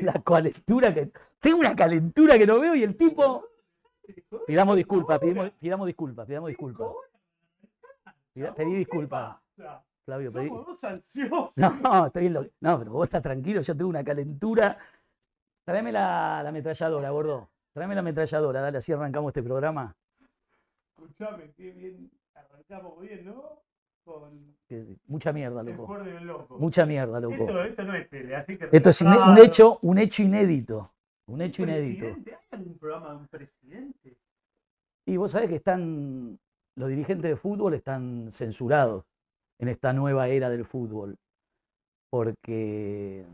la calentura que. Tengo una calentura que no veo y el tipo. Pidamos disculpas, pidamos, disculpas, pedimos disculpas. pedí disculpas. Flavio, pedí. No, estoy No, pero vos estás tranquilo, yo tengo una calentura. Tráeme la, la ametralladora, gordo. Tráeme la ametralladora, dale, así arrancamos este programa. Escúchame qué bien. Arrancamos bien, ¿no? Mucha mierda, loco. Mucha mierda, loco. Esto, no es tele, así que Esto es un hecho, un hecho inédito. Un hecho inédito. de un presidente? Y vos sabés que están. Los dirigentes de fútbol están censurados en esta nueva era del fútbol. Porque.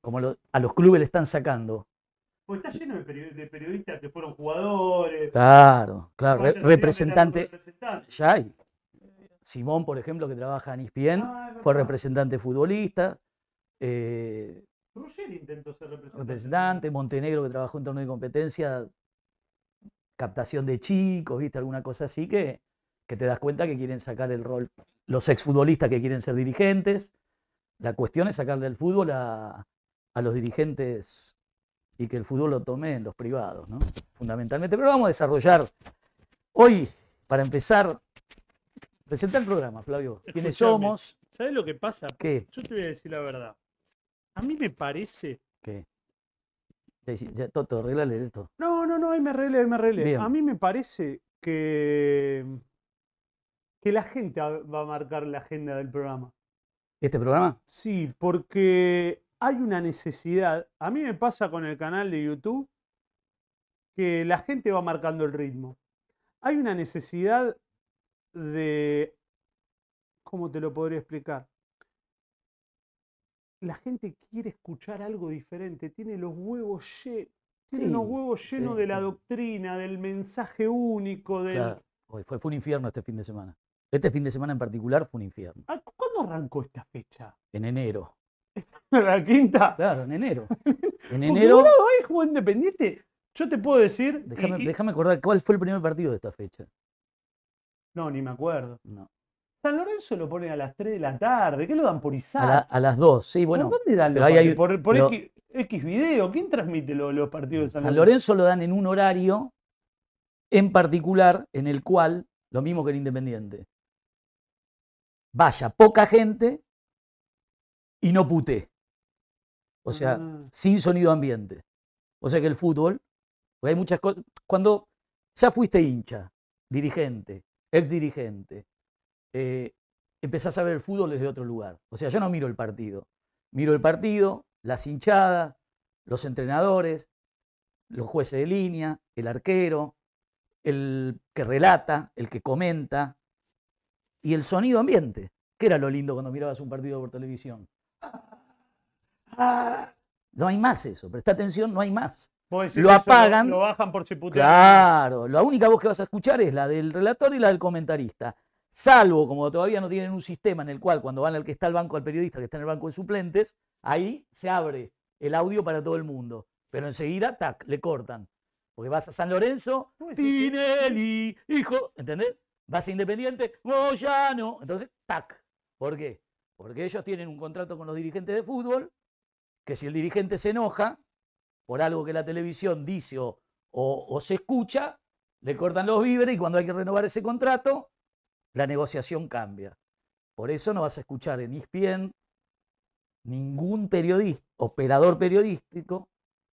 Como a los clubes le están sacando. Pues está lleno de, periodistas que fueron jugadores. Claro, claro. representantes. Ya hay Simón, por ejemplo, que trabaja en Ispien, e ah, fue representante futbolista. Eh, intentó ser representante. representante. Montenegro, que trabajó en torno de competencia, captación de chicos, ¿viste? Alguna cosa así que, que te das cuenta que quieren sacar el rol. Los exfutbolistas que quieren ser dirigentes. La cuestión es sacarle el fútbol a, a los dirigentes y que el fútbol lo tome en los privados, ¿no? Fundamentalmente. Pero vamos a desarrollar hoy, para empezar, Presenta el programa, Flavio. ¿Quiénes somos? ¿Sabes lo que pasa? ¿Qué? Yo te voy a decir la verdad. A mí me parece. ¿Qué? Toto, arreglale esto. No, no, no, ahí me arregle, ahí me arregle. A mí me parece que. que la gente va a marcar la agenda del programa. ¿Este programa? Sí, porque hay una necesidad. A mí me pasa con el canal de YouTube que la gente va marcando el ritmo. Hay una necesidad de, ¿cómo te lo podría explicar? La gente quiere escuchar algo diferente, tiene los huevos llenos. Tiene los huevos de la doctrina, del mensaje único, fue, un infierno este fin de semana. Este fin de semana en particular fue un infierno. ¿Cuándo arrancó esta fecha? En enero. ¿La quinta? Claro, en enero. En enero. ¿Cómo es Independiente. Yo te puedo decir. Déjame acordar cuál fue el primer partido de esta fecha. No, ni me acuerdo. No. San Lorenzo lo ponen a las 3 de la tarde, ¿qué lo dan por Isaac? A, las 2, sí, bueno. dónde dan ¿Por, X, video? ¿Quién transmite los, partidos de San Lorenzo? San Lorenzo lo dan en un horario en particular en el cual, lo mismo que el Independiente, vaya poca gente y no puté. O sea, ah. sin sonido ambiente. O sea que el fútbol, porque hay muchas cosas. Cuando ya fuiste hincha, dirigente, ex dirigente, eh, empezás a ver el fútbol desde otro lugar. O sea, yo no miro el partido. Miro el partido, las hinchadas, los entrenadores, los jueces de línea, el arquero, el que relata, el que comenta y el sonido ambiente, que era lo lindo cuando mirabas un partido por televisión. No hay más eso, presta atención, no hay más lo apagan. Lo, bajan por chiputear. Claro, la única voz que vas a escuchar es la del relator y la del comentarista. Salvo, como todavía no tienen un sistema en el cual cuando van al que está al banco, al periodista que está en el banco de suplentes, ahí se abre el audio para todo el mundo. Pero enseguida, tac, le cortan. Porque vas a San Lorenzo, Tinelli, hijo, ¿entendés? Vas a Independiente, ya no Entonces, tac. ¿Por qué? Porque ellos tienen un contrato con los dirigentes de fútbol, que si el dirigente se enoja, por algo que la televisión dice o, se escucha, le cortan los víveres y cuando hay que renovar ese contrato, la negociación cambia. Por eso no vas a escuchar en ESPN ningún periodista, operador periodístico,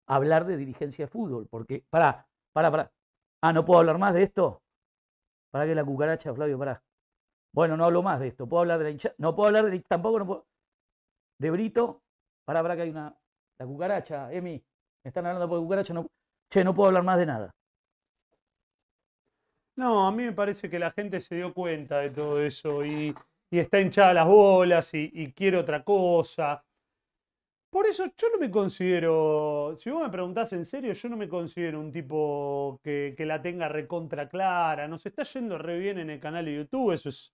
hablar de dirigencia de fútbol. Porque, pará, pará, pará. Ah, ¿no puedo hablar más de esto? ¿Para que la cucaracha, Flavio, pará. Bueno, no hablo más de esto. ¿Puedo hablar de la hinchada? No puedo hablar de Tampoco no De Brito. Pará, pará, que hay una... La cucaracha, Emi están hablando por cucaracha, no, che, no puedo hablar más de nada. No, a mí me parece que la gente se dio cuenta de todo eso y, está hinchada las bolas y, quiere otra cosa. Por eso yo no me considero, si vos me preguntás en serio, yo no me considero un tipo que, la tenga recontra clara. Nos está yendo re bien en el canal de YouTube, eso es,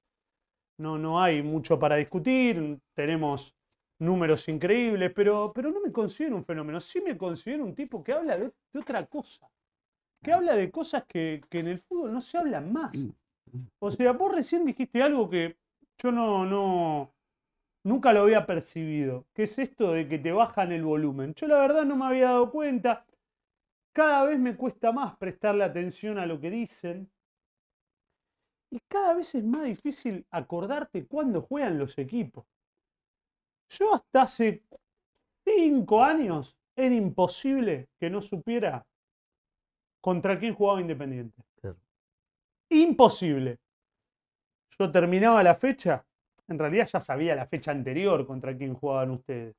no, no hay mucho para discutir. Tenemos números increíbles, pero, pero no me considero un fenómeno, sí me considero un tipo que habla de, otra cosa, que habla de cosas que, en el fútbol no se hablan más. Mm, mm. O sea, vos recién dijiste algo que yo no, no, nunca lo había percibido, que es esto de que te bajan el volumen. Yo la verdad no me había dado cuenta, cada vez me cuesta más prestarle atención a lo que dicen. Y cada vez es más difícil acordarte cuándo juegan los equipos. Yo hasta hace cinco años era imposible que no supiera contra quién jugaba Independiente. Imposible. Yo terminaba la fecha, en realidad ya sabía la fecha anterior contra quién jugaban ustedes.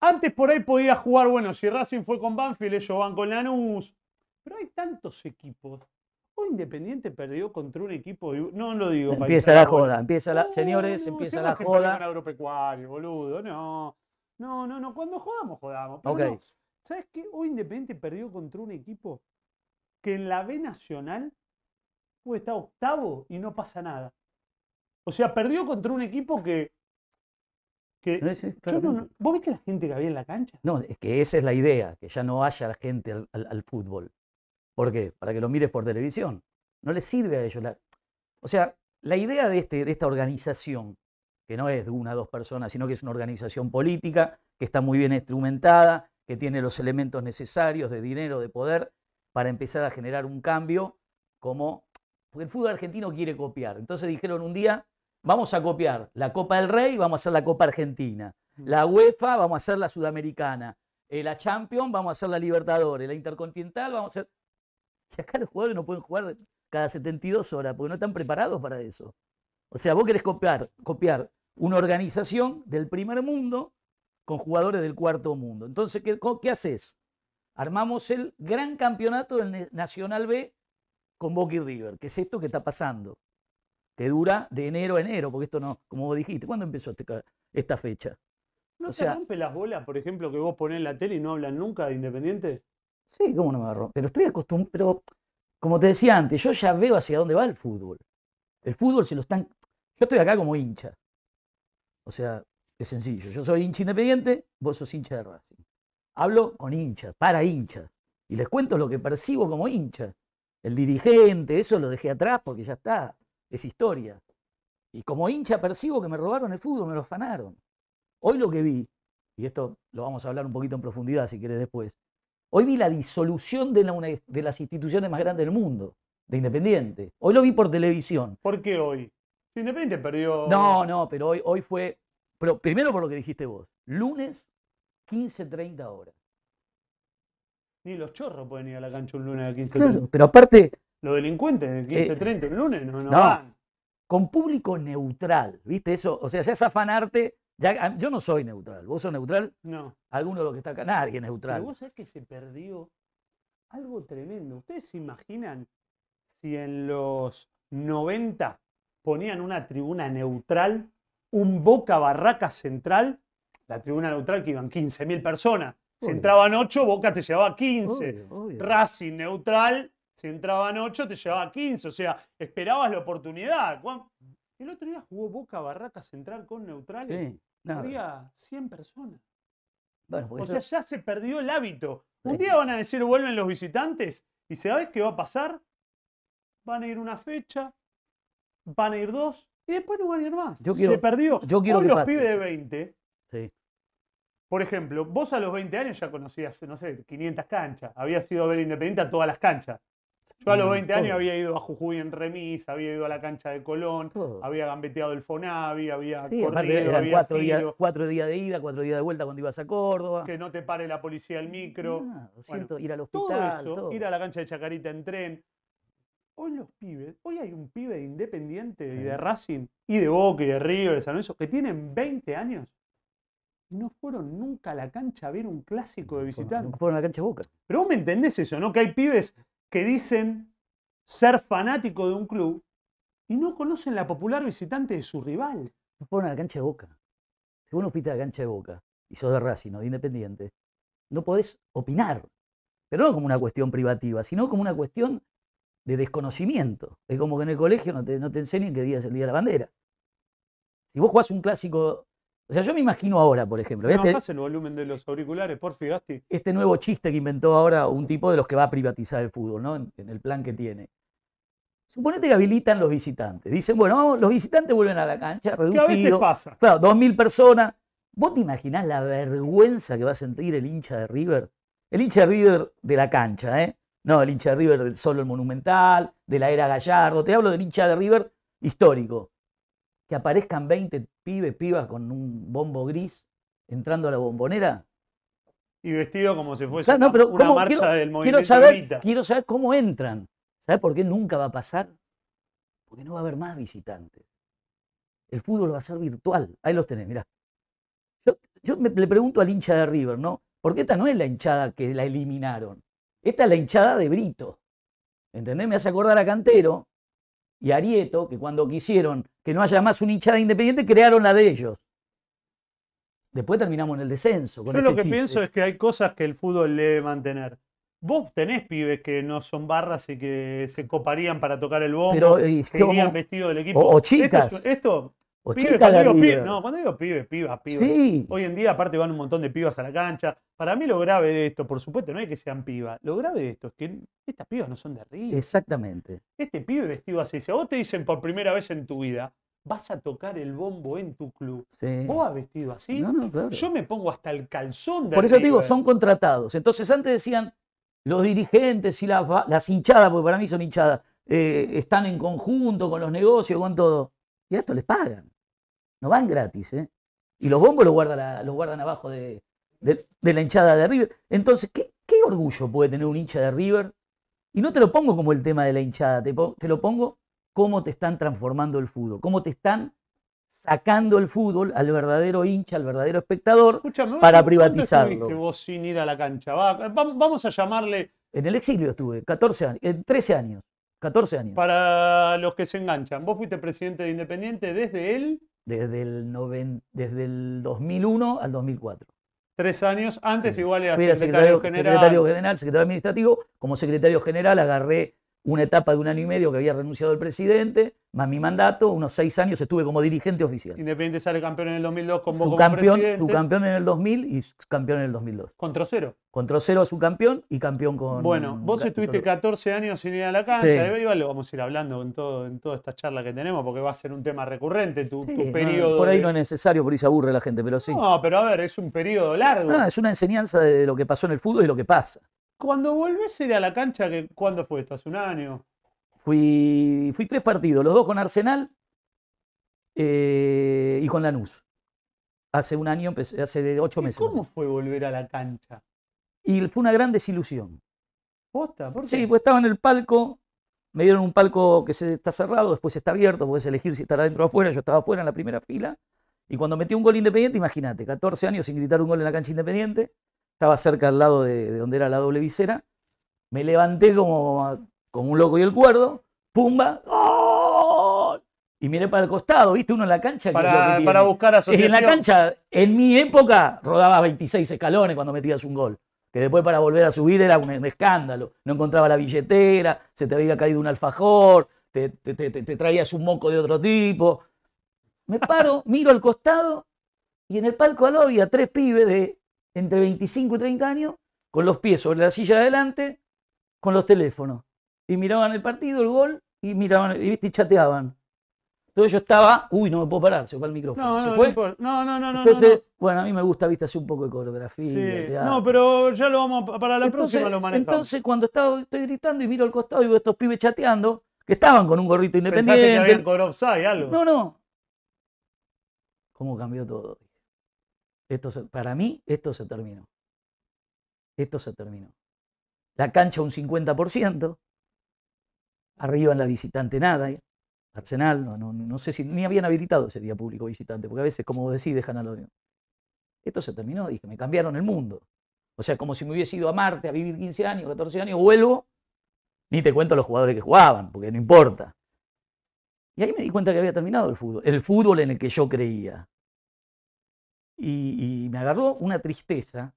Antes por ahí podía jugar, bueno, si Racing fue con Banfield, ellos van con Lanús. Pero hay tantos equipos Independiente perdió contra un equipo. No lo digo. Empieza la joda, empieza la. señores, empieza la joda. agropecuario, boludo, no. No, no, no. Cuando jugamos, jodamos. okay. ¿Sabes qué? Hoy Independiente perdió contra un equipo que en la B Nacional Está está octavo y no pasa nada. O sea, perdió contra un equipo que. que ¿Vos viste la gente que había en la cancha? No, es que esa es la idea, que ya no haya la gente al fútbol. ¿Por qué? Para que lo mires por televisión. No les sirve a ellos. O sea, la idea de, este, de esta organización, que no es de una o dos personas, sino que es una organización política, que está muy bien instrumentada, que tiene los elementos necesarios de dinero, de poder, para empezar a generar un cambio como... Porque el fútbol argentino quiere copiar. Entonces dijeron un día, vamos a copiar la Copa del Rey, vamos a hacer la Copa Argentina. Mm. La UEFA, vamos a hacer la Sudamericana. Eh, la Champions, vamos a hacer la Libertadores. La Intercontinental, vamos a hacer... Y acá los jugadores no pueden jugar cada 72 horas porque no están preparados para eso. O sea, vos querés copiar, copiar una organización del primer mundo con jugadores del cuarto mundo. Entonces, ¿qué, haces? Armamos el gran campeonato del Nacional B con Bucky River, que es esto que está pasando, que dura de enero a enero, porque esto no, como vos dijiste, ¿cuándo empezó este esta fecha? ¿No se rompe las bolas, por ejemplo, que vos ponés en la tele y no hablan nunca de Independiente? Sí, cómo no me agarró. Pero estoy acostumbrado, pero como te decía antes, yo ya veo hacia dónde va el fútbol. El fútbol se lo están... Yo estoy acá como hincha. O sea, es sencillo. Yo soy hincha independiente, vos sos hincha de Racing. Hablo con hinchas, para hinchas. Y les cuento lo que percibo como hincha. El dirigente, eso lo dejé atrás porque ya está. Es historia. Y como hincha percibo que me robaron el fútbol, me lo fanaron, Hoy lo que vi, y esto lo vamos a hablar un poquito en profundidad si quieres después, Hoy vi la disolución de, la, de las instituciones más grandes del mundo, de Independiente. Hoy lo vi por televisión. ¿Por qué hoy? Independiente perdió. No, no, pero hoy, hoy fue. Pero primero por lo que dijiste vos. Lunes, 15.30 horas. Ni los chorros pueden ir a la cancha un lunes a 15.30. Claro, pero aparte. Los delincuentes de 15.30 eh, un el lunes no, no, van. Con público neutral, ¿viste? Eso, o sea, ya es afanarte Ah, yo no soy neutral. ¿Vos sos neutral? No. Alguno de los que está acá. Nadie es neutral. vos sabés que se perdió algo tremendo. ¿Ustedes se imaginan si en los 90 ponían una tribuna neutral, un Boca Barraca Central, la tribuna neutral que iban 15.000 personas? Si entraban 8, Boca te llevaba 15. Racing neutral, si entraban 8, te llevaba 15. O sea, esperabas la oportunidad. El otro día jugó Boca Barraca Central con neutrales. y Había 100 personas. o sea, ya se perdió el hábito. Un día van a decir vuelven los visitantes y ¿sabes qué va a pasar? Van a ir una fecha, van a ir dos y después no van a ir más. Yo quiero, se perdió. Yo quiero que los pibes de 20. Por ejemplo, vos a los 20 años ya conocías, no sé, 500 canchas. Había ido a ver Independiente a todas las canchas. Yo a los 20 mm, años había ido a Jujuy en remis, había ido a la cancha de Colón, había gambeteado el Fonavi, había sí, corrido, había cuatro días, días, de ida, cuatro días de vuelta cuando ibas a Córdoba. Que no te pare la policía el micro. siento, ir al hospital. Todo ir a la cancha de Chacarita en tren. Hoy los pibes, hoy hay un pibe Independiente y de Racing y de Boca y de River, de San que tienen 20 años Y no fueron nunca a la cancha a ver un clásico de visitantes. No fueron a la cancha de Boca. Pero vos me entendés eso, ¿no? Que hay pibes que dicen ser fanático de un club y no conocen la popular visitante de su rival. Se la cancha de boca. Si vos no fuiste a la cancha de boca y sos de Racing de Independiente, no podés opinar. Pero no como una cuestión privativa, sino como una cuestión de desconocimiento. Es como que en el colegio no te, no te enseñen qué día es el día de la bandera. Si vos jugás un clásico o sea, yo me imagino ahora, por ejemplo. No, este, el volumen de los auriculares, por Este nuevo chiste que inventó ahora un tipo de los que va a privatizar el fútbol, ¿no? En, el plan que tiene. Suponete que habilitan los visitantes. Dicen, bueno, los visitantes vuelven a la cancha, reducido. ¿Qué a veces pasa? Claro, dos personas. ¿Vos te imaginás la vergüenza que va a sentir el hincha de River? El hincha de River de la cancha, ¿eh? No, el hincha de River del solo el monumental, de la era Gallardo. Te hablo del hincha de River histórico aparezcan 20 pibes, pibas con un bombo gris entrando a la bombonera. Y vestido como si fuese una, marcha del movimiento. Quiero saber, quiero saber cómo entran. ¿Sabes por qué nunca va a pasar? Porque no va a haber más visitantes. El fútbol va a ser virtual. Ahí los tenés, mirá. Yo, me, le pregunto al hincha de River, ¿no? Porque esta no es la hinchada que la eliminaron. Esta es la hinchada de Brito. ¿Entendés? Me hace acordar a Cantero, y Arieto, que cuando quisieron que no haya más un hinchada independiente, crearon la de ellos. Después terminamos en el descenso. Yo lo que pienso es que hay cosas que el fútbol debe mantener. Vos tenés pibes que no son barras y que se coparían para tocar el bombo, y que eh, irían vestido del equipo. O, chicas. esto, o cuando digo no, cuando digo pibas, pibas. Sí. Hoy en día, aparte, van un montón de pibas a la cancha. Para mí, lo grave de esto, por supuesto, no hay que sean pibas. Lo grave de esto es que estas pibas no son de arriba Exactamente. Este pibe vestido así, si a vos te dicen por primera vez en tu vida, vas a tocar el bombo en tu club. Vos has vestido así. No, no, claro. Yo me pongo hasta el calzón de Por eso te digo, son contratados. Entonces antes decían los dirigentes y las, hinchadas, porque para mí son hinchadas, eh, están en conjunto con los negocios, con todo. Y a esto les pagan. No van gratis, ¿eh? Y los bongos los, guardan abajo de, la hinchada de River. Entonces, ¿qué, orgullo puede tener un hincha de River? Y no te lo pongo como el tema de la hinchada, te, lo pongo cómo te están transformando el fútbol, cómo te están sacando el fútbol al verdadero hincha, al verdadero espectador, para privatizarlo. Que vos sin ir a la cancha, vamos a llamarle... En el exilio estuve, 14 años, 13 eh, años, 14 años. Para los que se enganchan, vos fuiste presidente de Independiente desde él desde el, desde el 2001 al 2004. Tres años antes, igual era, secretario general. Secretario general, secretario administrativo. Como secretario general agarré una etapa de un año y medio que había renunciado el presidente, más mi mandato, unos seis años estuve como dirigente oficial. Independiente sale campeón en el 2002 con vos campeón, presidente. campeón en el 2000 y campeón en el 2002. cero. Contro cero a su campeón y campeón con... Bueno, vos estuviste 14 años sin ir a la cancha de lo vamos a ir hablando en, todo, en toda esta charla que tenemos porque va a ser un tema recurrente tu, periodo... por ahí no es necesario, por ahí se aburre la gente, pero sí. No, pero a ver, es un periodo largo. No, es una enseñanza de lo que pasó en el fútbol y lo que pasa. Cuando volvés a la cancha, ¿cuándo fue esto? ¿Hace un año? Fui, fui tres partidos, los dos con Arsenal eh, y con Lanús. Hace un año, empecé, hace ocho meses. ¿Cómo fue volver a la cancha? Y fue una gran desilusión. ¿Posta? ¿Por qué? Sí, pues estaba en el palco, me dieron un palco que se está cerrado, después está abierto, puedes elegir si estará adentro o afuera, yo estaba afuera en la primera fila. Y cuando metí un gol independiente, imagínate, 14 años sin gritar un gol en la cancha independiente, estaba cerca al lado de, donde era la doble visera, me levanté como, con un loco y el cuerdo, pumba, y miré para el costado, viste, uno en la cancha. Para, buscar asociación. En la cancha, en mi época, rodaba 26 escalones cuando metías un gol, que después para volver a subir era un, escándalo, no encontraba la billetera, se te había caído un alfajor, te, te, traías un moco de otro tipo. Me paro, miro al costado y en el palco al había tres pibes de entre 25 y 30 años, con los pies sobre la silla de adelante, con los teléfonos. Y miraban el partido, el gol, y miraban, y, chateaban. Entonces yo estaba, uy, no me puedo parar, se fue el micrófono. No, no, no, no, no, Entonces, bueno, a mí me gusta, viste, hacer un poco de coreografía. Sí. No, pero ya lo vamos, para la próxima lo manejamos. Entonces cuando estaba, estoy gritando y miro al costado y veo a estos pibes chateando, que estaban con un gorrito independiente. Pensaste que habían algo. No, no. ¿Cómo cambió todo? para mí, esto se terminó. Esto se terminó. La cancha un 50%, arriba en la visitante nada. Arsenal, no, sé si ni habían habilitado ese día público visitante, porque a veces, como decís, dejan al odio. Esto se terminó, dije, me cambiaron el mundo. O sea, como si me hubiese ido a Marte a vivir 15 años, 14 años, vuelvo, ni te cuento los jugadores que jugaban, porque no importa. Y ahí me di cuenta que había terminado el fútbol, el fútbol en el que yo creía. Y, me agarró una tristeza,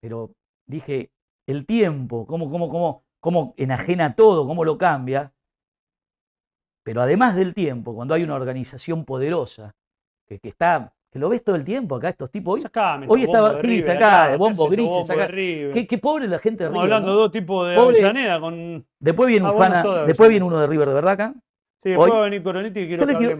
pero dije, el tiempo, cómo, cómo, cómo, cómo enajena todo, cómo lo cambia. Pero además del tiempo, cuando hay una organización poderosa que, que está, que lo ves todo el tiempo acá, estos tipos. Hoy, hoy estaba, sí, acá, acá, bombo gris, qué, qué, pobre la gente de River. Estamos hablando de dos tipos de pobre. con. Después viene, ah, después viene uno de River de verdad acá. Sí, después hoy, va a venir Coroniti y quiero yo los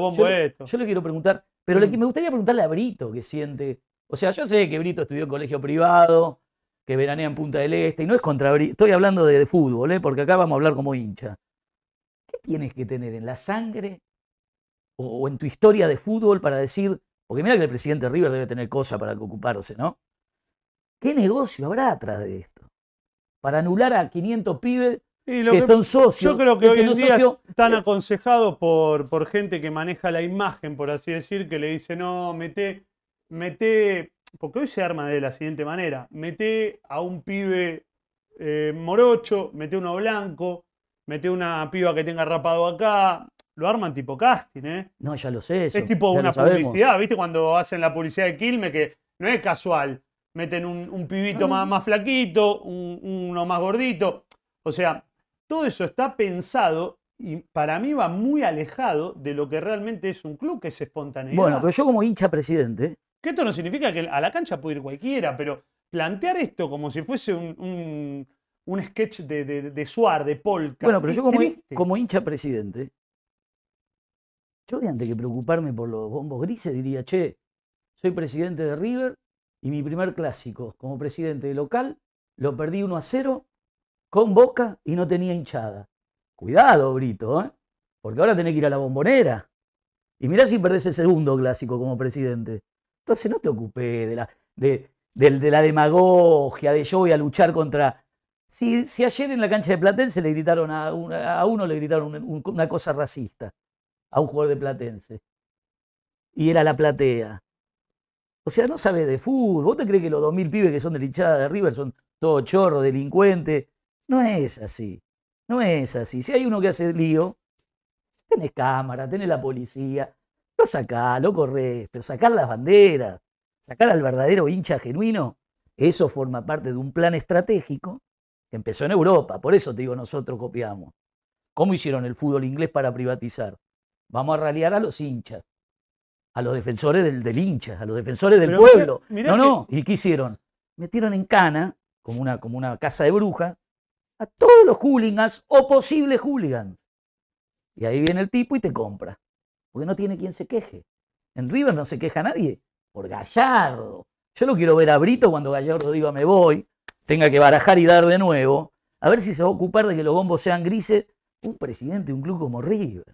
bombos Yo le quiero preguntar, pero mm. que me gustaría preguntarle a Brito que siente. O sea, yo sé que Brito estudió en colegio privado, que veranea en Punta del Este, y no es contra Brito. Estoy hablando de, fútbol, ¿eh? porque acá vamos a hablar como hincha. ¿Qué tienes que tener en la sangre o, en tu historia de fútbol para decir, porque mira que el presidente River debe tener cosas para ocuparse, ¿no? ¿Qué negocio habrá atrás de esto? Para anular a 500 pibes que, son socios. Yo creo que hoy en día están aconsejados por, por gente que maneja la imagen, por así decir, que le dice, no, mete, mete, porque hoy se arma de la siguiente manera, mete a un pibe eh, morocho, mete uno blanco, mete una piba que tenga rapado acá, lo arman tipo casting, ¿eh? No, ya lo sé. Eso, es tipo una publicidad, ¿viste? Cuando hacen la publicidad de Quilme, que no es casual, meten un, pibito Más, más, flaquito, uno más gordito. O sea, todo eso está pensado y para mí va muy alejado de lo que realmente es un club, que es espontaneidad. Bueno, pero yo como hincha presidente... Que esto no significa que a la cancha puede ir cualquiera, pero plantear esto como si fuese un, sketch de, de, de Suar, de Polka... Bueno, pero yo como, como hincha presidente, yo antes que preocuparme por los bombos grises diría, che, soy presidente de River y mi primer clásico como presidente de local lo perdí 1 a 0 con Boca y no tenía hinchada. Cuidado, Brito, ¿eh? porque ahora tenés que ir a la bombonera. Y mirá si perdés el segundo clásico como presidente. Entonces no te ocupé de la, de, la demagogia, de yo voy a luchar contra... Si, ayer en la cancha de Platense le gritaron a, uno, le gritaron una cosa racista a un jugador de Platense. Y era la platea. O sea, no sabes de fútbol. ¿Vos te crees que los 2.000 pibes que son de hinchada de River son todo chorro delincuentes? No es así. No es así. Si hay uno que hace lío, tenés cámara, tenés la policía, lo sacá, lo corres, pero sacar las banderas, sacar al verdadero hincha genuino, eso forma parte de un plan estratégico que empezó en Europa. Por eso te digo, nosotros copiamos. ¿Cómo hicieron el fútbol inglés para privatizar? Vamos a ralear a los hinchas, a los defensores del, hincha, a los defensores del pueblo. no, no, ¿y qué hicieron? Metieron en cana, como una, como una casa de bruja a todos los hooligans o posibles hooligans. Y ahí viene el tipo y te compra, porque no tiene quien se queje. En River no se queja nadie, por Gallardo. Yo lo quiero ver a Brito cuando Gallardo diga me voy, tenga que barajar y dar de nuevo, a ver si se va a ocupar de que los bombos sean grises. Un presidente de un club como River.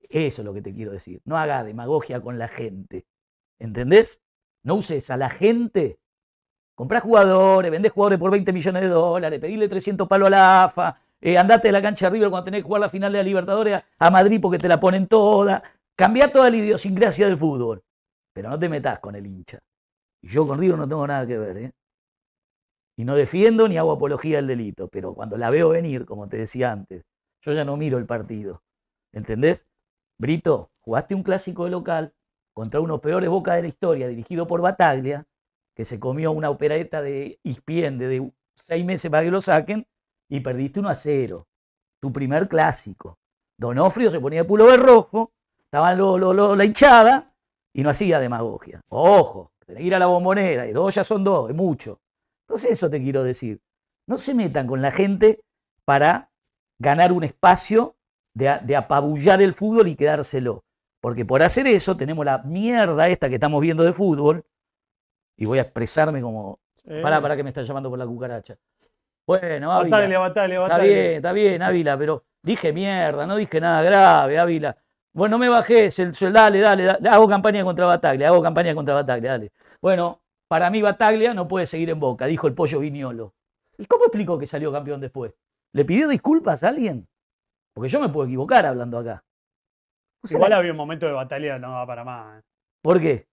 Eso es lo que te quiero decir. No haga demagogia con la gente. ¿Entendés? No uses a la gente Comprás jugadores, vendés jugadores por 20 millones de dólares, pedirle 300 palos a la AFA, eh, andate de la cancha de River cuando tenés que jugar la final de la Libertadores a Madrid porque te la ponen toda. Cambiá toda la idiosincrasia del fútbol, pero no te metas con el hincha. Y yo con River no tengo nada que ver, ¿eh? Y no defiendo ni hago apología del delito, pero cuando la veo venir, como te decía antes, yo ya no miro el partido. ¿Entendés? Brito, jugaste un clásico de local contra unos peores bocas de la historia, dirigido por Bataglia, que se comió una opereta de Ispiende de seis meses para que lo saquen y perdiste 1 a 0. Tu primer clásico. Donofrio se ponía el pullover rojo, estaba la hinchada y no hacía demagogia. Ojo, tenés que ir a la bombonera, y dos ya son dos, es mucho. Entonces eso te quiero decir. No se metan con la gente para ganar un espacio de, de apabullar el fútbol y quedárselo. Porque por hacer eso tenemos la mierda esta que estamos viendo de fútbol, y voy a expresarme como. para Pará, pará que me está llamando por la cucaracha. Bueno, Ávila. Está bien, está bien, Ávila, pero dije mierda, no dije nada grave, Ávila. Bueno, no me bajé, dale, dale, hago campaña contra Bataglia, hago campaña contra Bataglia, dale. Bueno, para mí Bataglia no puede seguir en Boca, dijo el pollo Viñolo. ¿Y cómo explicó que salió campeón después? ¿Le pidió disculpas a alguien? Porque yo me puedo equivocar hablando acá. Igual había un momento de Bataglia no va para más. Eh. ¿Por qué?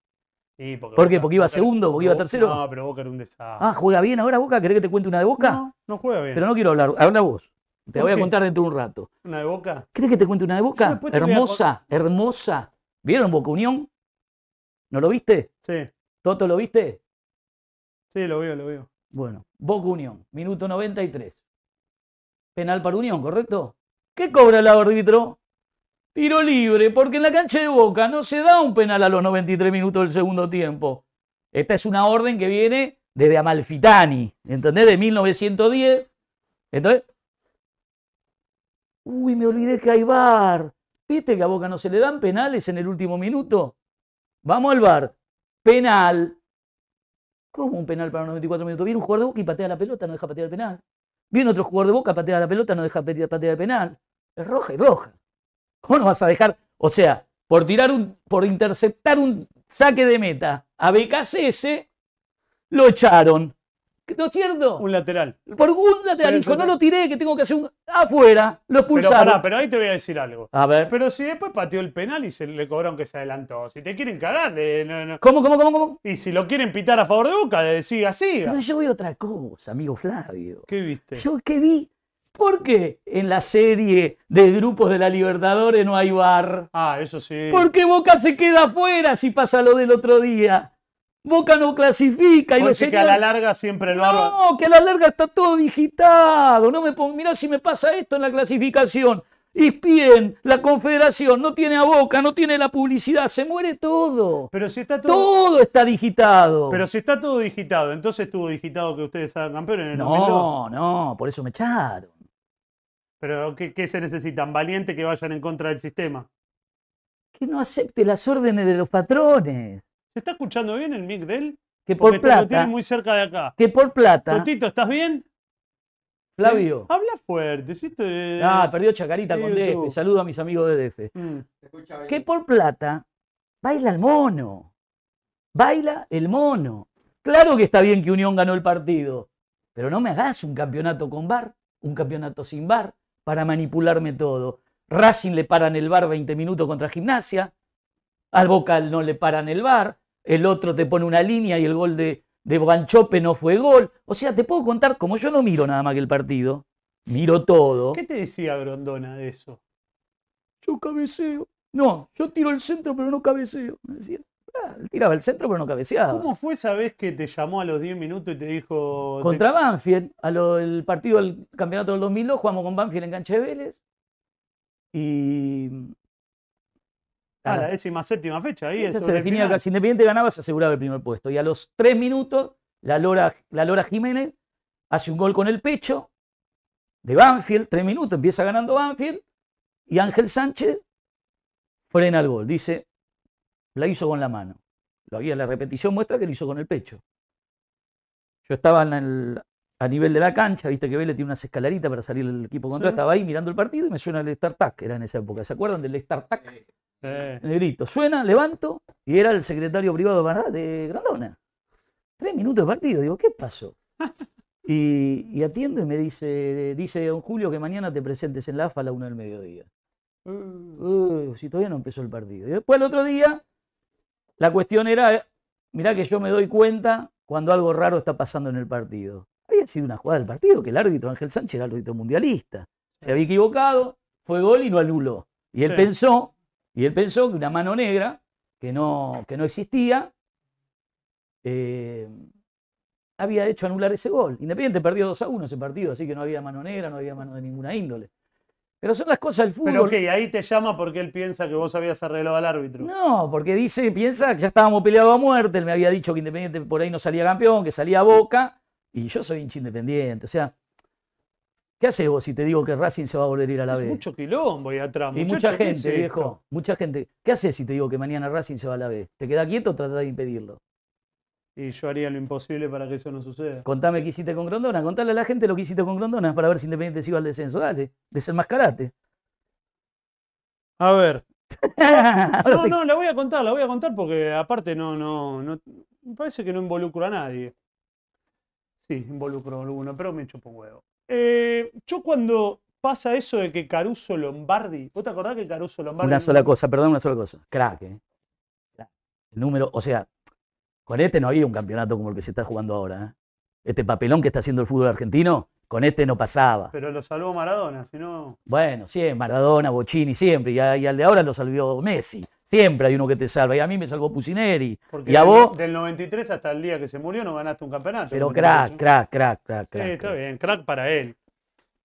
porque ¿Por qué? ¿Porque iba segundo? ¿Porque iba tercero? No, pero Boca era un desastre. Ah, ¿juega bien ahora Boca? ¿Querés que te cuente una de Boca? No, no juega bien. Pero no quiero hablar. Habla vos. Te voy a contar dentro de un rato. ¿Una de Boca? ¿Querés que te cuente una de Boca? Hermosa, hermosa. ¿Vieron Boca Unión? ¿No lo viste? Sí. ¿Toto lo viste? Sí, lo veo, lo veo. Bueno, Boca Unión, minuto 93. Penal para Unión, ¿correcto? ¿Qué cobra el árbitro? tiro libre, porque en la cancha de Boca no se da un penal a los 93 minutos del segundo tiempo. Esta es una orden que viene desde Amalfitani, ¿entendés? De 1910. Entonces, uy, me olvidé que hay bar. ¿Viste que a Boca no se le dan penales en el último minuto? Vamos al bar. Penal. ¿Cómo un penal para los 94 minutos? Viene un jugador de Boca y patea la pelota, no deja patear el penal. Viene otro jugador de Boca, patea la pelota, no deja patear el penal. Es roja y roja. ¿Cómo no vas a dejar? O sea, por tirar un, por interceptar un saque de meta a BKCS, lo echaron. ¿No es cierto? Un lateral. Por un lateral. dijo, no lo tiré, que tengo que hacer un. afuera. Lo expulsaron. Pero, pero ahí te voy a decir algo. A ver. Pero si después pateó el penal y se le cobraron que se adelantó. Si te quieren cagar, eh, no, no. ¿Cómo, cómo, cómo, cómo? Y si lo quieren pitar a favor de Boca, siga, siga. Pero yo vi otra cosa, amigo Flavio. ¿Qué viste? Yo qué vi ¿Por qué en la serie de grupos de la Libertadores no hay bar? Ah, eso sí. ¿Por qué Boca se queda afuera si pasa lo del otro día. Boca no clasifica y lo se... que a la larga siempre lo No, que a la larga está todo digitado. No me Mirá si me pasa esto en la clasificación. Ispien, la Confederación, no tiene a Boca, no tiene la publicidad, se muere todo. Pero si está todo... todo está digitado. Pero si está todo digitado, entonces estuvo digitado que ustedes hagan campeones en el No, no, por eso me echaron. Pero ¿qué, se necesitan? Valiente que vayan en contra del sistema. Que no acepte las órdenes de los patrones. ¿Se está escuchando bien el mic de Que por plata. muy cerca de acá. Que por plata. Totito, ¿estás bien? Flavio. Habla fuerte. ¿sí? Ah, perdió Chacarita con DF. Saludo a mis amigos de DF. Mm. Que por plata baila el mono. Baila el mono. Claro que está bien que Unión ganó el partido, pero no me hagas un campeonato con bar, un campeonato sin bar, para manipularme todo. Racing le paran el bar 20 minutos contra gimnasia, al Boca no le paran el bar, el otro te pone una línea y el gol de, de Banchope no fue gol. O sea, te puedo contar, como yo no miro nada más que el partido, miro todo. ¿Qué te decía Grondona de eso? Yo cabeceo. No, yo tiro el centro, pero no cabeceo, me decía tiraba el centro, pero no cabeceaba. ¿Cómo fue esa vez que te llamó a los 10 minutos y te dijo. Contra Banfield, a el partido del campeonato del 2002, jugamos con Banfield en Cancha de Vélez. Y. Ah, la décima séptima fecha, ahí. Se definía que si Independiente ganaba, se aseguraba el primer puesto. Y a los 3 minutos, la Lora, la Lora Jiménez hace un gol con el pecho de Banfield, 3 minutos, empieza ganando Banfield. Y Ángel Sánchez frena el gol. Dice, la hizo con la mano. Lo había, la repetición muestra que lo hizo con el pecho. Yo estaba a nivel de la cancha, viste que Vélez tiene unas escalaritas para salir del equipo contra. Estaba ahí mirando el partido y me suena el StarTac, era en esa época. ¿Se acuerdan del StarTac? grito Suena, levanto y era el secretario privado de Grandona. Tres minutos de partido. Digo, ¿qué pasó? Y, atiendo y me dice, dice don Julio que mañana te presentes en la AFA a la una del mediodía. Uh. Uh, si todavía no empezó el partido. Y después el otro día la cuestión era, mirá que yo me doy cuenta cuando algo raro está pasando en el partido. Había sido una jugada del partido que el árbitro Ángel Sánchez era árbitro mundialista. Se había equivocado, fue gol y no anuló. Y él pensó, y él pensó que una mano negra, que no, que no existía, eh, había hecho anular ese gol. Independiente perdió 2 a 1 ese partido, así que no había mano negra, no había mano de ninguna índole. Pero son las cosas del fútbol. Pero ok, ahí te llama porque él piensa que vos habías arreglado al árbitro. No, porque dice, piensa que ya estábamos peleados a muerte, él me había dicho que Independiente por ahí no salía campeón, que salía Boca, y yo soy hincha Independiente, o sea, ¿qué haces vos si te digo que Racing se va a volver a ir a la B? Mucho quilombo y atrás, Y mucha gente, viejo, mucha gente. ¿Qué haces si te digo que mañana Racing se va a la B? ¿Te queda quieto o tratás de impedirlo? y yo haría lo imposible para que eso no suceda. Contame qué hiciste con Grondona, contale a la gente lo que hiciste con Grondona para ver si Independiente sigue al descenso. Dale, desenmascarate. A ver. no, no, la voy a contar, la voy a contar porque aparte no, no, no, me parece que no involucro a nadie. Sí, involucro a alguno, pero me chupo un huevo. Eh, yo cuando pasa eso de que Caruso Lombardi, ¿vos te acordás que Caruso Lombardi? Una sola cosa, perdón, una sola cosa. Crack, eh. el Número, o sea, con este no había un campeonato como el que se está jugando ahora. ¿eh? Este papelón que está haciendo el fútbol argentino, con este no pasaba. Pero lo salvó Maradona, si no. Bueno, sí, Maradona, Bochini, siempre. Y, al de ahora lo salvó Messi. Siempre hay uno que te salva. Y a mí me salvó Pusineri. Porque y a vos. Del 93 hasta el día que se murió no ganaste un campeonato. Pero crack, crack, crack, crack, crack. Sí, está bien, crack para él.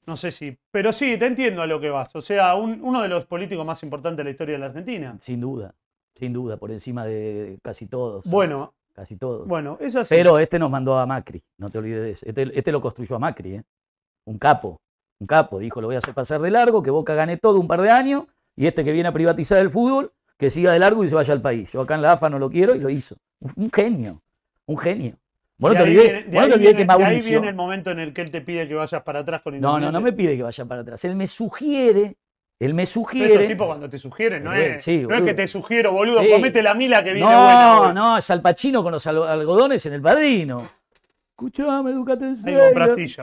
No sé si. Pero sí, te entiendo a lo que vas. O sea, uno de los políticos más importantes de la historia de la Argentina. Sin duda, sin duda, por encima de casi todos. Bueno, casi todo. Bueno, Pero este nos mandó a Macri, no te olvides de eso. Este, este, lo construyó a Macri, ¿eh? un capo, un capo. Dijo, lo voy a hacer pasar de largo, que Boca gane todo un par de años y este que viene a privatizar el fútbol, que siga de largo y se vaya al país. Yo acá en la AFA no lo quiero y lo hizo. Un, genio, un genio. Bueno, te olvidé, bueno, te que Mauricio... ahí viene el momento en el que él te pide que vayas para atrás con No, no, no me pide que vayas para atrás. Él me sugiere él me sugiere. Pero el tipos cuando te sugieren, no, eh, es, sí, no es que te sugiero, boludo, comete la mila que viene no, No, no, es Alpachino con los algodones en el padrino. Escuchame, educate en serio. Ahí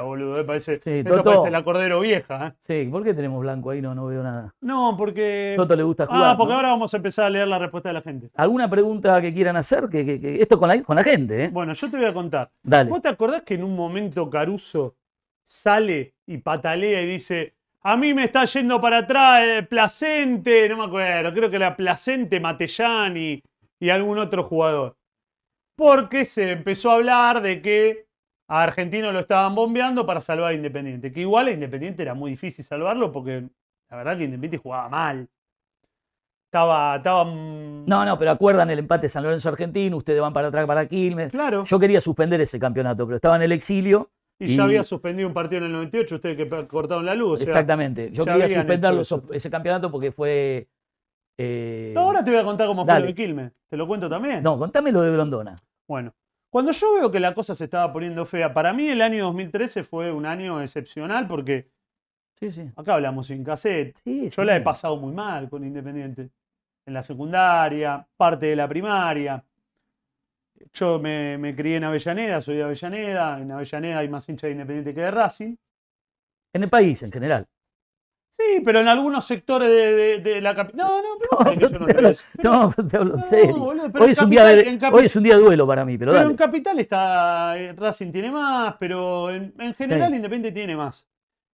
boludo, Me eh, parece. Sí, la cordero vieja. Eh. Sí, ¿por qué tenemos blanco ahí? No, no veo nada. No, porque. Toto le gusta ah, jugar. Ah, porque ahora vamos a empezar a leer la respuesta de la gente. ¿Alguna pregunta que quieran hacer? Que, Esto con la, con la gente, ¿eh? Bueno, yo te voy a contar. Dale. ¿Vos te acordás que en un momento Caruso sale y patalea y dice a mí me está yendo para atrás eh, Placente, no me acuerdo, creo que era Placente, Matellani y algún otro jugador. Porque se empezó a hablar de que a Argentino lo estaban bombeando para salvar a Independiente. Que igual a Independiente era muy difícil salvarlo porque la verdad que Independiente jugaba mal. Estaba, No, no, pero acuerdan el empate San Lorenzo Argentino, ustedes van para atrás para Quilmes. Claro. Yo quería suspender ese campeonato, pero estaba en el exilio y, ya había suspendido un partido en el 98, ustedes que cortaron la luz. Exactamente. Yo quería suspender ese campeonato porque fue. Eh, no, ahora te voy a contar cómo fue el de Te lo cuento también. No, contame lo de Grondona. Bueno, cuando yo veo que la cosa se estaba poniendo fea, para mí el año 2013 fue un año excepcional porque sí, sí. acá hablamos sin cassette. Sí, yo la he pasado muy mal con Independiente. En la secundaria, parte de la primaria. Yo me, crié en Avellaneda, soy de Avellaneda. En Avellaneda hay más hinchas de Independiente que de Racing. En el país en general. Sí, pero en algunos sectores de, la capital. No, no, pero no, te hoy, es un día de, duelo para mí, pero, en Capital está. Eh, Racing tiene más, pero en, general Independiente tiene más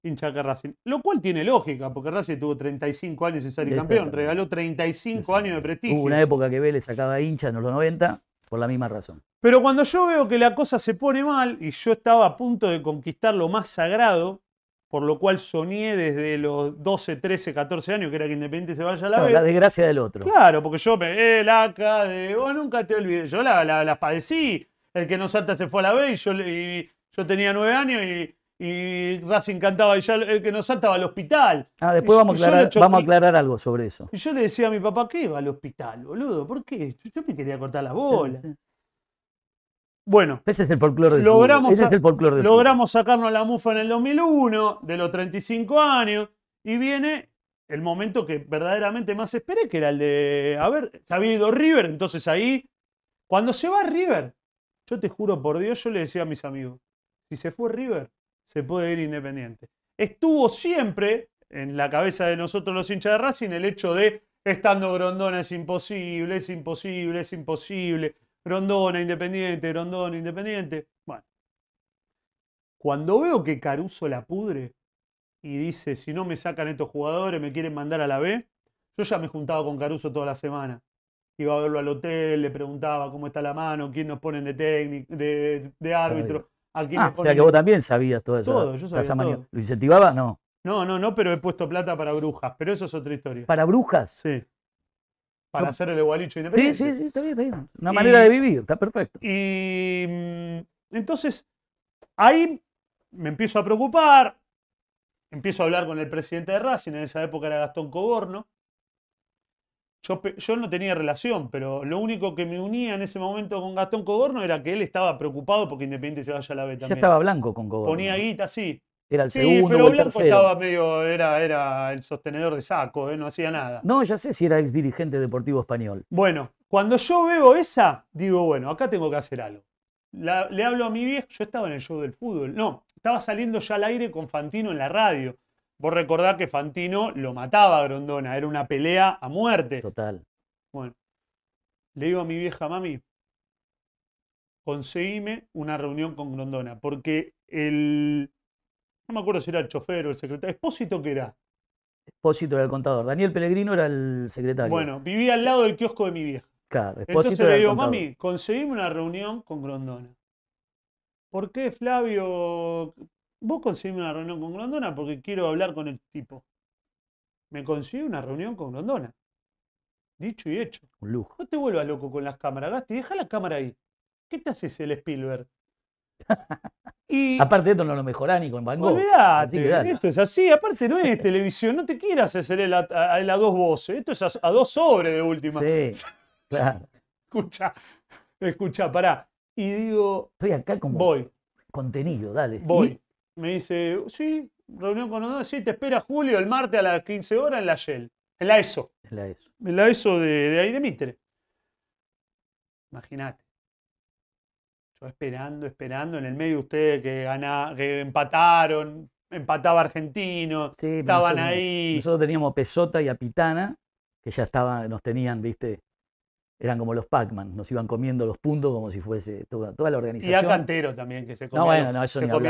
hincha que Racing. Lo cual tiene lógica, porque Racing tuvo 35 años sin ser campeón. Regaló 35 años de prestigio. Hubo una época que Vélez sacaba hincha en los 90 por la misma razón. Pero cuando yo veo que la cosa se pone mal y yo estaba a punto de conquistar lo más sagrado, por lo cual soñé desde los 12, 13, 14 años que era que Independiente se vaya a la vez. La desgracia del otro. Claro, porque yo me, eh, la acá de, oh, nunca te olvidé. yo las la, padecí, el que no salta se fue a la vez, yo, y yo tenía nueve años y y Racing cantaba, y ya el que nos saltaba al hospital. Ah, después vamos, a aclarar, vamos a aclarar algo sobre eso. Y yo le decía a mi papá, ¿qué iba al hospital, boludo? ¿Por qué? Yo, me quería cortar las bolas. Bueno. Ese es el folclore del logramos, Ese es Logramos sacarnos la mufa en el 2001, de los 35 años, y viene el momento que verdaderamente más esperé, que era el de, a ver, se ido River, entonces ahí, cuando se va River, yo te juro por Dios, yo le decía a mis amigos, si se fue River, se puede ir Independiente. Estuvo siempre en la cabeza de nosotros los hinchas de Racing el hecho de estando Grondona es imposible, es imposible, es imposible. Grondona, Independiente, Grondona, Independiente. Bueno. Cuando veo que Caruso la pudre y dice, si no me sacan estos jugadores, me quieren mandar a la B, yo ya me juntaba con Caruso toda la semana. Iba a verlo al hotel, le preguntaba cómo está la mano, quién nos ponen de técnico, de, de árbitro, ah, o sea que vos también sabías todo eso. ¿Lo incentivabas? No. No, no, no, pero he puesto plata para brujas, pero eso es otra historia. ¿Para brujas? Sí. Para hacer el igualicho independiente. Sí, sí, sí, está bien, está bien. Una manera de vivir, está perfecto. Y mm, entonces, ahí me empiezo a preocupar, empiezo a hablar con el presidente de Racing, en esa época era Gastón Coborno, yo, no tenía relación, pero lo único que me unía en ese momento con Gastón Cogorno era que él estaba preocupado porque Independiente se vaya a la B Ya estaba blanco con Cogorno. Ponía guita, sí. Era el segundo. el Blanco estaba medio, era, era el sostenedor de saco, ¿eh? no hacía nada. No, ya sé si era ex dirigente deportivo español. Bueno, cuando yo veo esa, digo, bueno, acá tengo que hacer algo. le hablo a mi viejo, yo estaba en el show del fútbol. No, estaba saliendo ya al aire con Fantino en la radio. Vos recordás que Fantino lo mataba a Grondona, era una pelea a muerte. Total. Bueno, le digo a mi vieja mami, conseguime una reunión con Grondona, porque el, no me acuerdo si era el chofer o el secretario, expósito qué era. Expósito era el contador, Daniel Pellegrino era el secretario. Bueno, vivía al lado del kiosco de mi vieja. Claro, Entonces le digo, mami, conseguime una reunión con Grondona. ¿Por qué Flavio Vos conseguí una reunión con Grondona porque quiero hablar con el tipo. Me conseguí una reunión con Grondona. Dicho y hecho. Un lujo. No te vuelvas loco con las cámaras, Gasti. Deja la cámara ahí. ¿Qué te haces el Spielberg? y... Aparte, esto no lo mejorás ni con Van Gogh. Olvidate, esto es así. Aparte, no es televisión. No te quieras hacer el a, dos voces. Esto es a, dos sobres de última. Sí, claro. escucha, escucha, pará. Y digo. Estoy acá con Voy. Contenido, dale. Voy me dice, sí, reunión con nosotros, sí, te espera Julio el martes a las 15 horas en la Shell, en la ESO. En la ESO. En la ESO de, de ahí de Mitre. Imagínate. Yo esperando, esperando, en el medio de ustedes que, ganá, que empataron, empataba Argentino, estaban ahí. Nosotros teníamos Pesota y a Pitana, que ya estaban, nos tenían, viste, eran como los Pac-Man, nos iban comiendo los puntos como si fuese toda, la organización. Y a Cantero también, que se comía,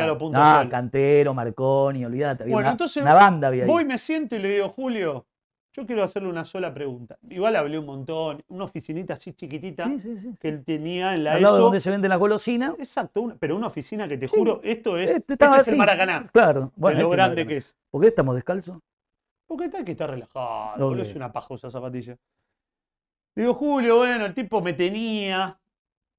los puntos. Ah, Cantero, Marconi, olvídate. Bueno, una, entonces una banda había voy, me siento y le digo, Julio, yo quiero hacerle una sola pregunta. Igual hablé un montón, una oficinita así chiquitita que él tenía en la Al lado donde se vende la golosina. Exacto, pero una oficina que te juro, esto es, este, este Maracaná. Claro, bueno, lo grande que es. ¿Por qué estamos descalzos? Porque está que está relajado, no, es una pajosa zapatilla. Digo, Julio, bueno, el tipo me tenía.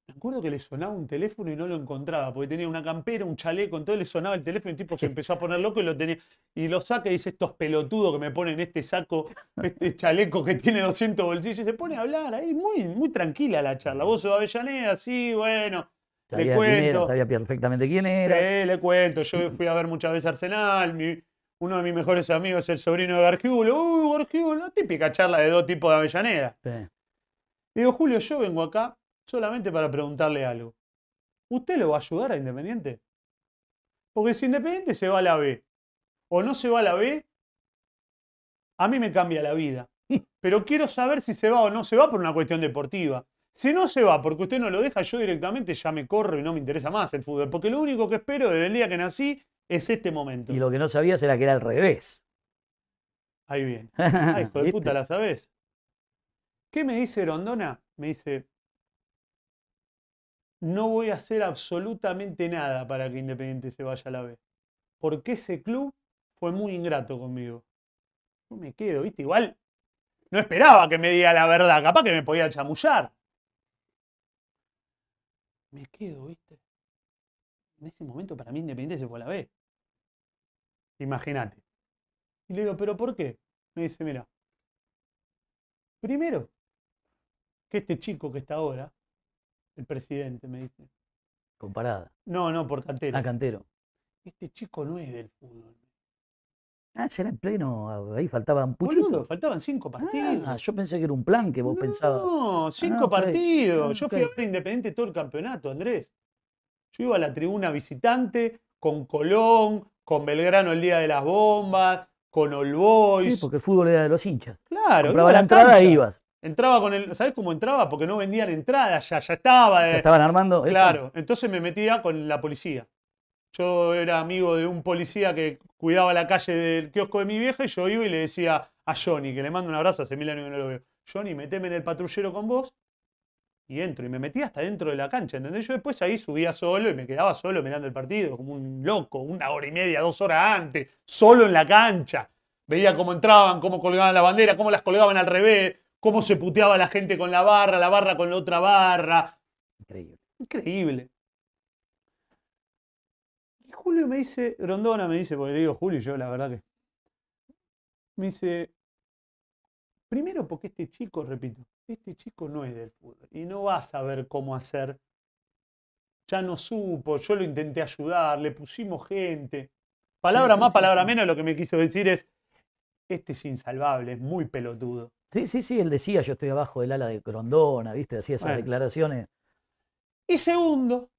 Me acuerdo que le sonaba un teléfono y no lo encontraba, porque tenía una campera, un chaleco, entonces le sonaba el teléfono y el tipo se empezó a poner loco y lo tenía. Y lo saca y dice, estos pelotudos que me ponen este saco, este chaleco que tiene 200 bolsillos, y se pone a hablar ahí, muy, muy tranquila la charla. Vos sos de Avellaneda, sí, bueno. le cuento. sabía perfectamente quién era. Sí, le cuento. Yo fui a ver muchas veces Arsenal. uno de mis mejores amigos es el sobrino de Gargiulo. Uy, Gargiulo, típica charla de dos tipos de Avellaneda digo, Julio, yo vengo acá solamente para preguntarle algo. ¿Usted lo va a ayudar a Independiente? Porque si Independiente se va a la B o no se va a la B, a mí me cambia la vida. Pero quiero saber si se va o no se va por una cuestión deportiva. Si no se va porque usted no lo deja, yo directamente ya me corro y no me interesa más el fútbol. Porque lo único que espero desde el día que nací es este momento. Y lo que no sabías era que era al revés. Ahí bien. Ay, hijo de puta, la sabes. ¿Qué me dice Rondona? Me dice, no voy a hacer absolutamente nada para que Independiente se vaya a la B. Porque ese club fue muy ingrato conmigo. Yo me quedo, ¿viste? Igual no esperaba que me diga la verdad, capaz que me podía chamullar. Me quedo, ¿viste? En ese momento para mí Independiente se fue a la B. Imagínate. Y le digo, ¿pero por qué? Me dice, mira, primero, este chico que está ahora, el presidente me dice. Comparada. No, no, por cantero. Ah, cantero. Este chico no es del fútbol. Ah, ya era en pleno, ah, ahí faltaban puchitos. faltaban cinco ah, partidos. Ah, yo pensé que era un plan que vos pensabas. No, cinco ah, partidos. Yo fui a ver Independiente todo el campeonato, Andrés. Yo iba a la tribuna visitante con Colón, con Belgrano el día de las bombas, con All Sí, porque el fútbol era de los hinchas. Claro. Compraba la, la entrada ibas. Entraba con el. ¿Sabes cómo entraba? Porque no vendían entrada ya, ya estaba. Eh. estaban armando. Claro. Entonces me metía con la policía. Yo era amigo de un policía que cuidaba la calle del kiosco de mi vieja y yo iba y le decía a Johnny, que le mando un abrazo, hace mil años que no lo veo. Johnny, meteme en el patrullero con vos y entro. Y me metía hasta dentro de la cancha, ¿entendés? Yo después ahí subía solo y me quedaba solo mirando el partido, como un loco, una hora y media, dos horas antes, solo en la cancha. Veía cómo entraban, cómo colgaban la bandera, cómo las colgaban al revés cómo se puteaba la gente con la barra, la barra con la otra barra. Increíble. Increíble. Y Julio me dice, Rondona me dice, porque le digo Julio y yo la verdad que... Me dice, primero porque este chico, repito, este chico no es del fútbol y no va a saber cómo hacer. Ya no supo, yo lo intenté ayudar, le pusimos gente. Palabra más, palabra menos, lo que me quiso decir es, este es insalvable, es muy pelotudo. Sí, sí, sí, él decía, yo estoy abajo del ala de Crondona, ¿viste? Hacía esas declaraciones. Y segundo,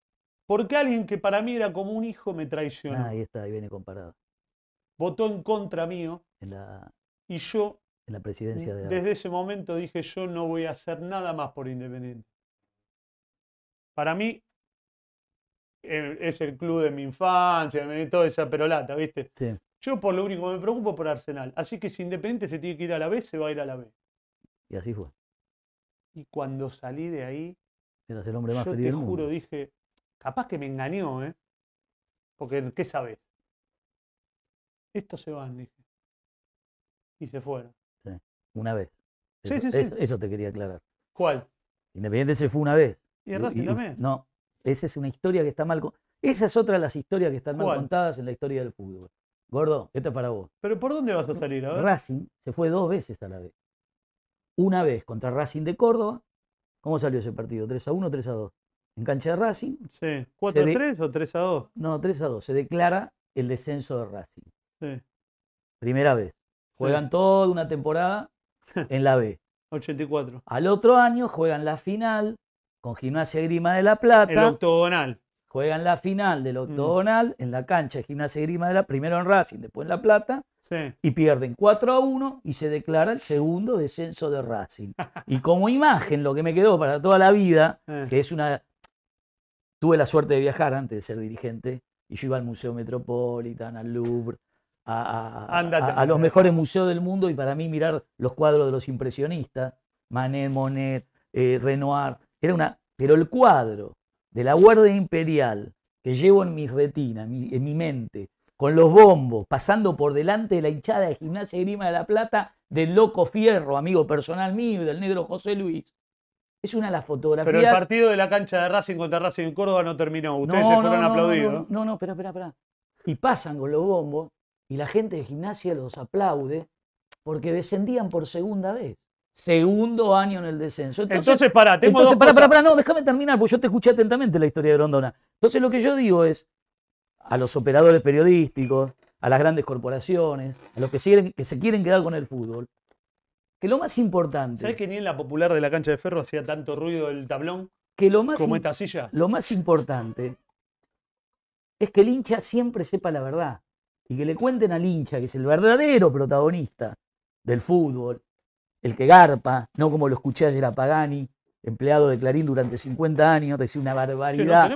porque alguien que para mí era como un hijo me traicionó. Ah, ahí está, ahí viene comparado. Votó en contra mío. En la... Y yo, en la presidencia desde ese momento dije, yo no voy a hacer nada más por Independiente. Para mí eh, es el club de mi infancia, de toda esa perolata, ¿viste? Sí. Yo por lo único me preocupo por Arsenal. Así que si Independiente se tiene que ir a la B, se va a ir a la B. Y así fue. Y cuando salí de ahí. el hombre más yo Te juro, dije. Capaz que me engañó, ¿eh? Porque, ¿qué sabes? Estos se van, dije. Y se fueron. Sí, una vez. Eso, sí, sí, sí. Eso, te quería aclarar. ¿Cuál? Independiente se fue una vez. ¿Y el también? No, esa es una historia que está mal. Esa es otra de las historias que están mal contadas en la historia del fútbol. Gordo, esta es para vos. ¿Pero por dónde vas a salir ahora? Racing se fue dos veces a la B. Una vez contra Racing de Córdoba. ¿Cómo salió ese partido? ¿3 a 1 o 3 a 2? En cancha de Racing. Sí. ¿4 a 3 o 3 a 2? No, 3 a 2. Se declara el descenso de Racing. Sí. Primera vez. Juegan toda una temporada en la B. 84. Al otro año juegan la final con Gimnasia Grima de la Plata. El octogonal juegan la final del octogonal mm. en la cancha de Gimnasia Grima de la primero en Racing, después en La Plata, y pierden 4 a 1 y se declara el segundo descenso de Racing. y como imagen, lo que me quedó para toda la vida, eh. que es una... Tuve la suerte de viajar antes de ser dirigente, y yo iba al Museo Metropolitan, al Louvre, a, los mejores museos del mundo, y para mí mirar los cuadros de los impresionistas, Manet, Monet, eh, Renoir, era una... Pero el cuadro de la Guardia Imperial que llevo en mi retina, en mi, mente, con los bombos, pasando por delante de la hinchada de Gimnasia Grima de la Plata, del Loco Fierro, amigo personal mío, y del negro José Luis. Es una de las fotografías. Pero el partido de la cancha de Racing contra Racing en Córdoba no terminó. Ustedes se fueron aplaudiendo. no, No, no, no, espera, espera. Y pasan con los bombos y la gente de gimnasia los aplaude porque descendían por segunda vez. Segundo año en el descenso. Entonces, para pará, tengo no, déjame terminar, porque yo te escuché atentamente la historia de Grondona. Entonces lo que yo digo es, a los operadores periodísticos, a las grandes corporaciones, a los que, siguen, que se quieren quedar con el fútbol, que lo más importante... ¿Sabes que ni en la popular de la cancha de ferro hacía tanto ruido el tablón que lo más como esta silla? Lo más importante es que el hincha siempre sepa la verdad y que le cuenten al hincha, que es el verdadero protagonista del fútbol, el que garpa, no como lo escuché ayer a Pagani, empleado de Clarín durante 50 años, decía una barbaridad.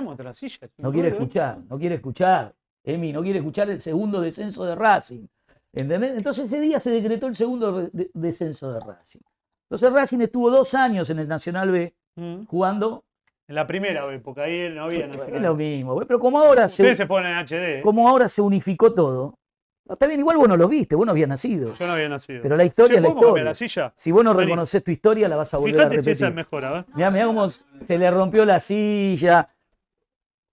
no, quiere ¿eh? escuchar, no quiere escuchar. Emi, no quiere escuchar el segundo descenso de Racing. Entonces ese día se decretó el segundo descenso de Racing. Entonces Racing estuvo dos años en el Nacional B mm. jugando. En la primera época, porque ahí no había Nacional. Es lo mismo, pero como ahora se, se en HD. ¿eh? Como ahora se unificó todo, no, está bien, igual vos no los viste, vos no habías nacido. Yo no había nacido. Pero la historia es la historia. Si vos no reconoces tu historia, la vas a volver a repetir. Si esa es mejor, Mirá, mirá cómo se le rompió la silla.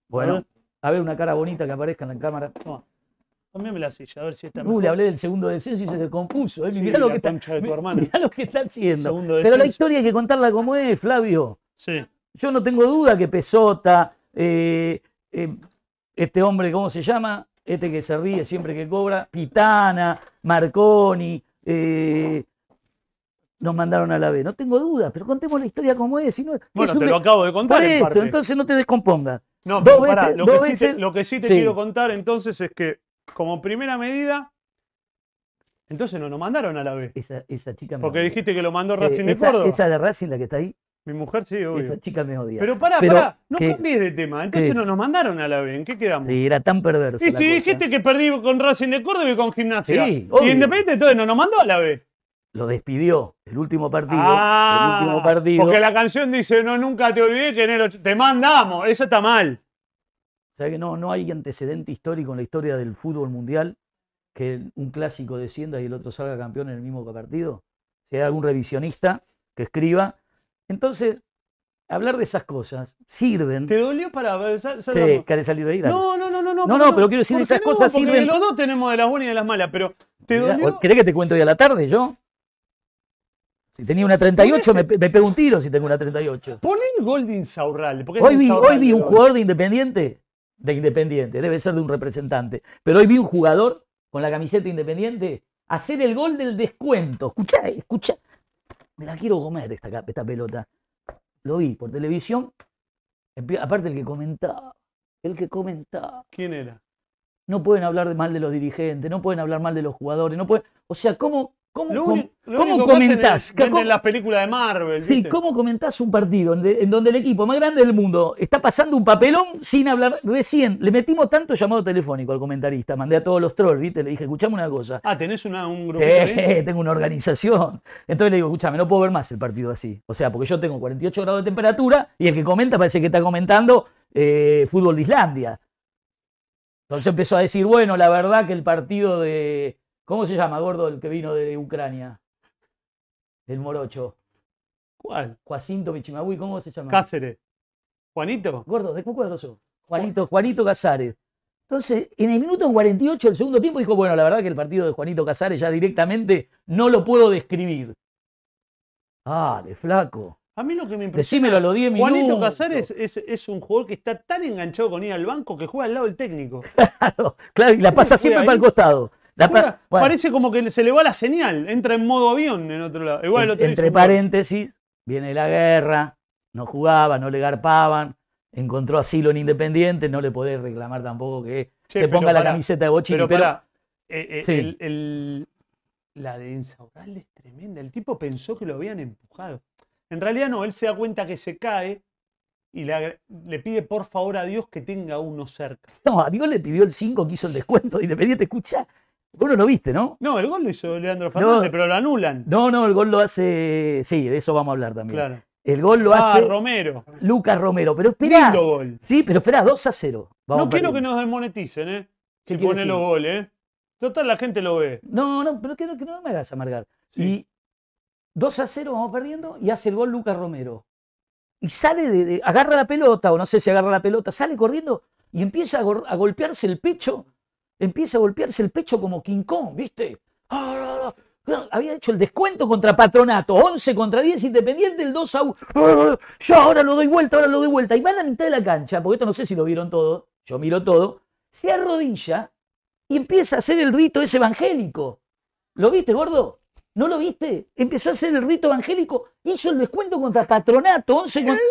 Bueno, a ver, una cara bonita que aparezca en la cámara. No. Cambiame la silla, a ver si está uh, le hablé del segundo descenso y se descompuso. ¿eh? lo que está, de tu lo que está haciendo. Pero la historia hay que contarla como es, Flavio. Sí. Yo no tengo duda que Pesota, eh, eh, este hombre, ¿cómo se llama? este que se ríe siempre que cobra, Pitana, Marconi, eh, nos mandaron a la B. No tengo dudas, pero contemos la historia como es. bueno, te lo acabo de contar. Por entonces no te descompongas. No, pero pará, lo, que sí te, quiero contar entonces es que, como primera medida, entonces no nos mandaron a la B. Esa, esa chica Porque dijiste que lo mandó Racing de esa, Córdoba. Esa de Racing, la que está ahí, mi mujer sí, obvio. Esa chica me odia. Pero pará, pará, no cambies de tema. Entonces no nos mandaron a la B, ¿en qué quedamos? Sí, era tan perverso. Y si dijiste que perdí con Racing de Córdoba y con Gimnasia. Sí, Y Independiente entonces no nos mandó a la B. Lo despidió el último partido. Ah, el último partido. Porque la canción dice, no, nunca te olvidé que en el te mandamos. eso está mal. sabes que no, no hay antecedente histórico en la historia del fútbol mundial que un clásico descienda y el otro salga campeón en el mismo partido. Si hay algún revisionista que escriba, entonces, hablar de esas cosas sirven. ¿Te dolió para sí, ¿Querés salir de ahí? No, no, no, no. No, no, no pero quiero decir, esas cosas sirven. Los dos tenemos de las buenas y de las malas, pero ¿te ¿Querés que te cuento hoy a la tarde yo? Si tenía una 38, me, me, pego un tiro si tengo una 38. Pon el gol de Insaurral. Hoy hoy vi un jugador de Independiente, de Independiente, debe ser de un representante, pero hoy vi un jugador con la camiseta Independiente hacer el gol del descuento. Escuchá, escuchá me la quiero comer esta, esta pelota. Lo vi por televisión. Aparte el que comentaba, el que comentaba. ¿Quién era? No pueden hablar mal de los dirigentes, no pueden hablar mal de los jugadores, no pueden... O sea, ¿cómo, ¿Cómo, comentás? En, las películas de Marvel. Sí, ¿cómo comentás un partido en, donde el equipo más grande del mundo está pasando un papelón sin hablar? Recién le metimos tanto llamado telefónico al comentarista, mandé a todos los trolls, ¿viste? Le dije, escuchame una cosa. Ah, ¿tenés un grupo? Sí, tengo una organización. Entonces le digo, escuchame, no puedo ver más el partido así. O sea, porque yo tengo 48 grados de temperatura y el que comenta parece que está comentando eh, fútbol de Islandia. Entonces empezó a decir, bueno, la verdad que el partido de ¿Cómo se llama, gordo, el que vino de Ucrania? El morocho. ¿Cuál? Juacinto Pichimagui, ¿cómo se llama? Cáceres. ¿Juanito? Gordo, ¿de sos? Juanito, Juanito Casares. Entonces, en el minuto 48 del segundo tiempo dijo, bueno, la verdad que el partido de Juanito Casares ya directamente no lo puedo describir. Ah, de flaco. A mí lo que me impresiona. Decímelo a los 10 minutos. Juanito Casares es, un jugador que está tan enganchado con ir al banco que juega al lado del técnico. Claro, y la pasa siempre para el costado. Parece como que se le va la señal, entra en modo avión en otro lado. entre paréntesis, viene la guerra, no jugaba, no le garpaban, encontró asilo en Independiente, no le podés reclamar tampoco que se ponga la camiseta de bochino. Pero, eh, eh, la de Insaural es tremenda. El tipo pensó que lo habían empujado. En realidad no, él se da cuenta que se cae y le pide por favor a Dios que tenga uno cerca. No, a Dios le pidió el 5 que hizo el descuento de Independiente. Escucha, uno lo viste, ¿no? No, el gol lo hizo Leandro Fernández, pero lo anulan. No, no, el gol lo hace. Sí, de eso vamos a hablar también. Claro. El gol lo ah, hace. Romero. Lucas Romero. Pero espera. gol. Sí, pero espera, 2 a 0. no quiero que nos desmoneticen, ¿eh? Si pone los goles, ¿eh? Total, la gente lo ve. No, no, pero quiero que no me hagas amargar. Y 2 a 0 vamos perdiendo y hace el gol Lucas Romero. Y sale de, Agarra la pelota, o no sé si agarra la pelota, sale corriendo y empieza a golpearse el pecho Empieza a golpearse el pecho como King Kong, ¿viste? Ah, ah, ah, había hecho el descuento contra Patronato, 11 contra 10 Independiente, del 2 a 1. Yo ahora lo doy vuelta, ahora lo doy vuelta. Y va a la mitad de la cancha, porque esto no sé si lo vieron todo, yo miro todo. Se arrodilla y empieza a hacer el rito ese evangélico. ¿Lo viste, gordo? ¿No lo viste? Empezó a hacer el rito evangélico, hizo el descuento contra Patronato, 11 contra.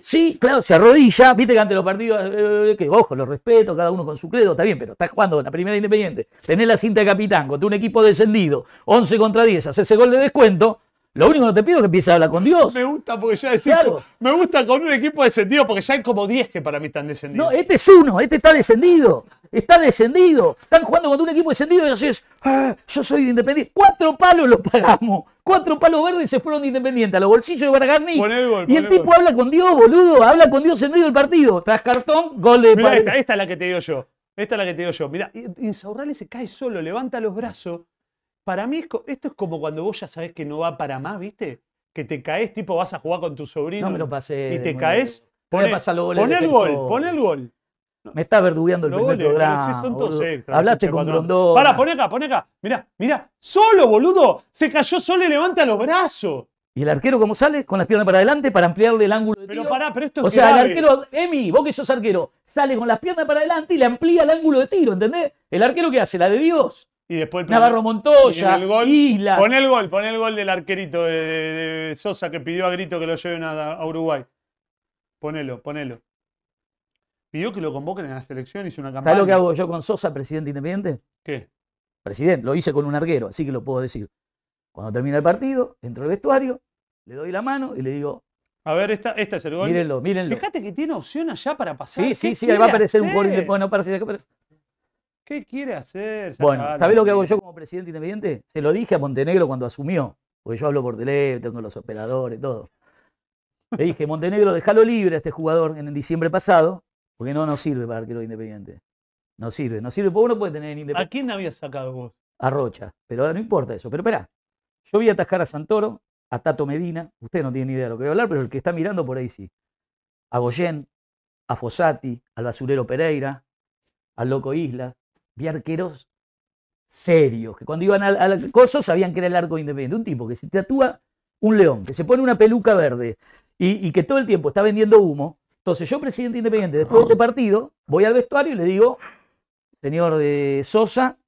Sí, claro, se arrodilla, viste que ante los partidos, eh, eh, que ojo, los respeto, cada uno con su credo, está bien, pero estás jugando con la primera independiente, tenés la cinta de capitán contra un equipo descendido, 11 contra 10, haces ese gol de descuento, lo único que te pido es que empieces a hablar con Dios. Me gusta porque ya Me gusta con un equipo descendido porque ya hay como 10 que para mí están descendidos. No, este es uno, este está descendido. Está descendido. Están jugando con un equipo descendido y decís, ah, yo soy de Independiente. Cuatro palos lo pagamos. Cuatro palos verdes se fueron de Independiente a los bolsillos de Bargarni. Y el, tipo habla con Dios, boludo. Habla con Dios en medio del partido. Tras cartón, gol de Mirá esta, es la que te digo yo. Esta es la que te digo yo. Mirá, Insaurralde se cae solo, levanta los brazos para mí esto es como cuando vos ya sabés que no va para más, ¿viste? Que te caes, tipo vas a jugar con tu sobrino. No me lo pasé. Y te caes. Pone, pon el gol, pon el gol. Me está verdugueando el primer programa. Son Hablaste con Grondona. Para, poné acá, poné acá. Mirá, mirá. Solo, boludo. Se cayó solo y levanta los brazos. ¿Y el arquero cómo sale? Con las piernas para adelante para ampliarle el ángulo de tiro. Pero pará, pero esto es O sea, el arquero, Emi, vos que sos arquero, sale con las piernas para adelante y le amplía el ángulo de tiro, ¿entendés? ¿El arquero qué hace? ¿La de Dios? Y después Navarro Montoya, el Pon el gol, pon el gol del arquerito de, Sosa que pidió a grito que lo lleven a, Uruguay. Ponelo, ponelo. Pidió que lo convoquen en las selección, hizo una campaña. ¿Sabes lo que hago yo con Sosa, presidente independiente? ¿Qué? Presidente, lo hice con un arquero, así que lo puedo decir. Cuando termina el partido, entro al vestuario, le doy la mano y le digo. A ver, esta, este es el gol. Mírenlo, mírenlo. Fíjate que tiene opción allá para pasar. Sí, sí, sí, ahí va a aparecer un gol bueno ¿Qué quiere hacer? Bueno, ¿sabés lo que hago yo como presidente independiente? Se lo dije a Montenegro cuando asumió, porque yo hablo por teléfono, tengo los operadores, todo. Le dije, Montenegro, déjalo libre a este jugador en diciembre pasado, porque no nos sirve para arquero independiente. No sirve, no sirve, porque uno puede tener independiente. ¿A quién habías sacado vos? A Rocha, pero no importa eso. Pero espera, yo voy a atajar a Santoro, a Tato Medina, usted no tiene ni idea de lo que voy a hablar, pero el que está mirando por ahí sí. A Goyen, a Fossati, al basurero Pereira, al Loco Isla, Vi arqueros serios, que cuando iban al, coso sabían que era el arco independiente. Un tipo que se tatúa un león, que se pone una peluca verde y, que todo el tiempo está vendiendo humo. Entonces yo, presidente independiente, después de este partido, voy al vestuario y le digo, señor de eh, Sosa,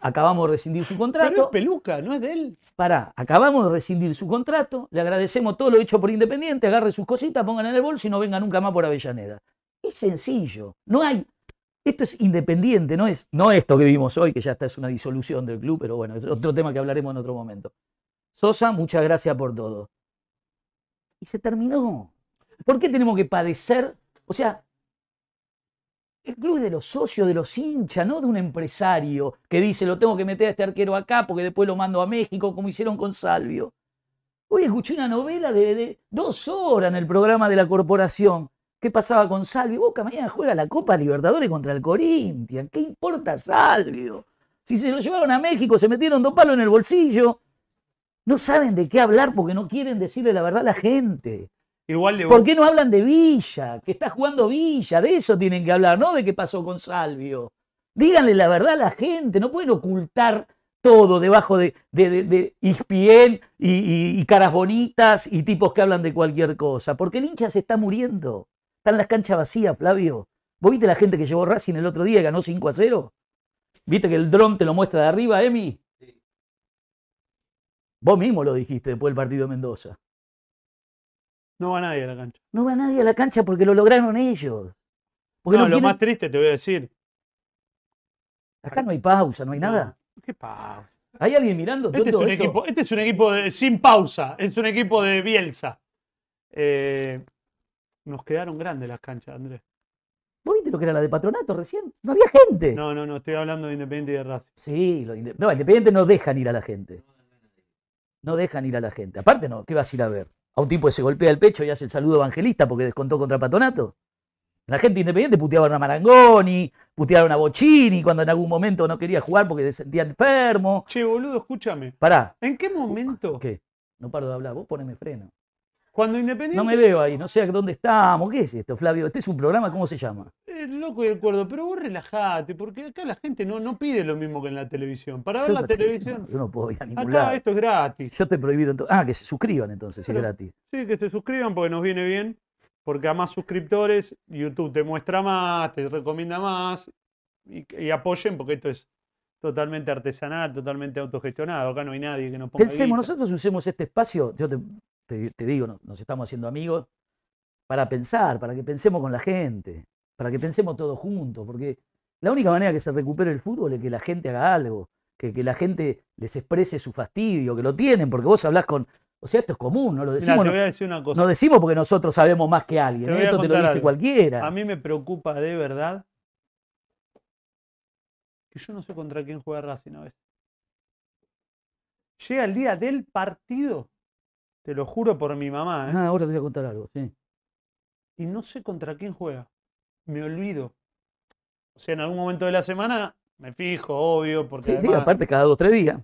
acabamos de rescindir su contrato. Pero es peluca, no es de él. Pará, acabamos de rescindir su contrato, le agradecemos todo lo hecho por Independiente, agarre sus cositas, pongan en el bolso y no venga nunca más por Avellaneda. Es sencillo, no hay esto es independiente, no es no esto que vimos hoy, que ya está es una disolución del club, pero bueno, es otro tema que hablaremos en otro momento. Sosa, muchas gracias por todo. Y se terminó. ¿Por qué tenemos que padecer? O sea, el club es de los socios, de los hinchas, no de un empresario que dice, lo tengo que meter a este arquero acá porque después lo mando a México, como hicieron con Salvio. Hoy escuché una novela de dos horas en el programa de la corporación ¿Qué pasaba con Salvio? Boca mañana juega la Copa Libertadores contra el Corinthians. ¿Qué importa Salvio? Si se lo llevaron a México, se metieron dos palos en el bolsillo. No saben de qué hablar porque no quieren decirle la verdad a la gente. Igual ¿Por qué no hablan de Villa? Que está jugando Villa. De eso tienen que hablar, no de qué pasó con Salvio. Díganle la verdad a la gente. No pueden ocultar todo debajo de, de, y, y, caras bonitas y tipos que hablan de cualquier cosa, porque el hincha se está muriendo. Están las canchas vacías, Flavio. ¿Vos viste la gente que llevó Racing el otro día y ganó 5 a 0? ¿Viste que el dron te lo muestra de arriba, Emi? Sí. Vos mismo lo dijiste después del partido de Mendoza. No va nadie a la cancha. No va nadie a la cancha porque lo lograron ellos. no, lo más triste te voy a decir. Acá no hay pausa, no hay nada. ¿Qué pausa? ¿Hay alguien mirando? Este es, un equipo, este es un equipo sin pausa, es un equipo de Bielsa. Eh, nos quedaron grandes las canchas, Andrés. ¿Vos viste lo que era la de patronato recién? No había gente. No, no, no, estoy hablando de Independiente y de Racing. Sí, no, Independiente no dejan ir a la gente. No dejan ir a la gente. Aparte, no, ¿qué vas a ir a ver? A un tipo que se golpea el pecho y hace el saludo evangelista porque descontó contra Patronato. La gente independiente puteaba a Marangoni, puteaba a Bocini cuando en algún momento no quería jugar porque se sentía enfermo. Che, boludo, escúchame. Pará. ¿En qué momento? ¿Qué? No paro de hablar, vos poneme freno. Cuando Independiente. No me veo ahí, no sé dónde estamos. ¿Qué es esto, Flavio? Este es un programa, ¿cómo se llama? El eh, loco y el cuerdo, pero vos relajate, porque acá la gente no, no pide lo mismo que en la televisión. Para ver la televisión. Yo no puedo ir a ningún acá esto es gratis. Yo te he prohibido entonces. Ah, que se suscriban entonces, es gratis. Sí, que se suscriban porque nos viene bien. Porque a más suscriptores, YouTube te muestra más, te recomienda más. y, apoyen, porque esto es totalmente artesanal, totalmente autogestionado. Acá no hay nadie que nos ponga. Pensemos, nosotros usemos este espacio, yo te, digo, nos, estamos haciendo amigos para pensar, para que pensemos con la gente, para que pensemos todos juntos, porque la única manera que se recupere el fútbol es que la gente haga algo, que, la gente les exprese su fastidio, que lo tienen, porque vos hablás con... O sea, esto es común, no lo decimos. no te voy a decir una cosa. No decimos porque nosotros sabemos más que alguien. esto te lo dice cualquiera. A mí me preocupa de verdad que yo no sé contra quién juega Racing a Llega el día del partido te lo juro por mi mamá. ¿eh? Ah, ahora te voy a contar algo, sí. Y no sé contra quién juega. Me olvido. O sea, en algún momento de la semana me fijo, obvio, porque. Sí, sí, aparte cada dos, o tres días.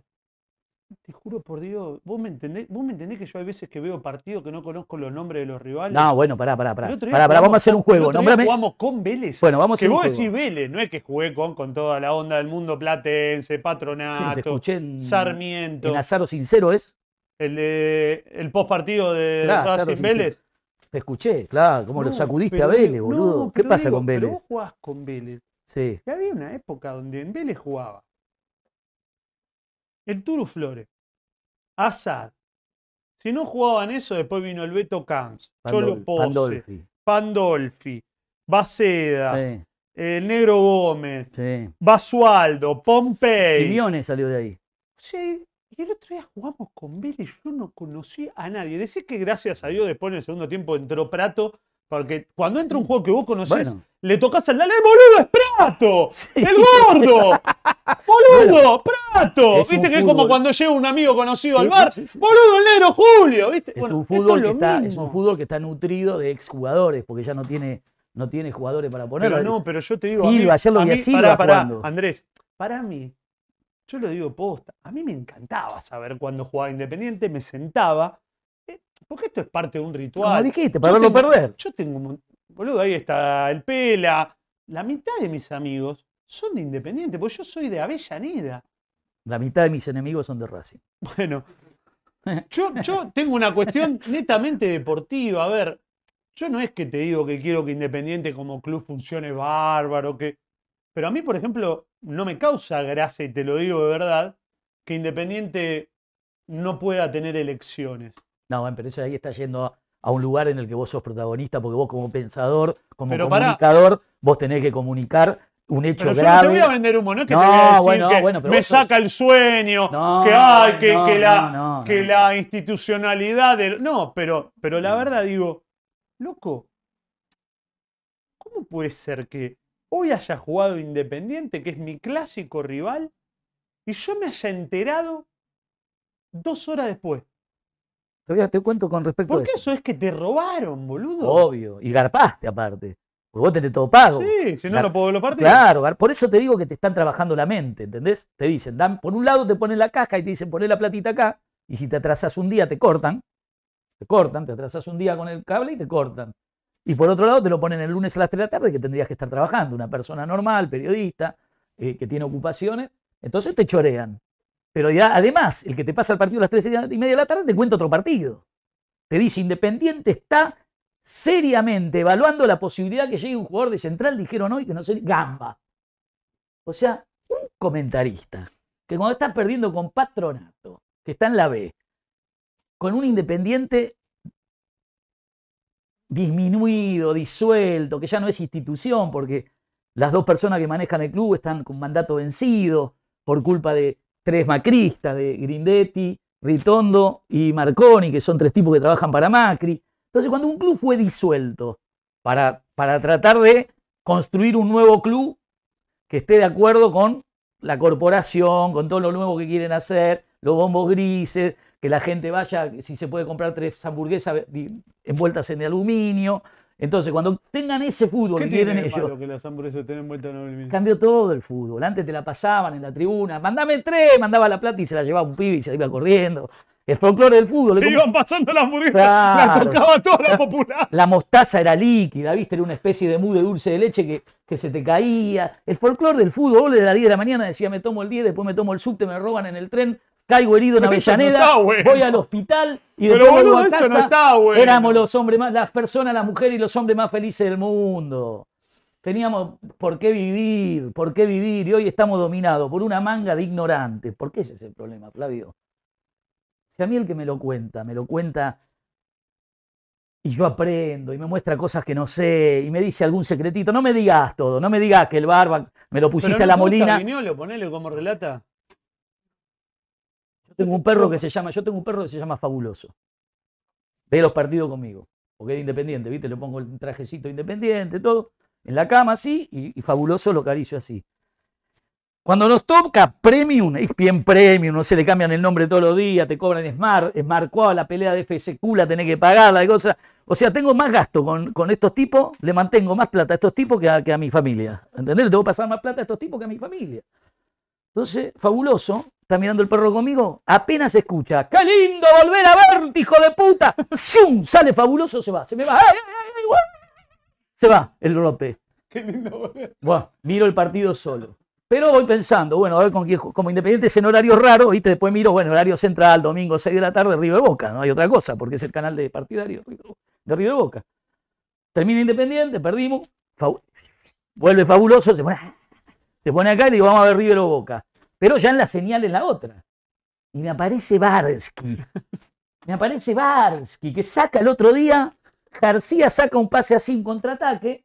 Te juro por Dios, ¿vos me, entendés? ¿vos me entendés que yo hay veces que veo partidos que no conozco los nombres de los rivales? No, bueno, pará, pará, pará. Pará, vamos a hacer un juego. Nombrame. Jugamos con Vélez. Bueno, vamos a hacer Que vos decís Vélez, no es que jugué con, con toda la onda del mundo platense, patronato, en, Sarmiento. Sincero es el, post partido de Vélez. Te escuché, claro, como lo sacudiste a Vélez, boludo. ¿Qué pasa con Vélez? Pero vos con Vélez. había una época donde en Vélez jugaba el Turu Flores, Azad. Si no jugaban eso, después vino el Beto Camps, Cholo Poste, Pandolfi, Baceda, el Negro Gómez, Basualdo, Pompey. Simeone salió de ahí. Sí, y el otro día jugamos con Vélez, yo no conocí a nadie. Decís que gracias a Dios después en el segundo tiempo entró Prato, porque cuando entra un juego que vos conocés, le tocas al Dale, boludo, es Prato, el gordo, boludo, Prato. Viste que es como cuando llega un amigo conocido al bar, boludo, el negro Julio, Es, un fútbol que está, un que está nutrido de exjugadores, porque ya no tiene, no tiene jugadores para ponerlo Pero no, pero yo te digo. Andrés, para mí, yo lo digo posta. A mí me encantaba saber cuando jugaba Independiente, me sentaba. Eh, porque esto es parte de un ritual. Como dijiste, para no perder. Yo tengo Boludo, ahí está el Pela. La mitad de mis amigos son de Independiente, porque yo soy de Avellaneda. La mitad de mis enemigos son de Racing. Bueno, yo, yo tengo una cuestión netamente deportiva. A ver, yo no es que te digo que quiero que Independiente como club funcione bárbaro, que. Pero a mí, por ejemplo, no me causa gracia, y te lo digo de verdad, que Independiente no pueda tener elecciones. No, pero eso ahí está yendo a, un lugar en el que vos sos protagonista, porque vos como pensador, como comunicador, vos tenés que comunicar un hecho pero grave. no te voy a vender humo, no es que te voy decir que me saca el sueño, que, la, que la institucionalidad del... No, pero, pero la verdad digo, loco, ¿cómo puede ser que hoy haya jugado Independiente, que es mi clásico rival, y yo me haya enterado dos horas después. Todavía te cuento con respecto a eso. eso es que te robaron, boludo. Obvio, y garpaste aparte. Porque vos tenés todo pago. Sí, si no no lo puedo lo partir. Claro, por eso te digo que te están trabajando la mente, ¿entendés? Te dicen, dan, por un lado te ponen la caja y te dicen, poné la platita acá, y si te atrasas un día te cortan. Te cortan, te atrasas un día con el cable y te cortan. Y por otro lado, te lo ponen el lunes a las 3 de la tarde, que tendrías que estar trabajando, una persona normal, periodista, eh, que tiene ocupaciones. Entonces te chorean. Pero ya, además, el que te pasa el partido a las 3 y media de la tarde te cuenta otro partido. Te dice, Independiente está seriamente evaluando la posibilidad que llegue un jugador de central, dijeron hoy que no sé, Gamba. O sea, un comentarista que cuando está perdiendo con Patronato, que está en la B, con un Independiente disminuido, disuelto, que ya no es institución, porque las dos personas que manejan el club están con mandato vencido por culpa de tres macristas, de Grindetti, Ritondo y Marconi, que son tres tipos que trabajan para Macri. Entonces, cuando un club fue disuelto para, para tratar de construir un nuevo club que esté de acuerdo con la corporación, con todo lo nuevo que quieren hacer, los bombos grises, que la gente vaya, si se puede comprar tres hamburguesas envueltas en aluminio. Entonces, cuando tengan ese fútbol ¿Qué tienen ellos. Cambió todo el fútbol. Antes te la pasaban en la tribuna. Mandame tres, mandaba la plata y se la llevaba un pibe y se la iba corriendo. El folclore del fútbol. ¡Te iban pasando las hamburguesas, la tocaba toda la popular. La mostaza era líquida, ¿viste? Era una especie de mude dulce de leche que, que se te caía. El folclore del fútbol, vos de las 10 de la mañana decía, me tomo el 10, después me tomo el subte, me roban en el tren, caigo herido en Avellaneda, voy al hospital y después Pero vuelvo a Éramos los hombres más, las personas, las mujeres y los hombres más felices del mundo. Teníamos por qué vivir, por qué vivir, y hoy estamos dominados por una manga de ignorantes. ¿Por qué ese es el problema, Flavio? Si a mí el que me lo cuenta, me lo cuenta y yo aprendo y me muestra cosas que no sé y me dice algún secretito. No me digas todo, no me digas que el barba me lo pusiste a la molina. lo ponele como relata tengo un perro que se llama, yo tengo un perro que se llama Fabuloso. Ve los partidos conmigo, porque es independiente, ¿viste? Le pongo el trajecito independiente, todo. En la cama así y, Fabuloso lo caricio así. Cuando nos toca Premium, bien Premium, no se le cambian el nombre todos los días, te cobran Smart, Smart a la pelea de FSQ, Cula, tenés que pagarla y cosas. O sea, tengo más gasto con, estos tipos, le mantengo más plata a estos tipos que a, que a mi familia. ¿Entendés? Le tengo que pasar más plata a estos tipos que a mi familia. Entonces, fabuloso, ¿Está mirando el perro conmigo? Apenas escucha. ¡Qué lindo volver a verte, hijo de puta! ¡Zum! Sale fabuloso, se va. Se me va. ¡Ay, ay, ay, se va el rope. ¡Qué lindo volver! Bueno, miro el partido solo. Pero voy pensando, bueno, a ver Como Independiente es en horario raro ¿viste? Después miro, bueno, horario central, domingo 6 de la tarde, River Boca. No hay otra cosa, porque es el canal de partidario de River Boca. Termina Independiente, perdimos. vuelve fabuloso, se pone, se pone acá y le digo, vamos a ver River o Boca. Pero ya en la señal es la otra. Y me aparece Barsky. Me aparece Barsky, que saca el otro día. García saca un pase así en contraataque.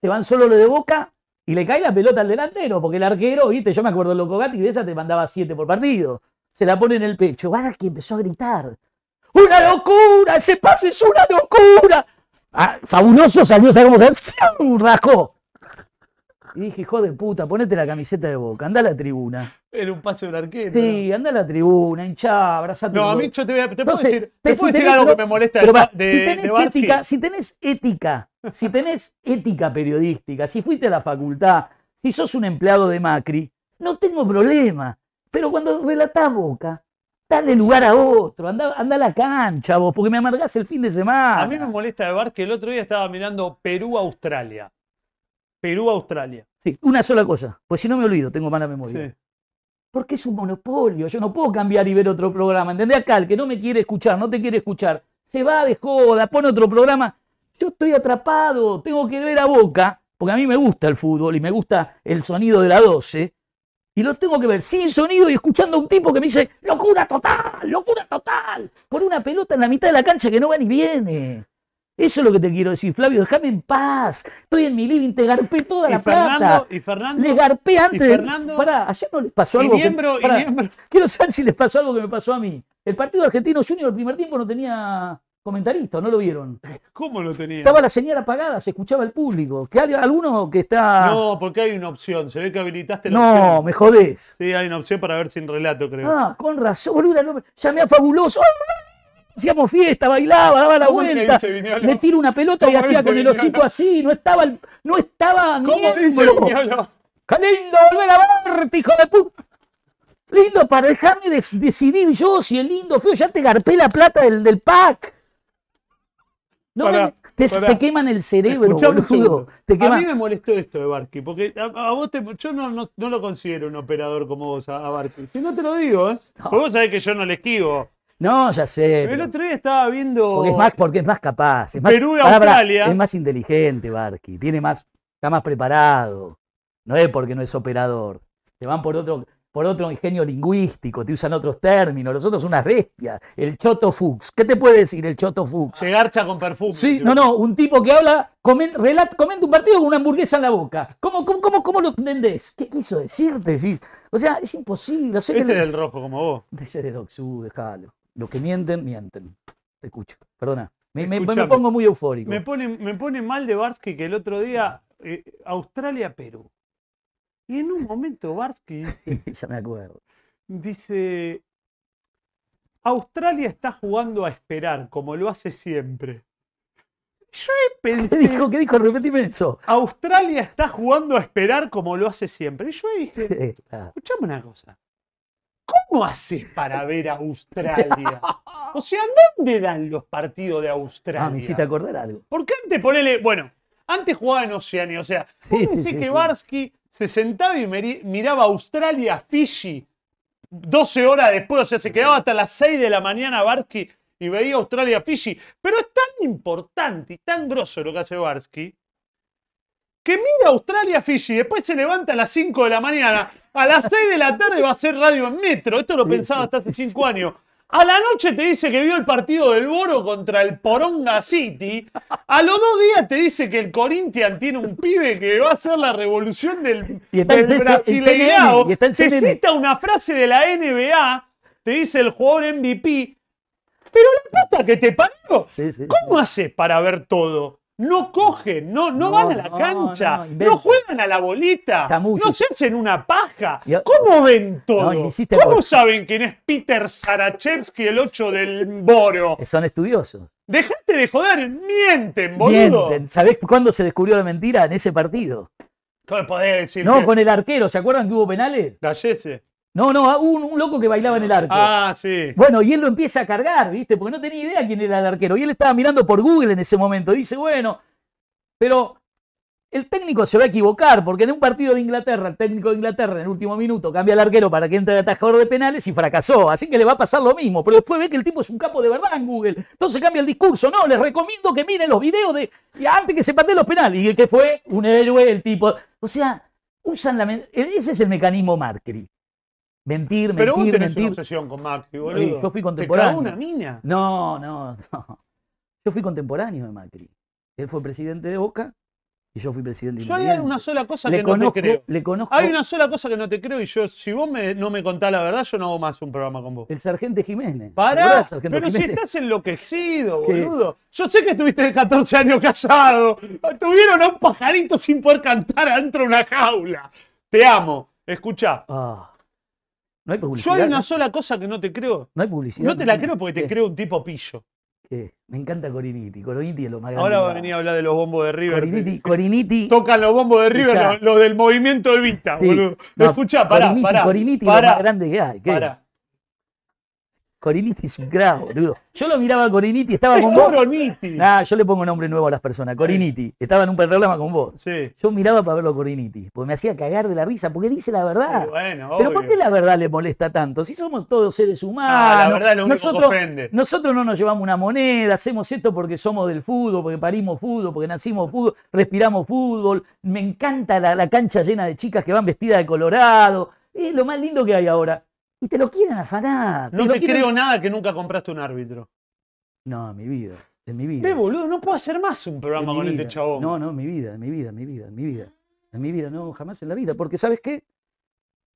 Se van solo lo de boca y le cae la pelota al delantero, porque el arquero, viste, yo me acuerdo el Loco de esa te mandaba siete por partido. Se la pone en el pecho. Barsky empezó a gritar. ¡Una locura! ¡Ese pase es una locura! Ah, fabuloso salió, ¿sabes cómo se Rajó. Y dije, hijo de puta, ponete la camiseta de boca, anda a la tribuna. Era un pase de arquero. Sí, anda a la tribuna, hinchá, abrazate. No, a mí yo te voy a. puedo decir, te, puedo decir algo que me molesta de, si tenés ética, Si tenés ética, si tenés ética periodística, si fuiste a la facultad, si sos un empleado de Macri, no tengo problema. Pero cuando relatás boca, dale lugar a otro, anda, anda a la cancha vos, porque me amargás el fin de semana. A mí me molesta de bar que el otro día estaba mirando Perú-Australia. Perú-Australia. Sí, una sola cosa, pues si no me olvido, tengo mala memoria. Porque es un monopolio, yo no puedo cambiar y ver otro programa. ¿Entendés? Acá el que no me quiere escuchar, no te quiere escuchar, se va de joda, pone otro programa. Yo estoy atrapado, tengo que ver a Boca, porque a mí me gusta el fútbol y me gusta el sonido de la 12, y lo tengo que ver sin sonido y escuchando a un tipo que me dice, locura total, locura total, por una pelota en la mitad de la cancha que no va ni viene. Eso es lo que te quiero decir, Flavio, déjame en paz. Estoy en mi living, te garpé toda y la Fernando, plata. Y Fernando, les garpé antes. Y Fernando, Pará, ayer no les pasó algo. Y miembro, y miembro. Quiero saber si les pasó algo que me pasó a mí. El partido argentino junior el primer tiempo no tenía comentarista, no lo vieron. ¿Cómo lo tenía? Estaba la señal apagada, se escuchaba el público. Que alguno que está. No, porque hay una opción, se ve que habilitaste la no, me jodés. Sí, hay una opción para ver sin relato, creo. Ah, con razón, boludo. Llamé a Fabuloso hacíamos fiesta, bailaba, daba la vuelta, Me le tiro una pelota y hacía con el hocico así, no estaba, no estaba ¿Cómo dice Viñolo? lindo volver a verte, hijo de puta! Lindo para dejarme decidir yo si el lindo feo, ya te garpé la plata del, del pack. te, te, queman el cerebro, Te A mí me molestó esto de Barqui, porque a, vos te, yo no, no, no, lo considero un operador como vos a, Barqui. Si no te lo digo, ¿eh? vos sabés que yo no le esquivo no, ya sé. Pero, el otro día estaba viendo. Porque es más, porque es más capaz. Es más, Perú Australia. es más inteligente, Barqui. Tiene más, está más preparado. No es porque no es operador. Te van por otro, por otro ingenio lingüístico, te usan otros términos, los otros son unas bestias. El Choto Fuchs. ¿Qué te puede decir el Choto Fuchs? Se garcha con perfume. Sí, no, no, un tipo que habla, comenta, relata, un partido con una hamburguesa en la boca. ¿Cómo, cómo, cómo, lo entendés? ¿Qué quiso decirte? O sea, es imposible. O es el rojo como vos. Ese es de Doxú, déjalo. Los que mienten, mienten. Te escucho. Perdona. Me, pongo muy eufórico. Me pone, mal de Barsky que el otro día, eh, Australia-Perú. Y en un momento Barsky ya me acuerdo. Dice. Australia está jugando a esperar, como lo hace siempre. Yo he ¿Qué dijo? ¿Qué dijo? Repetime eso. Australia está jugando a esperar como lo hace siempre. yo dije, escuchame una cosa. ¿Cómo haces para ver Australia? O sea, ¿dónde dan los partidos de Australia? Ah, me hiciste acordar algo. Porque antes ponele, bueno, antes jugaba en Oceania, o sea, sí, fíjense que se sentaba y miraba Australia, Fiji, 12 horas después, o sea, se quedaba hasta las 6 de la mañana Barsky y veía Australia, Fiji. Pero es tan importante y tan grosso lo que hace Barsky que mira Australia Fiji, después se levanta a las 5 de la mañana, a las 6 de la tarde va a hacer radio en metro, esto lo pensaba hasta hace 5 años. A la noche te dice que vio el partido del Boro contra el Poronga City. A los dos días te dice que el Corinthians tiene un pibe que va a hacer la revolución del, brasileado. cita una frase de la NBA, te dice el jugador MVP. Pero la puta que te parió, ¿cómo haces para ver todo? no cogen, no, no, van a la cancha, no, juegan a la bolita, no se hacen una paja. ¿Cómo ven todo? ¿Cómo saben quién es Peter Sarachevsky, el 8 del Boro? Eh, son estudiosos. Dejate de joder, mienten, boludo. Mienten. ¿Sabés cuándo se descubrió la mentira? En ese partido. ¿Cómo podés decir? No, con el arquero. ¿Se acuerdan que hubo penales? Gallese. No, no, ah, un, loco que bailaba en el arco. Ah, sí. Bueno, y él lo empieza a cargar, ¿viste? Porque no tenía idea quién era el arquero. Y él estaba mirando por Google en ese momento. Dice, bueno, pero el técnico se va a equivocar, porque en un partido de Inglaterra, el técnico de Inglaterra en el último minuto cambia al arquero para que entre el atajador de penales y fracasó. Así que le va a pasar lo mismo. Pero después ve que el tipo es un capo de verdad en Google. Entonces cambia el discurso. No, les recomiendo que miren los videos de y antes que se pateen los penales. Y que fue un héroe, el tipo. O sea, usan la. E-, ese es el mecanismo Marcri. Mentir, mentir, Pero vos tenés una obsesión con Macri, boludo. yo fui contemporáneo. ¿Te una mina? No, no, no. Yo fui contemporáneo de Macri. Él fue presidente de Boca y yo fui presidente de yo hay una sola cosa que no te creo. Le conozco. Hay una sola cosa que no te creo y yo, si vos no me contás la verdad, yo no hago más un programa con vos. El sargento Jiménez. para sargento pero si estás enloquecido, boludo. Yo sé que estuviste 14 años callado. Tuvieron a un pajarito sin poder cantar adentro de una jaula. Te amo. Escucha. Ah. No hay publicidad. Yo hay una sola cosa que no te creo. No hay publicidad. No te la creo porque te creo un tipo pillo. Me encanta Coriniti. Coriniti es lo más grande. Ahora va a venir a hablar de los bombos de River. Coriniti. Tocan los bombos de River, los, del movimiento de vista boludo. Escuchá, para, Coriniti, es lo más grande que hay. Coriniti es un grado, boludo. Yo lo miraba a Coriniti, estaba con vos. Nah, yo le pongo nombre nuevo a las personas. Coriniti. Estaba en un programa con vos. Sí. Yo miraba para verlo a Coriniti, porque me hacía cagar de la risa, porque dice la verdad. Pero ¿por qué la verdad le molesta tanto? Si somos todos seres ah, humanos. la verdad lo único nosotros, Nosotros no nos llevamos una moneda, hacemos esto porque somos del fútbol, porque parimos fútbol, porque nacimos fútbol, respiramos fútbol. Me encanta la, la cancha llena de chicas que van vestidas de colorado. Es lo más lindo que hay ahora. Y te lo quieren afanar. No te, creo nada que nunca compraste un árbitro. No, mi vida. En mi vida. Ve, boludo, no puedo hacer más un programa con este chabón. No, no, en mi vida, en mi vida, en mi vida, en mi vida. En mi vida, no, jamás en la vida. Porque, ¿sabes qué?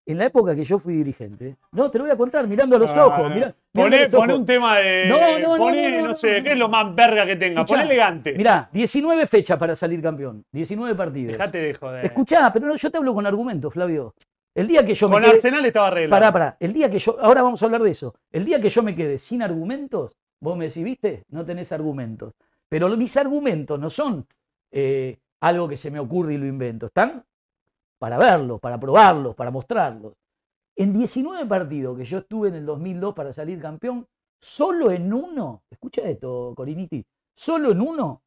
En la época que yo fui dirigente, no, te lo voy a contar mirando a los ah, ojos. poné, un tema de. No, no, no, Poné, no sé, ¿qué es lo más verga que tenga? poné elegante. Mirá, 19 fechas para salir campeón. 19 partidos. Déjate de joder. Escuchá, pero yo te hablo con argumentos, Flavio. El día que yo Con me Arsenal estaba arreglado. Pará, El día que yo. Ahora vamos a hablar de eso. El día que yo me quedé sin argumentos, vos me decís, ¿viste? No tenés argumentos. Pero mis argumentos no son eh, algo que se me ocurre y lo invento. Están para verlos, para probarlos, para mostrarlos. En 19 partidos que yo estuve en el 2002 para salir campeón, solo en uno, escucha esto, Coriniti, solo en uno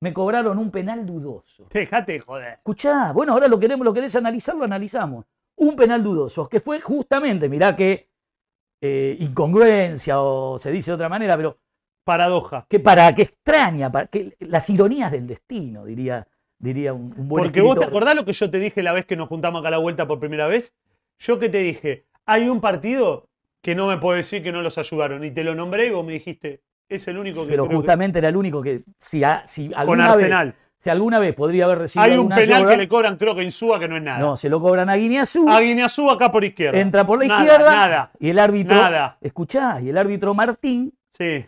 me cobraron un penal dudoso. Déjate, joder. Escuchá, bueno, ahora lo queremos, lo querés analizar, lo analizamos un penal dudoso, que fue justamente, mirá que eh, incongruencia o se dice de otra manera, pero... Paradoja. Que, para, que extraña, para, que las ironías del destino, diría, diría un, un buen Porque vos te acordás lo que yo te dije la vez que nos juntamos acá a la vuelta por primera vez. Yo que te dije, hay un partido que no me puede decir que no los ayudaron. Y te lo nombré y vos me dijiste, es el único que... Pero justamente era el único que, si, si alguna Con Arsenal. Si alguna vez podría haber recibido. Hay un penal que le cobran, creo que Insúa, que no es nada. No, se lo cobran a Guineazú. A Guineazú acá por izquierda. Entra por la izquierda. Nada. Y el árbitro. Nada. Escuchá, y el árbitro Martín. Sí.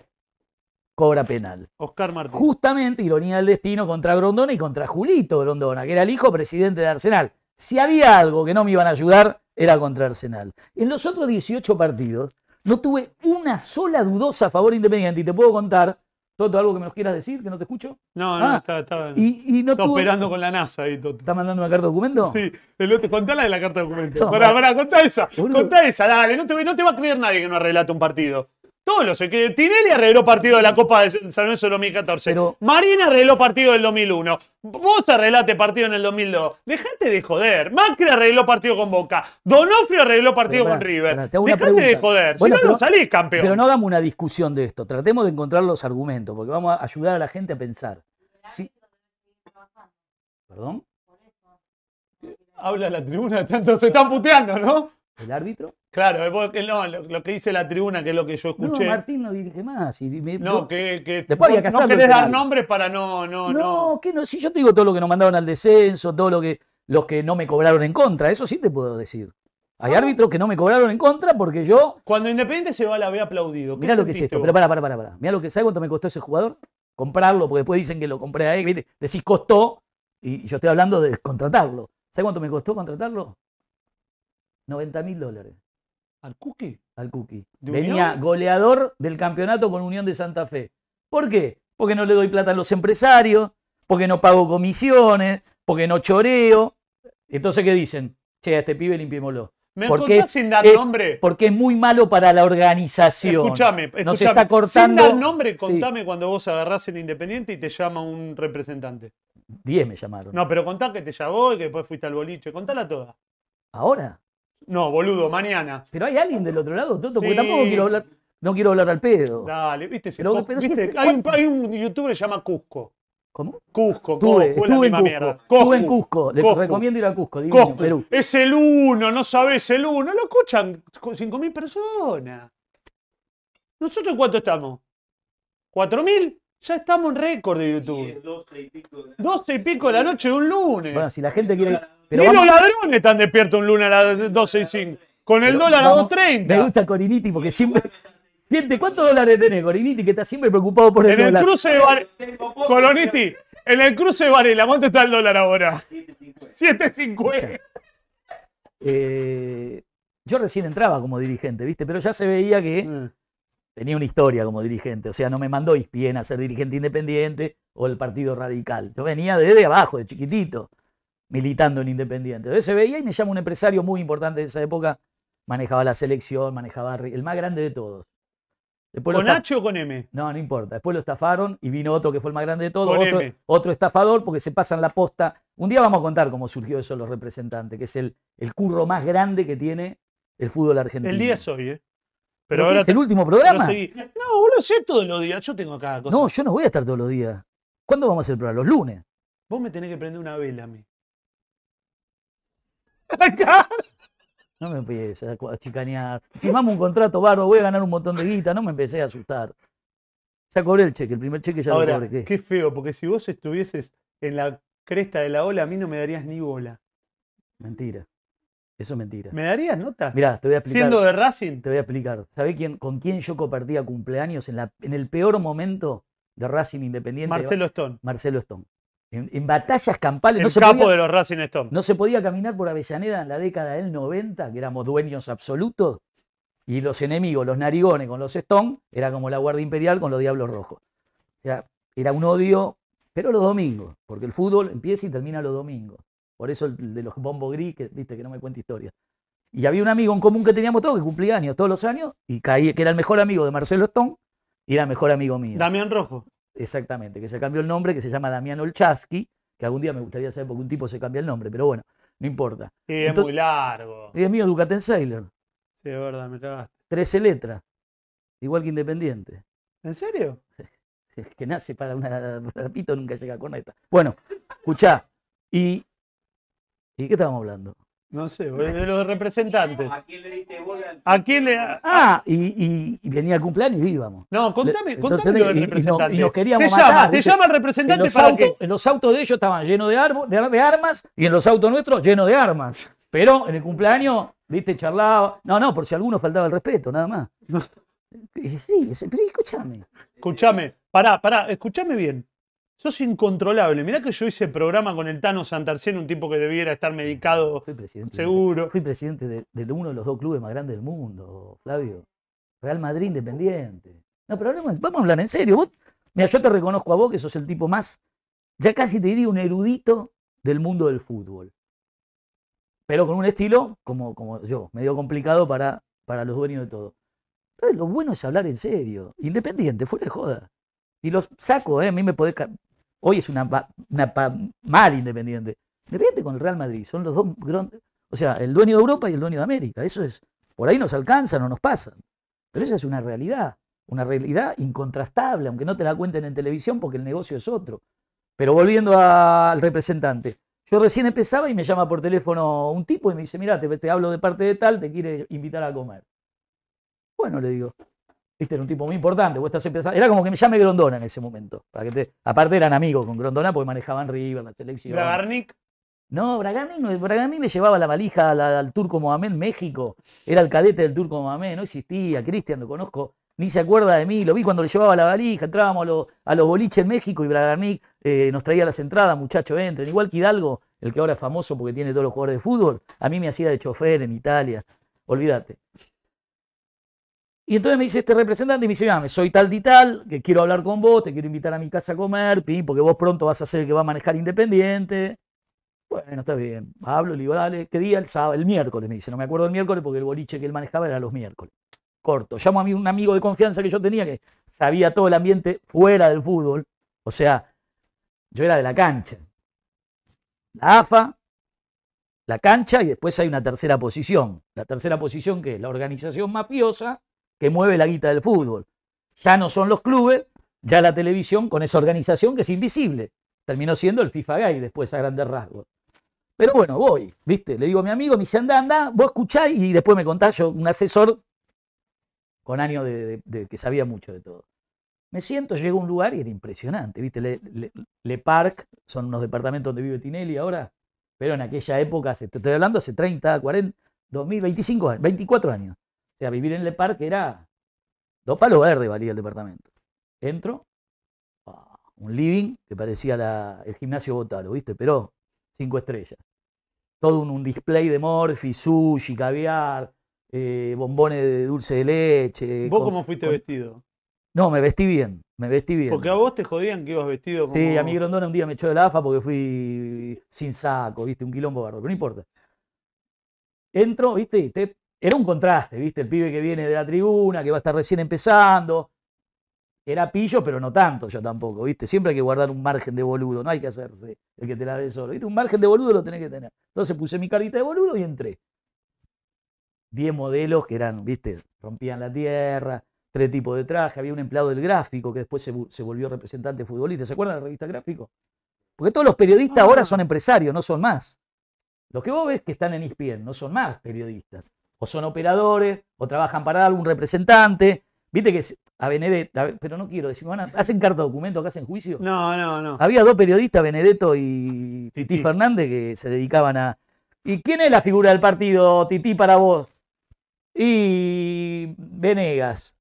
Cobra penal. Oscar Martín. Justamente, ironía del destino, contra Grondona y contra Julito Grondona, que era el hijo presidente de Arsenal. Si había algo que no me iban a ayudar, era contra Arsenal. En los otros 18 partidos, no tuve una sola dudosa a favor independiente. Y te puedo contar Toto, ¿algo que me lo quieras decir? ¿Que no te escucho? No, no, ah, está, está, y, no operando con la NASA ahí, Toto. ¿Está mandando una carta de documento? Sí, el otro, contá la de la carta de documento. pará, pará, contá esa, contá esa, dale, no te, no te va a creer nadie que no arreglate un partido. Todos los que Tinelli arregló partido de la Copa de San Lorenzo 2014. Pero, Marina arregló partido del 2001. Vos arreglaste partido en el 2002. Dejate de joder. Macri arregló partido con Boca. Donofrio arregló partido con River. Dejate de joder. Bueno, no, pero, salís campeón. Pero no hagamos una discusión de esto. Tratemos de encontrar los argumentos porque vamos a ayudar a la gente a pensar. ¿Sí? ¿Perdón? Habla la tribuna, tanto se están puteando, ¿no? ¿El árbitro? Claro, lo, que dice la tribuna, que es lo que yo escuché. No, Martín no dirige más. Y no, que, después había no querés dar nombres para no, no, no. que no, si yo te digo todo lo que nos mandaron al descenso, todo lo que los que no me cobraron en contra, eso sí te puedo decir. Hay ah. árbitros que no me cobraron en contra porque yo. Cuando Independiente se va, la había aplaudido. Mirá lo que es esto, pero para, para, para, para. cuánto me costó ese jugador? Comprarlo, porque después dicen que lo compré ahí decís costó, y yo estoy hablando de contratarlo. ¿Sabes cuánto me costó contratarlo? 90 mil dólares. ¿Al Cookie? Al Cookie. Venía goleador del campeonato con Unión de Santa Fe. ¿Por qué? Porque no le doy plata a los empresarios, porque no pago comisiones, porque no choreo. Entonces, ¿qué dicen? Che, a este pibe limpiémoslo. Me porque sin dar nombre. Porque es muy malo para la organización. Escúchame, Nos está cortando. Sin dar nombre, contame cuando vos agarrás el Independiente y te llama un representante. Diez me llamaron. No, pero contá que te llamó y que después fuiste al boliche. Contala toda. ¿Ahora? No, boludo, mañana. Pero hay alguien del otro lado, Toto, porque tampoco quiero hablar. No quiero hablar al pedo. Dale, viste hay, un, youtuber que se llama Cusco. ¿Cómo? Cusco, Estuve, estuve en Cusco. Estuve en Cusco. Les recomiendo ir a Cusco, divino, Perú. Es el uno, no sabés el uno. Lo escuchan 5.000 personas. ¿Nosotros cuánto estamos? ¿4.000? Ya estamos en récord de YouTube. 12 y pico de la noche. 12 y pico de la noche de un lunes. Bueno, si la gente quiere. Pero Ni los ladrones están despiertos un lunes a las 12 y 5. Con el dólar a 2.30. Me gusta Coriniti porque siempre. Gente, ¿cuántos dólares tenés, Coriniti? Que está siempre preocupado por el dólar? en El cruce de Coloniti, en el cruce de Varela, ¿cuánto está el dólar ahora? 7.50. Eh, yo recién entraba como dirigente, ¿viste? Pero ya se veía que. Eh tenía una historia como dirigente, o sea, no me mandó Ispien a ser dirigente independiente o el Partido Radical. Yo venía desde abajo, de chiquitito, militando en Independiente. Entonces se veía y me llama un empresario muy importante de esa época, manejaba la selección, manejaba el más grande de todos. ¿Con H o con M? No, no importa. Después lo estafaron y vino otro que fue el más grande de todos, otro, estafador, porque se pasan la posta. Un día vamos a contar cómo surgió eso los representantes, que es el, el curro más grande que tiene el fútbol argentino. El día es hoy, ¿eh? es el último programa. No, vos lo sé todos los días. Yo tengo acá cosa. No, yo no voy a estar todos los días. ¿Cuándo vamos a hacer el programa? Los lunes. Vos me tenés que prender una vela a mí. Acá. No me empieces a chicanear. Firmamos un contrato, barro, voy a ganar un montón de guita. No me empecé a asustar. Ya cobré el cheque, el primer cheque ya lo cobré. Qué feo, porque si vos estuvieses en la cresta de la ola, a mí no me darías ni bola. Mentira. Eso es mentira. ¿Me darías nota? Mirá, te voy a explicar. Siendo de Racing. Te voy a explicar. ¿Sabés quién, con quién yo compartía cumpleaños en, la, en el peor momento de Racing Independiente? Marcelo Stone. Marcelo Stone. En, batallas campales. El no capo de los Racing Stone. No se podía caminar por Avellaneda en la década del 90, que éramos dueños absolutos. Y los enemigos, los narigones con los Stone, era como la Guardia Imperial con los Diablos Rojos. O sea, era un odio, pero los domingos, porque el fútbol empieza y termina los domingos. Por eso el de los bombos gris, que viste que no me cuenta historia. Y había un amigo en común que teníamos todos, que cumplía años todos los años, y caí, que era el mejor amigo de Marcelo Stone y era el mejor amigo mío. Damián Rojo. Exactamente, que se cambió el nombre, que se llama Damián Olchaski, que algún día me gustaría saber por qué un tipo se cambia el nombre, pero bueno, no importa. Sí, es muy largo. Y es mío Ducaten Sailor. Sí, es verdad, me cagaste. Trece letras, igual que Independiente. ¿En serio? que nace para una. Pito nunca llega con esta. Bueno, escuchá. Y ¿Y qué estábamos hablando? No sé, de los representantes. ¿A quién le diste ¿A quién le.? Ah, y, venía el cumpleaños y íbamos. No, contame, contame lo Y, nos, queríamos te llama, matar, te llama el representante en los para autos, En los autos de ellos estaban llenos de, armas y en los autos nuestros llenos de armas. Pero en el cumpleaños, viste, charlaba. No, no, por si alguno faltaba el respeto, nada más. sí, pero escúchame. Escúchame, pará, pará, escúchame bien. Sos incontrolable. Mirá que yo hice programa con el Tano Santarcén, un tipo que debiera estar medicado fui presidente seguro. fui presidente de, uno de los dos clubes más grandes del mundo, Flavio. Real Madrid Independiente. No, pero vamos, a hablar en serio. ¿Vos? Mira, yo te reconozco a vos que sos el tipo más, ya casi te diría un erudito del mundo del fútbol. Pero con un estilo, como, como yo, medio complicado para, para los dueños de todo. Entonces, lo bueno es hablar en serio, independiente, fuera de joda. Y los saco, eh, a mí me podés Hoy es una, mar independiente. Independiente con el Real Madrid. Son los dos grandes. O sea, el dueño de Europa y el dueño de América. Eso es. Por ahí nos alcanzan o nos pasan. Pero esa es una realidad. Una realidad incontrastable, aunque no te la cuenten en televisión porque el negocio es otro. Pero volviendo al representante. Yo recién empezaba y me llama por teléfono un tipo y me dice, mira, te hablo de parte de tal, te quiere invitar a comer. Bueno, le digo, era un tipo muy importante, vos estás empezando. Era como que me llame Grondona en ese momento. Aparte eran amigos con Grondona porque manejaban River, la selección. ¿Bragarnik? No, Bragarnik, no, le llevaba la valija al, turco Mohamed México. Era el cadete del turco Mohamed, no existía. Cristian lo conozco, ni se acuerda de mí. Lo vi cuando le llevaba la valija, entrábamos a, los boliches en México y Bragarnik eh, nos traía las entradas, muchachos, entren. Igual que Hidalgo, el que ahora es famoso porque tiene todos los jugadores de fútbol, a mí me hacía de chofer en Italia. Olvídate. Y entonces me dice este representante, y me dice, ah, me soy tal y tal, que quiero hablar con vos, te quiero invitar a mi casa a comer, pim, porque vos pronto vas a ser el que va a manejar Independiente. Bueno, está bien. Hablo, le digo, dale, ¿qué día? El sábado, el miércoles, me dice. No me acuerdo el miércoles porque el boliche que él manejaba era los miércoles. Corto. Llamo a mí un amigo de confianza que yo tenía que sabía todo el ambiente fuera del fútbol. O sea, yo era de la cancha. La AFA, la cancha y después hay una tercera posición. La tercera posición que es la organización mafiosa que mueve la guita del fútbol. Ya no son los clubes, ya la televisión con esa organización que es invisible. Terminó siendo el FIFA Gay después a grandes rasgos. Pero bueno, voy, ¿viste? Le digo a mi amigo, me dice, anda, anda, vos escucháis y después me contás yo, un asesor con años de, que sabía mucho de todo. Me siento, llego a un lugar y era impresionante, ¿viste? Le, Parc, son unos departamentos donde vive Tinelli ahora, pero en aquella época, te estoy hablando hace 30, 40, 2025 25 24 años. O sea, vivir en Le Parque era dos palos verdes valía el departamento. Entro, ah, un living que parecía el gimnasio Botaro, ¿viste? Pero cinco estrellas. Todo un, display de morfi, sushi, caviar, eh, bombones de dulce de leche. ¿Vos cómo fuiste vestido? No, me vestí bien, me vestí bien. Porque a vos te jodían que ibas vestido como... Sí, a mí Grondona un día me echó de la AFA porque fui sin saco, viste, un quilombo barro, pero no importa. Entro, viste, y te era un contraste, ¿viste? El pibe que viene de la tribuna, que va a estar recién empezando. Era pillo, pero no tanto yo tampoco, ¿viste? Siempre hay que guardar un margen de boludo, no hay que hacerse el que te la ve solo. ¿viste? Un margen de boludo lo tenés que tener. Entonces puse mi carita de boludo y entré. Diez modelos que eran, ¿viste? Rompían la tierra, tres tipos de traje. Había un empleado del gráfico que después se, volvió representante futbolista. ¿Se acuerdan de la revista Gráfico? Porque todos los periodistas ahora ah. son empresarios, no son más. Los que vos ves que están en ESPN no son más periodistas o son operadores, o trabajan para algún representante. Viste que a Benedetto, pero no quiero decir, ¿hacen carta documento acá hacen juicio? No, no, no. Había dos periodistas, Benedetto y Tití Fernández, que se dedicaban a. ¿Y quién es la figura del partido, Tití, para vos? Y Venegas.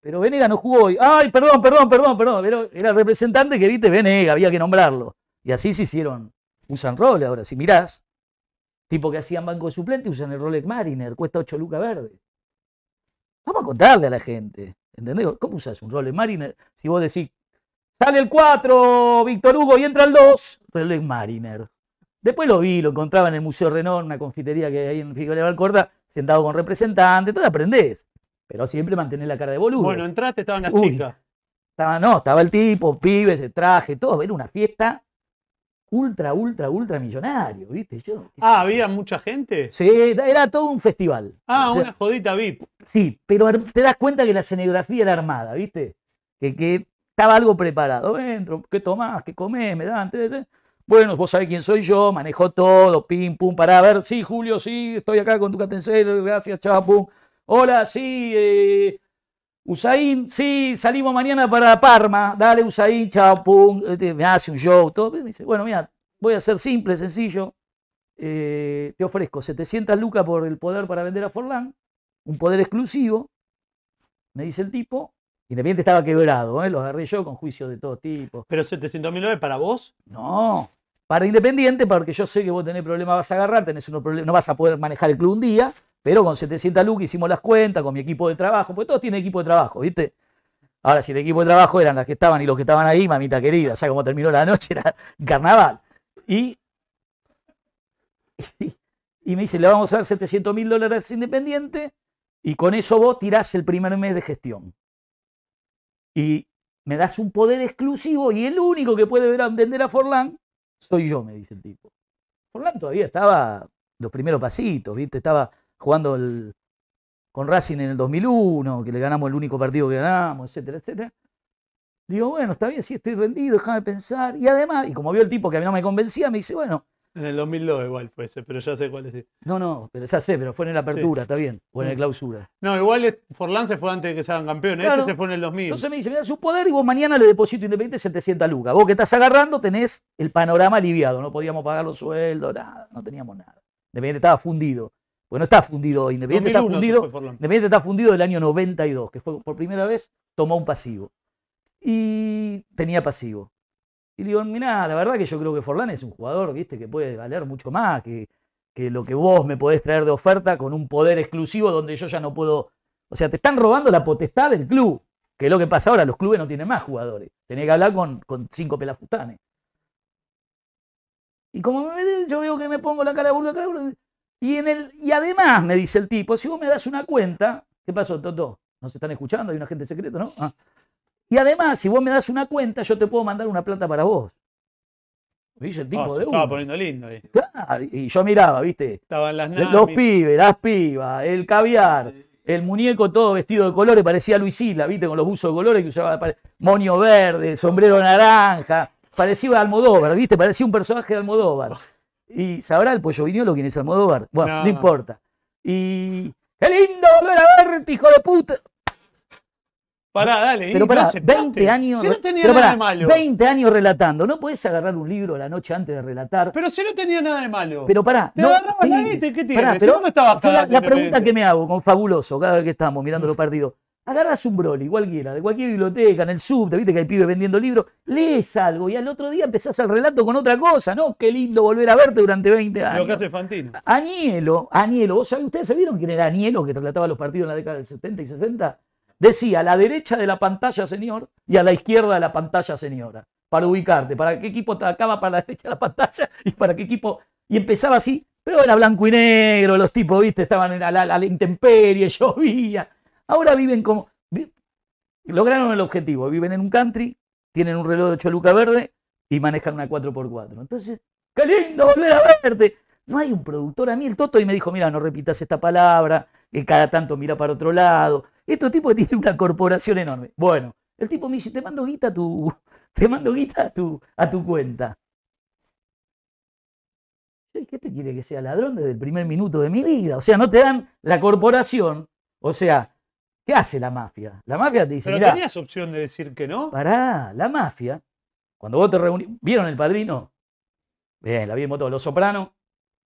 Pero Venegas no jugó hoy. Ay, perdón, perdón, perdón, perdón. era el representante que viste Venegas, había que nombrarlo. Y así se hicieron Usan roles ahora. Si mirás, Tipo que hacían banco de suplente usan el Rolex Mariner, cuesta 8 lucas verde. Vamos a contarle a la gente, ¿entendés? ¿Cómo usas un Rolex Mariner si vos decís, sale el 4, Víctor Hugo, y entra el 2, Rolex Mariner? Después lo vi, lo encontraba en el Museo Renón, una confitería que hay en Figueroa corda sentado con representante, todo aprendés. Pero siempre mantener la cara de boludo. Bueno, entraste, estaban las chicas. Estaba, no, estaba el tipo, pibes, el traje, todo. Era una fiesta ultra, ultra, ultra millonario, ¿viste? Yo, ah, ¿había mucha gente? Sí, era todo un festival. Ah, una jodita VIP. Sí, pero te das cuenta que la escenografía era armada, ¿viste? Que, que estaba algo preparado. Entro, ¿qué tomás? ¿Qué comés? ¿Me dan? Bueno, vos sabés quién soy yo, manejo todo, pim, pum, para ver, sí, Julio, sí, estoy acá con tu catencero, gracias, chao, Hola, sí, eh, Usain, sí, salimos mañana para Parma, dale Usain, chao, pum, este, me hace un show, todo. Me dice, bueno, mira, voy a ser simple, sencillo, eh, te ofrezco 700 lucas por el poder para vender a Forlán, un poder exclusivo, me dice el tipo, Independiente estaba quebrado, ¿eh? lo agarré yo con juicio de todo tipo. ¿Pero 700 mil dólares para vos? No, para Independiente, porque yo sé que vos tenés problemas, vas a agarrar, tenés unos problemas, no vas a poder manejar el club un día, pero con 700 lucas hicimos las cuentas con mi equipo de trabajo, porque todos tienen equipo de trabajo, ¿viste? Ahora, si el equipo de trabajo eran las que estaban y los que estaban ahí, mamita querida, ya como terminó la noche, era carnaval. Y, y, me dice, le vamos a dar 700 mil dólares independiente y con eso vos tirás el primer mes de gestión. Y me das un poder exclusivo y el único que puede ver a entender a Forlán soy yo, me dice el tipo. Forlán todavía estaba los primeros pasitos, ¿viste? Estaba jugando con Racing en el 2001, que le ganamos el único partido que ganamos, etcétera, etcétera. Digo, bueno, está bien, sí, estoy rendido, déjame pensar. Y además, y como vio el tipo que a mí no me convencía, me dice, bueno. En el 2002 igual fue ese, pero ya sé cuál es. No, no, pero ya sé, pero fue en la apertura, está bien, o en la mm. clausura. No, igual Forlán se fue antes de que se hagan campeones, este claro. se fue en el 2000. Entonces me dice, mira, su poder y vos mañana le deposito Independiente 700 lucas. Vos que estás agarrando tenés el panorama aliviado, no podíamos pagar los sueldos, nada, no teníamos nada. Independiente estaba fundido no está fundido hoy. Independiente está fundido, Independiente está fundido del año 92, que fue por primera vez, tomó un pasivo. Y tenía pasivo. Y le digo, mirá, la verdad que yo creo que Forlán es un jugador, viste, que puede valer mucho más que, lo que vos me podés traer de oferta con un poder exclusivo donde yo ya no puedo. O sea, te están robando la potestad del club. Que es lo que pasa ahora, los clubes no tienen más jugadores. Tenés que hablar con, con cinco pelafustanes. Y como yo veo que me pongo la cara de burro, y, en el, y además, me dice el tipo, si vos me das una cuenta, ¿qué pasó, Toto? ¿Nos están escuchando? Hay una gente secreto, ¿no? Ah. Y además, si vos me das una cuenta, yo te puedo mandar una planta para vos. ¿Viste? El tipo oh, Estaba poniendo lindo y yo miraba, ¿viste? Estaban las Los pibes, las pibas, el caviar, el muñeco todo vestido de colores, parecía Luisila, ¿viste? Con los buzos de colores que usaba, moño verde, sombrero naranja, parecía Almodóvar, ¿viste? Parecía un personaje de Almodóvar. Y sabrá el pollo lo que es bar Bueno, no. importa. Y. ¡Qué lindo volver a verte, hijo de puta! Pará, dale. Pero pará, 20 años. 20 años relatando. No puedes agarrar un libro la noche antes de relatar. Pero si no tenía nada de malo. Pero pará. Te la ¿qué tienes? pero, si la, pregunta que me hago, con fabuloso, cada vez que estamos mirando lo perdido. Agarras un Broly, cualquiera, de cualquier biblioteca, en el te viste que hay pibes vendiendo libros, lees algo y al otro día empezás el relato con otra cosa, ¿no? Qué lindo volver a verte durante 20 años. Lo que hace Fantino. Anielo, Anielo, ¿Ustedes se vieron quién era Anielo que relataba los partidos en la década del 70 y 60? Decía, a la derecha de la pantalla, señor, y a la izquierda de la pantalla, señora, para ubicarte, para qué equipo te acaba para la derecha de la pantalla y para qué equipo... Y empezaba así, pero era blanco y negro, los tipos, viste, estaban a la intemperie, llovía. Ahora viven como... Lograron el objetivo, viven en un country, tienen un reloj de Choluca verde y manejan una 4x4. Entonces, qué lindo volver a verte. No hay un productor. A mí el Toto y me dijo, mira, no repitas esta palabra, que cada tanto mira para otro lado. tipo este tipo tiene una corporación enorme. Bueno, el tipo me dice, te mando guita a tu, te mando guita a a tu cuenta. ¿Qué te este quiere que sea ladrón desde el primer minuto de mi vida? O sea, no te dan la corporación. O sea, ¿Qué hace la mafia? La mafia te dice. Pero tenías opción de decir que no. Pará, la mafia. Cuando vos te reunís. ¿Vieron el padrino? Bien, la vimos todo. Los Sopranos,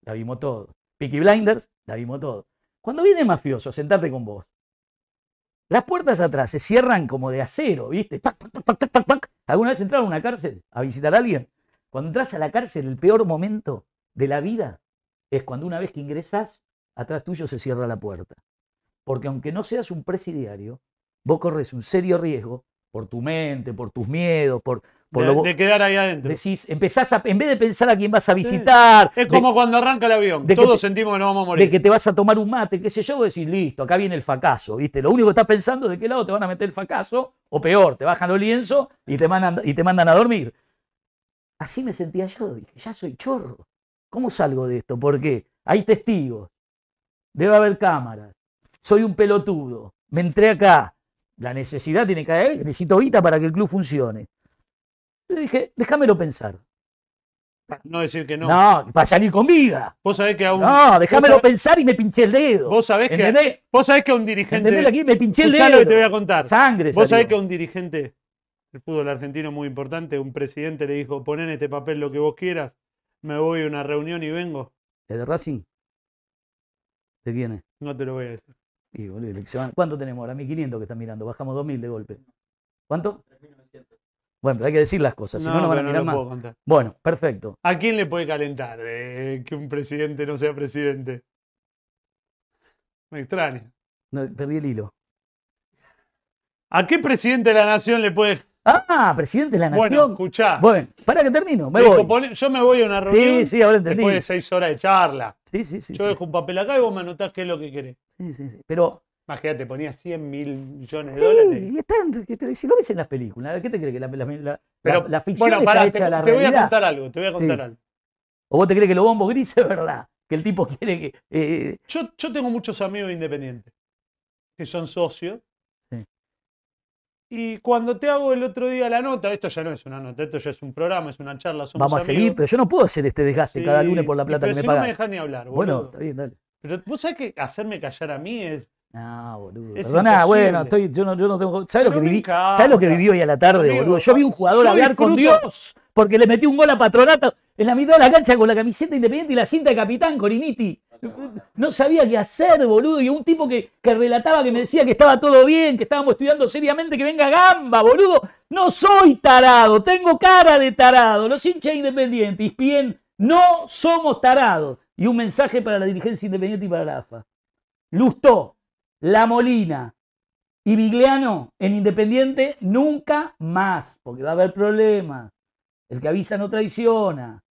la vimos todo. *Picky Blinders, la vimos todo. Cuando viene mafioso a sentarte con vos, las puertas atrás se cierran como de acero, ¿viste? ¡Tac, alguna vez entraron a una cárcel a visitar a alguien? Cuando entras a la cárcel, el peor momento de la vida es cuando una vez que ingresas, atrás tuyo se cierra la puerta. Porque aunque no seas un presidiario, vos corres un serio riesgo por tu mente, por tus miedos, por, por de, lo, de, quedar ahí adentro. Decís, empezás a, en vez de pensar a quién vas a visitar. Es como cuando arranca el avión, todos sentimos que nos vamos a morir. De que te vas a tomar un mate, qué sé yo, vos decís, listo, acá viene el fracaso, ¿viste? Lo único que estás pensando es de qué lado te van a meter el fracaso, o peor, te bajan los lienzos y te mandan, y te mandan a dormir. Así me sentía yo, dije, ya soy chorro. ¿Cómo salgo de esto? Porque Hay testigos, debe haber cámaras, soy un pelotudo, me entré acá, la necesidad tiene que haber, necesito guita para que el club funcione. Le dije, déjamelo pensar. No decir que no. No, para salir con vida. Vos sabés que a un. No, déjamelo pensar y me pinché el dedo. Vos sabés que. Vos sabés que a un dirigente. aquí? Me pinché el dedo. te voy a contar. Sangre. Vos sabés que a un dirigente del fútbol argentino muy importante, un presidente le dijo: pon en este papel lo que vos quieras, me voy a una reunión y vengo. ¿Es de Racing? ¿De quién No te lo voy a decir. ¿Cuánto tenemos ahora? 1500 que están mirando. Bajamos 2000 de golpe. ¿Cuánto? 3900. Bueno, pero hay que decir las cosas, si no, no van a mirar más. bueno, perfecto. ¿A quién le puede calentar eh, que un presidente no sea presidente? Me extraña. perdí el hilo. ¿A qué presidente de la nación le puede Ah, presidente de la Nación. Bueno, escuchá. Bueno, para que termino. yo me voy a una reunión. Sí, sí, ahora entendí. Después de seis horas de charla. Sí, sí, sí. Yo dejo un papel acá y vos me anotás qué es lo que querés. Sí, sí, sí. Pero. Imagínate, ponía 100 mil millones de dólares. Y si lo ves en las películas, ¿qué te crees que la, Pero, la ficción bueno, te, la te Te voy a contar algo, te voy a contar algo. ¿O vos te crees que los bombos grises es verdad? Que el tipo quiere que. Eh, yo, yo tengo muchos amigos independientes que son socios y cuando te hago el otro día la nota, esto ya no es una nota, esto ya es un programa, es una charla. Vamos a seguir, pero yo no puedo hacer este desgaste cada lunes por la plata que me pagan. No me dejan ni hablar. Boludo. Bueno, está bien, dale. Pero vos sabés que hacerme callar a mí es. No, boludo. Es Perdona, bueno, yo, no, tengo. ¿Sabes lo, que viví? ¿Sabes lo que viví hoy a la tarde, boludo? Yo vi un jugador hablar con Dios porque le metí un gol a Patronato en la mitad de la cancha con la camiseta independiente y la cinta de capitán, Coriniti. No sabía qué hacer, boludo. Y un tipo que, que, relataba, que me decía que estaba todo bien, que estábamos estudiando seriamente, que venga gamba, boludo. No soy tarado, tengo cara de tarado. Los hinchas independientes, bien, no somos tarados. Y un mensaje para la dirigencia independiente y para la AFA. Lustó, La Molina y Bigliano en Independiente nunca más, porque va a haber problemas. El que avisa no traiciona.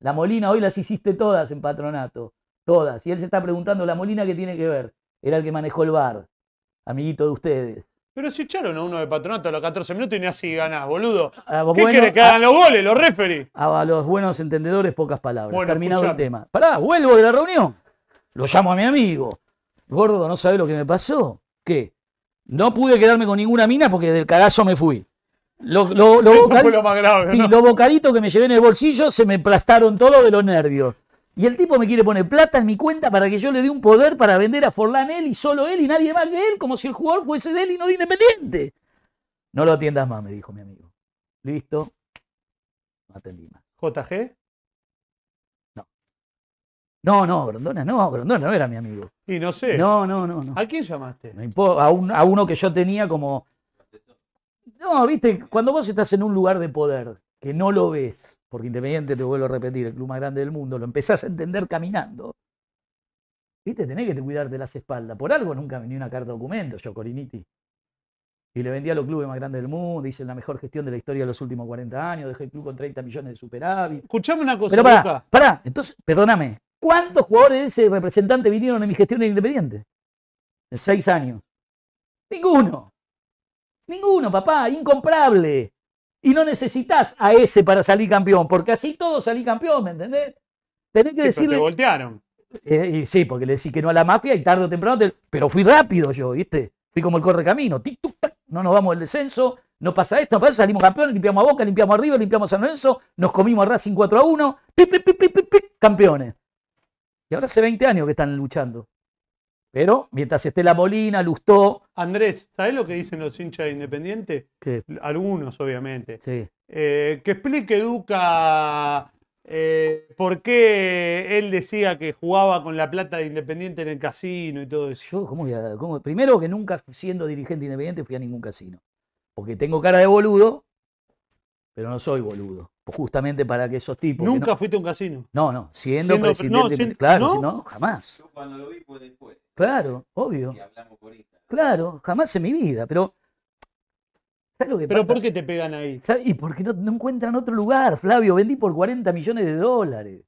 La Molina hoy las hiciste todas en patronato. Todas. Y él se está preguntando, ¿la Molina que tiene que ver? Era el que manejó el bar, amiguito de ustedes. Pero si echaron a uno de patronato a los 14 minutos y ni así ganás, boludo. Ah, ¿Qué bueno, que ah. hagan los goles, los referees? Ah, a, los buenos entendedores, pocas palabras. Terminado el tema. Pará, vuelvo de la reunión. Lo llamo a mi amigo. Gordo, ¿no sabe lo que me pasó? ¿Qué? No pude quedarme con ninguna mina porque del cagazo me fui. Lo, lo, que me llevé en el bolsillo se me aplastaron todo de los nervios. Y el tipo me quiere poner plata en mi cuenta para que yo le dé un poder para vender a Forlán él y solo él y nadie más que él, como si el jugador fuese de él y no de Independiente. No lo atiendas más, me dijo mi amigo. Listo. No atendí más. ¿JG? No. No, no, Grondona, no, Grondona no era mi amigo. Y no sé. No, no, no. no. ¿A quién llamaste? a uno que yo tenía como... No, viste, cuando vos estás en un lugar de poder que no lo ves, porque Independiente, te vuelvo a repetir, el club más grande del mundo, lo empezás a entender caminando. Viste, tenés que cuidarte las espaldas. Por algo nunca vendí una carta de documento, yo, Coriniti. Y le vendí a los clubes más grandes del mundo, hice la mejor gestión de la historia de los últimos 40 años, dejé el club con 30 millones de superávit. Escuchame una cosa. Pero pará, entonces, perdóname, ¿cuántos jugadores de ese representante vinieron en mi gestión en Independiente? En seis años. Ninguno. Ninguno, papá, incomprable. Y no necesitas a ese para salir campeón, porque así todos salí campeón, ¿me entendés? Tenés que decirle. Te voltearon. Eh, sí, porque le decís que no a la mafia y tarde o temprano. Pero fui rápido yo, ¿viste? Fui como el correcamino. Tic, No nos vamos del descenso. No pasa esto, no pasa, salimos campeones, limpiamos a Boca, limpiamos arriba limpiamos a San Lorenzo, nos comimos a Racing 4 a 1, campeones. Y ahora hace 20 años que están luchando. Pero mientras esté la Molina, Lustó. Andrés, ¿sabes lo que dicen los hinchas de Independiente? Algunos, obviamente. Sí. Eh, que explique Duca eh, por qué él decía que jugaba con la plata de Independiente en el casino y todo eso. Yo, ¿cómo voy a, Primero que nunca siendo dirigente independiente fui a ningún casino. Porque tengo cara de boludo, pero no soy boludo justamente para que esos tipos. ¿Nunca fuiste a un casino? No, no, siendo, presidente. claro, jamás. Yo cuando lo vi fue después. Claro, obvio. Claro, jamás en mi vida, pero. ¿sabes lo que ¿Pero por qué te pegan ahí? Y porque no, no encuentran otro lugar, Flavio. Vendí por 40 millones de dólares.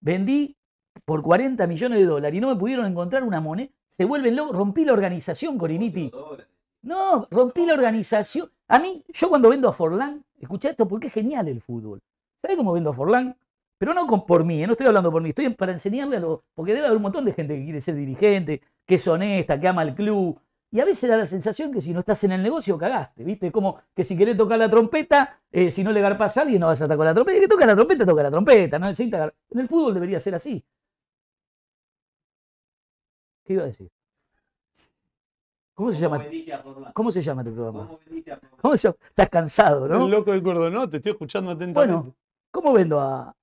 Vendí por 40 millones de dólares y no me pudieron encontrar una moneda. Se vuelven locos. Rompí la organización, Coriniti. No, rompí la organización. A mí, yo cuando vendo a Forlán, Escucha esto porque es genial el fútbol. ¿Sabes cómo vendo a Forlán? Pero no con, por mí, ¿eh? no estoy hablando por mí, estoy para enseñarle a los. Porque debe haber un montón de gente que quiere ser dirigente, que es honesta, que ama el club. Y a veces da la sensación que si no estás en el negocio, cagaste, ¿viste? Como que si querés tocar la trompeta, eh, si no le garpas a alguien, no vas a tocar la trompeta. Y que toca la trompeta, toca la trompeta, no En el fútbol debería ser así. ¿Qué iba a decir? ¿Cómo se llama? ¿Cómo se llama tu programa? ¿Cómo Estás cansado, ¿no? El loco del cordonó, te estoy escuchando atentamente. Bueno, ¿cómo vendo a,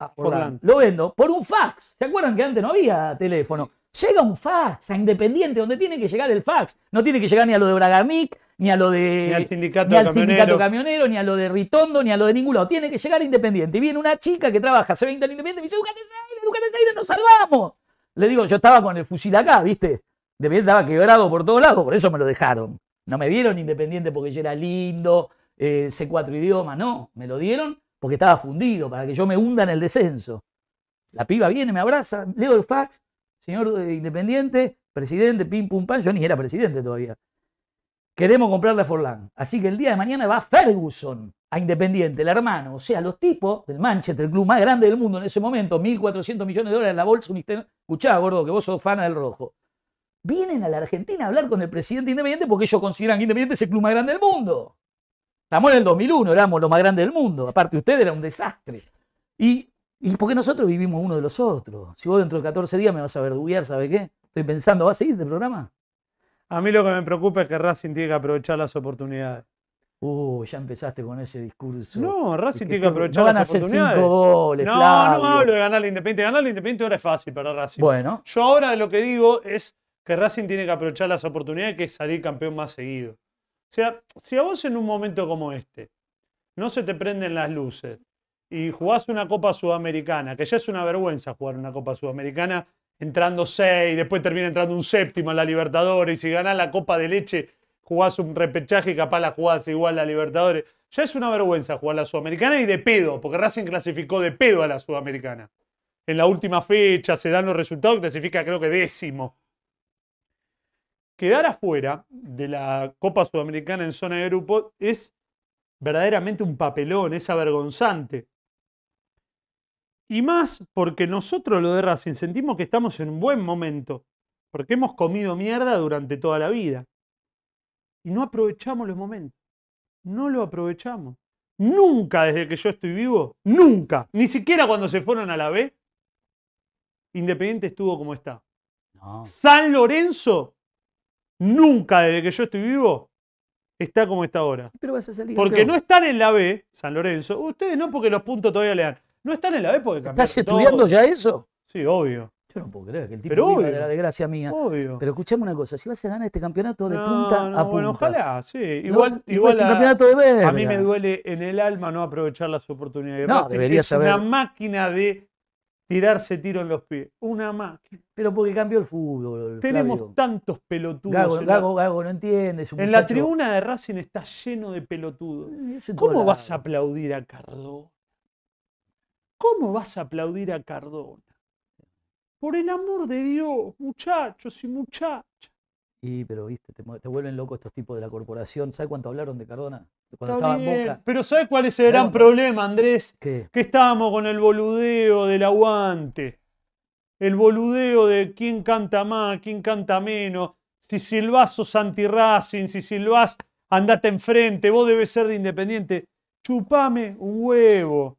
a Lo vendo por un fax. ¿Se acuerdan que antes no había teléfono? Llega un fax a Independiente, donde tiene que llegar el fax. No tiene que llegar ni a lo de Bragamic, ni a lo de. Ni al sindicato, ni al camionero. sindicato camionero, ni a lo de Ritondo, ni a lo de ningún lado. Tiene que llegar a Independiente. Y viene una chica que trabaja se 20 en Independiente y me dice: ¡Educate, educate, nos salvamos! Le digo, yo estaba con el fusil acá, ¿viste? Independiente estaba quebrado por todos lados, por eso me lo dejaron. No me dieron Independiente porque yo era lindo, eh, sé cuatro idiomas, no. Me lo dieron porque estaba fundido, para que yo me hunda en el descenso. La piba viene, me abraza, leo el fax, señor eh, Independiente, presidente, pim, pum, pam, yo ni era presidente todavía. Queremos comprarle a Forlán. Así que el día de mañana va Ferguson a Independiente, el hermano. O sea, los tipos del Manchester, el club más grande del mundo en ese momento, 1.400 millones de dólares en la bolsa. Escuchá, gordo, que vos sos fana del rojo vienen a la Argentina a hablar con el presidente independiente porque ellos consideran que Independiente es el club más grande del mundo. Estamos en el 2001, éramos lo más grande del mundo. Aparte, usted era un desastre. Y, y porque nosotros vivimos uno de los otros. Si vos dentro de 14 días me vas a verduguiar, ¿sabe qué? Estoy pensando, ¿va a seguir este programa? A mí lo que me preocupa es que Racing tiene que aprovechar las oportunidades. Uy, uh, ya empezaste con ese discurso. No, Racing tiene que aprovechar no van las a hacer oportunidades. Cinco goles, no, no hablo de ganar la Independiente. Ganar la Independiente ahora es fácil para Racing. Bueno. Yo ahora lo que digo es que Racing tiene que aprovechar las oportunidades que salir campeón más seguido. O sea, si a vos en un momento como este no se te prenden las luces y jugás una Copa Sudamericana, que ya es una vergüenza jugar una Copa Sudamericana entrando seis, después termina entrando un séptimo en la Libertadores, y si ganás la Copa de Leche jugás un repechaje y capaz la jugás igual a Libertadores. Ya es una vergüenza jugar la Sudamericana y de pedo, porque Racing clasificó de pedo a la Sudamericana. En la última fecha se dan los resultados, clasifica creo que décimo quedar afuera de la Copa Sudamericana en zona de grupo es verdaderamente un papelón, es avergonzante. Y más porque nosotros lo de Racing sentimos que estamos en un buen momento, porque hemos comido mierda durante toda la vida. Y no aprovechamos los momentos, no lo aprovechamos. Nunca desde que yo estoy vivo, nunca, ni siquiera cuando se fueron a la B, Independiente estuvo como está. San Lorenzo nunca desde que yo estoy vivo está como está ahora. Pero vas a salir porque no están en la B, San Lorenzo. Ustedes no, porque los puntos todavía le dan. No están en la B porque campeón. ¿Estás estudiando ya eso? Sí, obvio. Yo no puedo creer que el tipo de la desgracia mía. Obvio. Pero escuchame una cosa, si vas a ganar este campeonato de punta Bueno, ojalá, sí. Igual, igual campeonato de B? A mí me duele en el alma no aprovechar las oportunidades. No, debería saber. Una máquina de tirarse tiro en los pies. Una más. Pero porque cambió el fútbol. Tenemos tantos pelotudos. Gago, Gago, no entiendes. en la tribuna de Racing está lleno de pelotudos. Eh, ¿Cómo vas a aplaudir a Cardona? ¿Cómo vas a aplaudir a Cardona? Por el amor de Dios, muchachos y muchachas. Y, pero viste, te, vuelven loco estos tipos de la corporación. ¿Sabes cuánto hablaron de Cardona? Cuando Boca. Pero ¿sabes cuál es el gran problema, Andrés? ¿Qué? Que estamos con el boludeo del aguante. El boludeo de quién canta más, quién canta menos. Si silbás sos anti-racing, si silbás andate enfrente, vos debes ser de independiente. Chupame un huevo.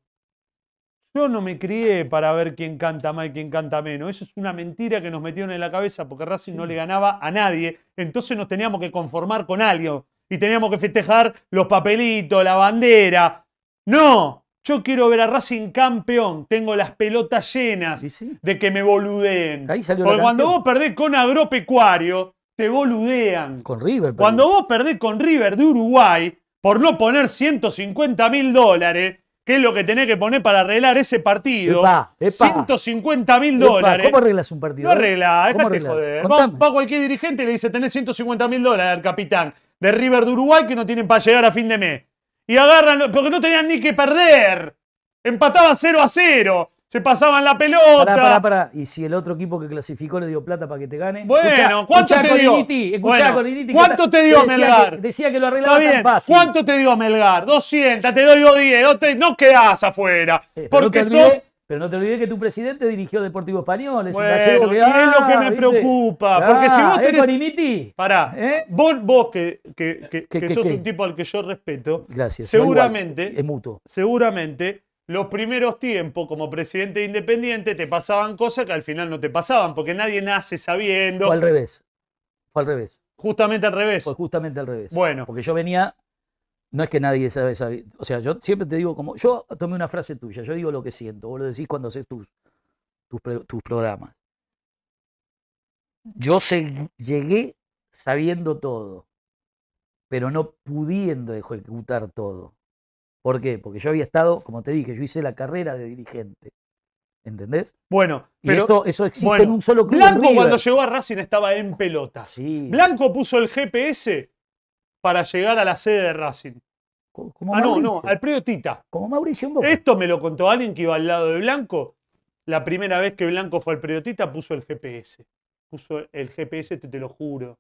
Yo no me crié para ver quién canta más y quién canta menos. Eso es una mentira que nos metieron en la cabeza porque Racing no le ganaba a nadie. Entonces nos teníamos que conformar con algo y teníamos que festejar los papelitos, la bandera. No, yo quiero ver a Racing campeón. Tengo las pelotas llenas de que me boludeen. porque cuando vos perdés con agropecuario, te boludean. Con River. Cuando vos perdés con River de Uruguay por no poner 150 mil dólares ¿Qué es lo que tenés que poner para arreglar ese partido? Epa, epa. 150 mil dólares. ¿Cómo arreglas un partido? No arregla, déjate joder. Va, cualquier dirigente y le dice: Tenés 150 mil dólares al capitán de River de Uruguay que no tienen para llegar a fin de mes. Y agarran, porque no tenían ni que perder. Empataba 0 a 0. Se pasaban la pelota. Pará, pará, Y si el otro equipo que clasificó le dio plata para que te gane. Bueno, ¿cuánto te dio? ¿Cuánto te dio Melgar? decía que lo arreglaba bien. tan fácil. ¿Cuánto te dio Melgar? 200, te doy 10, te... no quedás afuera. Eh, porque sos... Pero no te olvides que tu presidente dirigió Deportivo Español. Es es lo que me preocupa. Ah, porque si vos ¿eh, tenés. ¿eh, Pará. ¿Eh? Vos, vos que, que, que, sos un tipo al que yo respeto. Gracias. Seguramente. Es mutuo. Seguramente los primeros tiempos como presidente independiente te pasaban cosas que al final no te pasaban, porque nadie nace sabiendo. Fue al revés. Fue al revés. Justamente al revés. Fue justamente al revés. Bueno. Porque yo venía. No es que nadie sabe, O sea, yo siempre te digo como. Yo tomé una frase tuya, yo digo lo que siento, vos lo decís cuando haces tus, tus, programas. Yo llegué sabiendo todo, pero no pudiendo ejecutar todo. ¿Por qué? Porque yo había estado, como te dije, yo hice la carrera de dirigente. ¿Entendés? Bueno, y esto, eso existe en un solo club. Blanco cuando llegó a Racing estaba en pelota. Sí. Blanco puso el GPS para llegar a la sede de Racing. Como, ah, no, no, al predio Como Mauricio Esto me lo contó alguien que iba al lado de Blanco. La primera vez que Blanco fue al predio puso el GPS. Puso el GPS, te lo juro.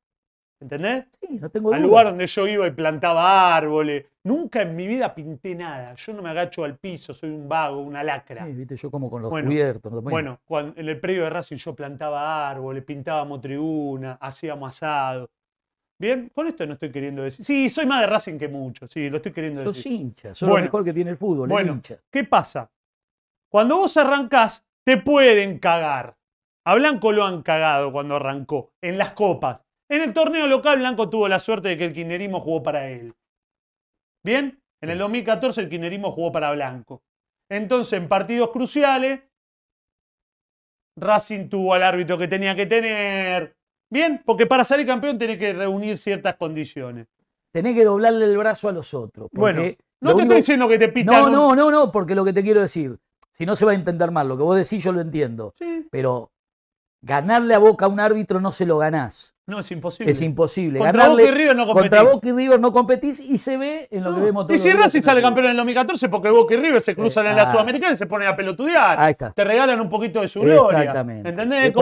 ¿Entendés? Sí, no tengo Al lugar donde yo iba y plantaba árboles. Nunca en mi vida pinté nada. Yo no me agacho al piso, soy un vago, una lacra. Sí, viste, yo como con los bueno, cubiertos. bueno, en el predio de Racing yo plantaba árboles, pintábamos tribuna, hacíamos asado. Bien, con esto no estoy queriendo decir. Sí, soy más de Racing que mucho, sí, lo estoy queriendo decir. Los hinchas, son lo mejor que tiene el fútbol, los hinchas ¿Qué pasa? Cuando vos arrancás, te pueden cagar. A Blanco lo han cagado cuando arrancó, en las copas. En el torneo local, Blanco tuvo la suerte de que el kinerismo jugó para él. ¿Bien? En el 2014 el kirchnerismo jugó para Blanco. Entonces, en partidos cruciales, Racing tuvo al árbitro que tenía que tener. ¿Bien? Porque para salir campeón tenés que reunir ciertas condiciones. Tenés que doblarle el brazo a los otros. Bueno, no te estoy diciendo que te pita. No, no, no, no, porque lo que te quiero decir, si no se va a entender mal, lo que vos decís yo lo entiendo. Sí. Pero Ganarle a Boca a un árbitro no se lo ganás. No, es imposible. Es imposible. Contra Boca y River no competís. Contra Boca y River no competís y se ve en lo que vemos todos Y si Racing sale campeón en el 2014 porque Boca y River se cruzan en la Sudamericana y se ponen a pelotudear. Ahí está. Te regalan un poquito de su gloria. Exactamente. ¿Entendés?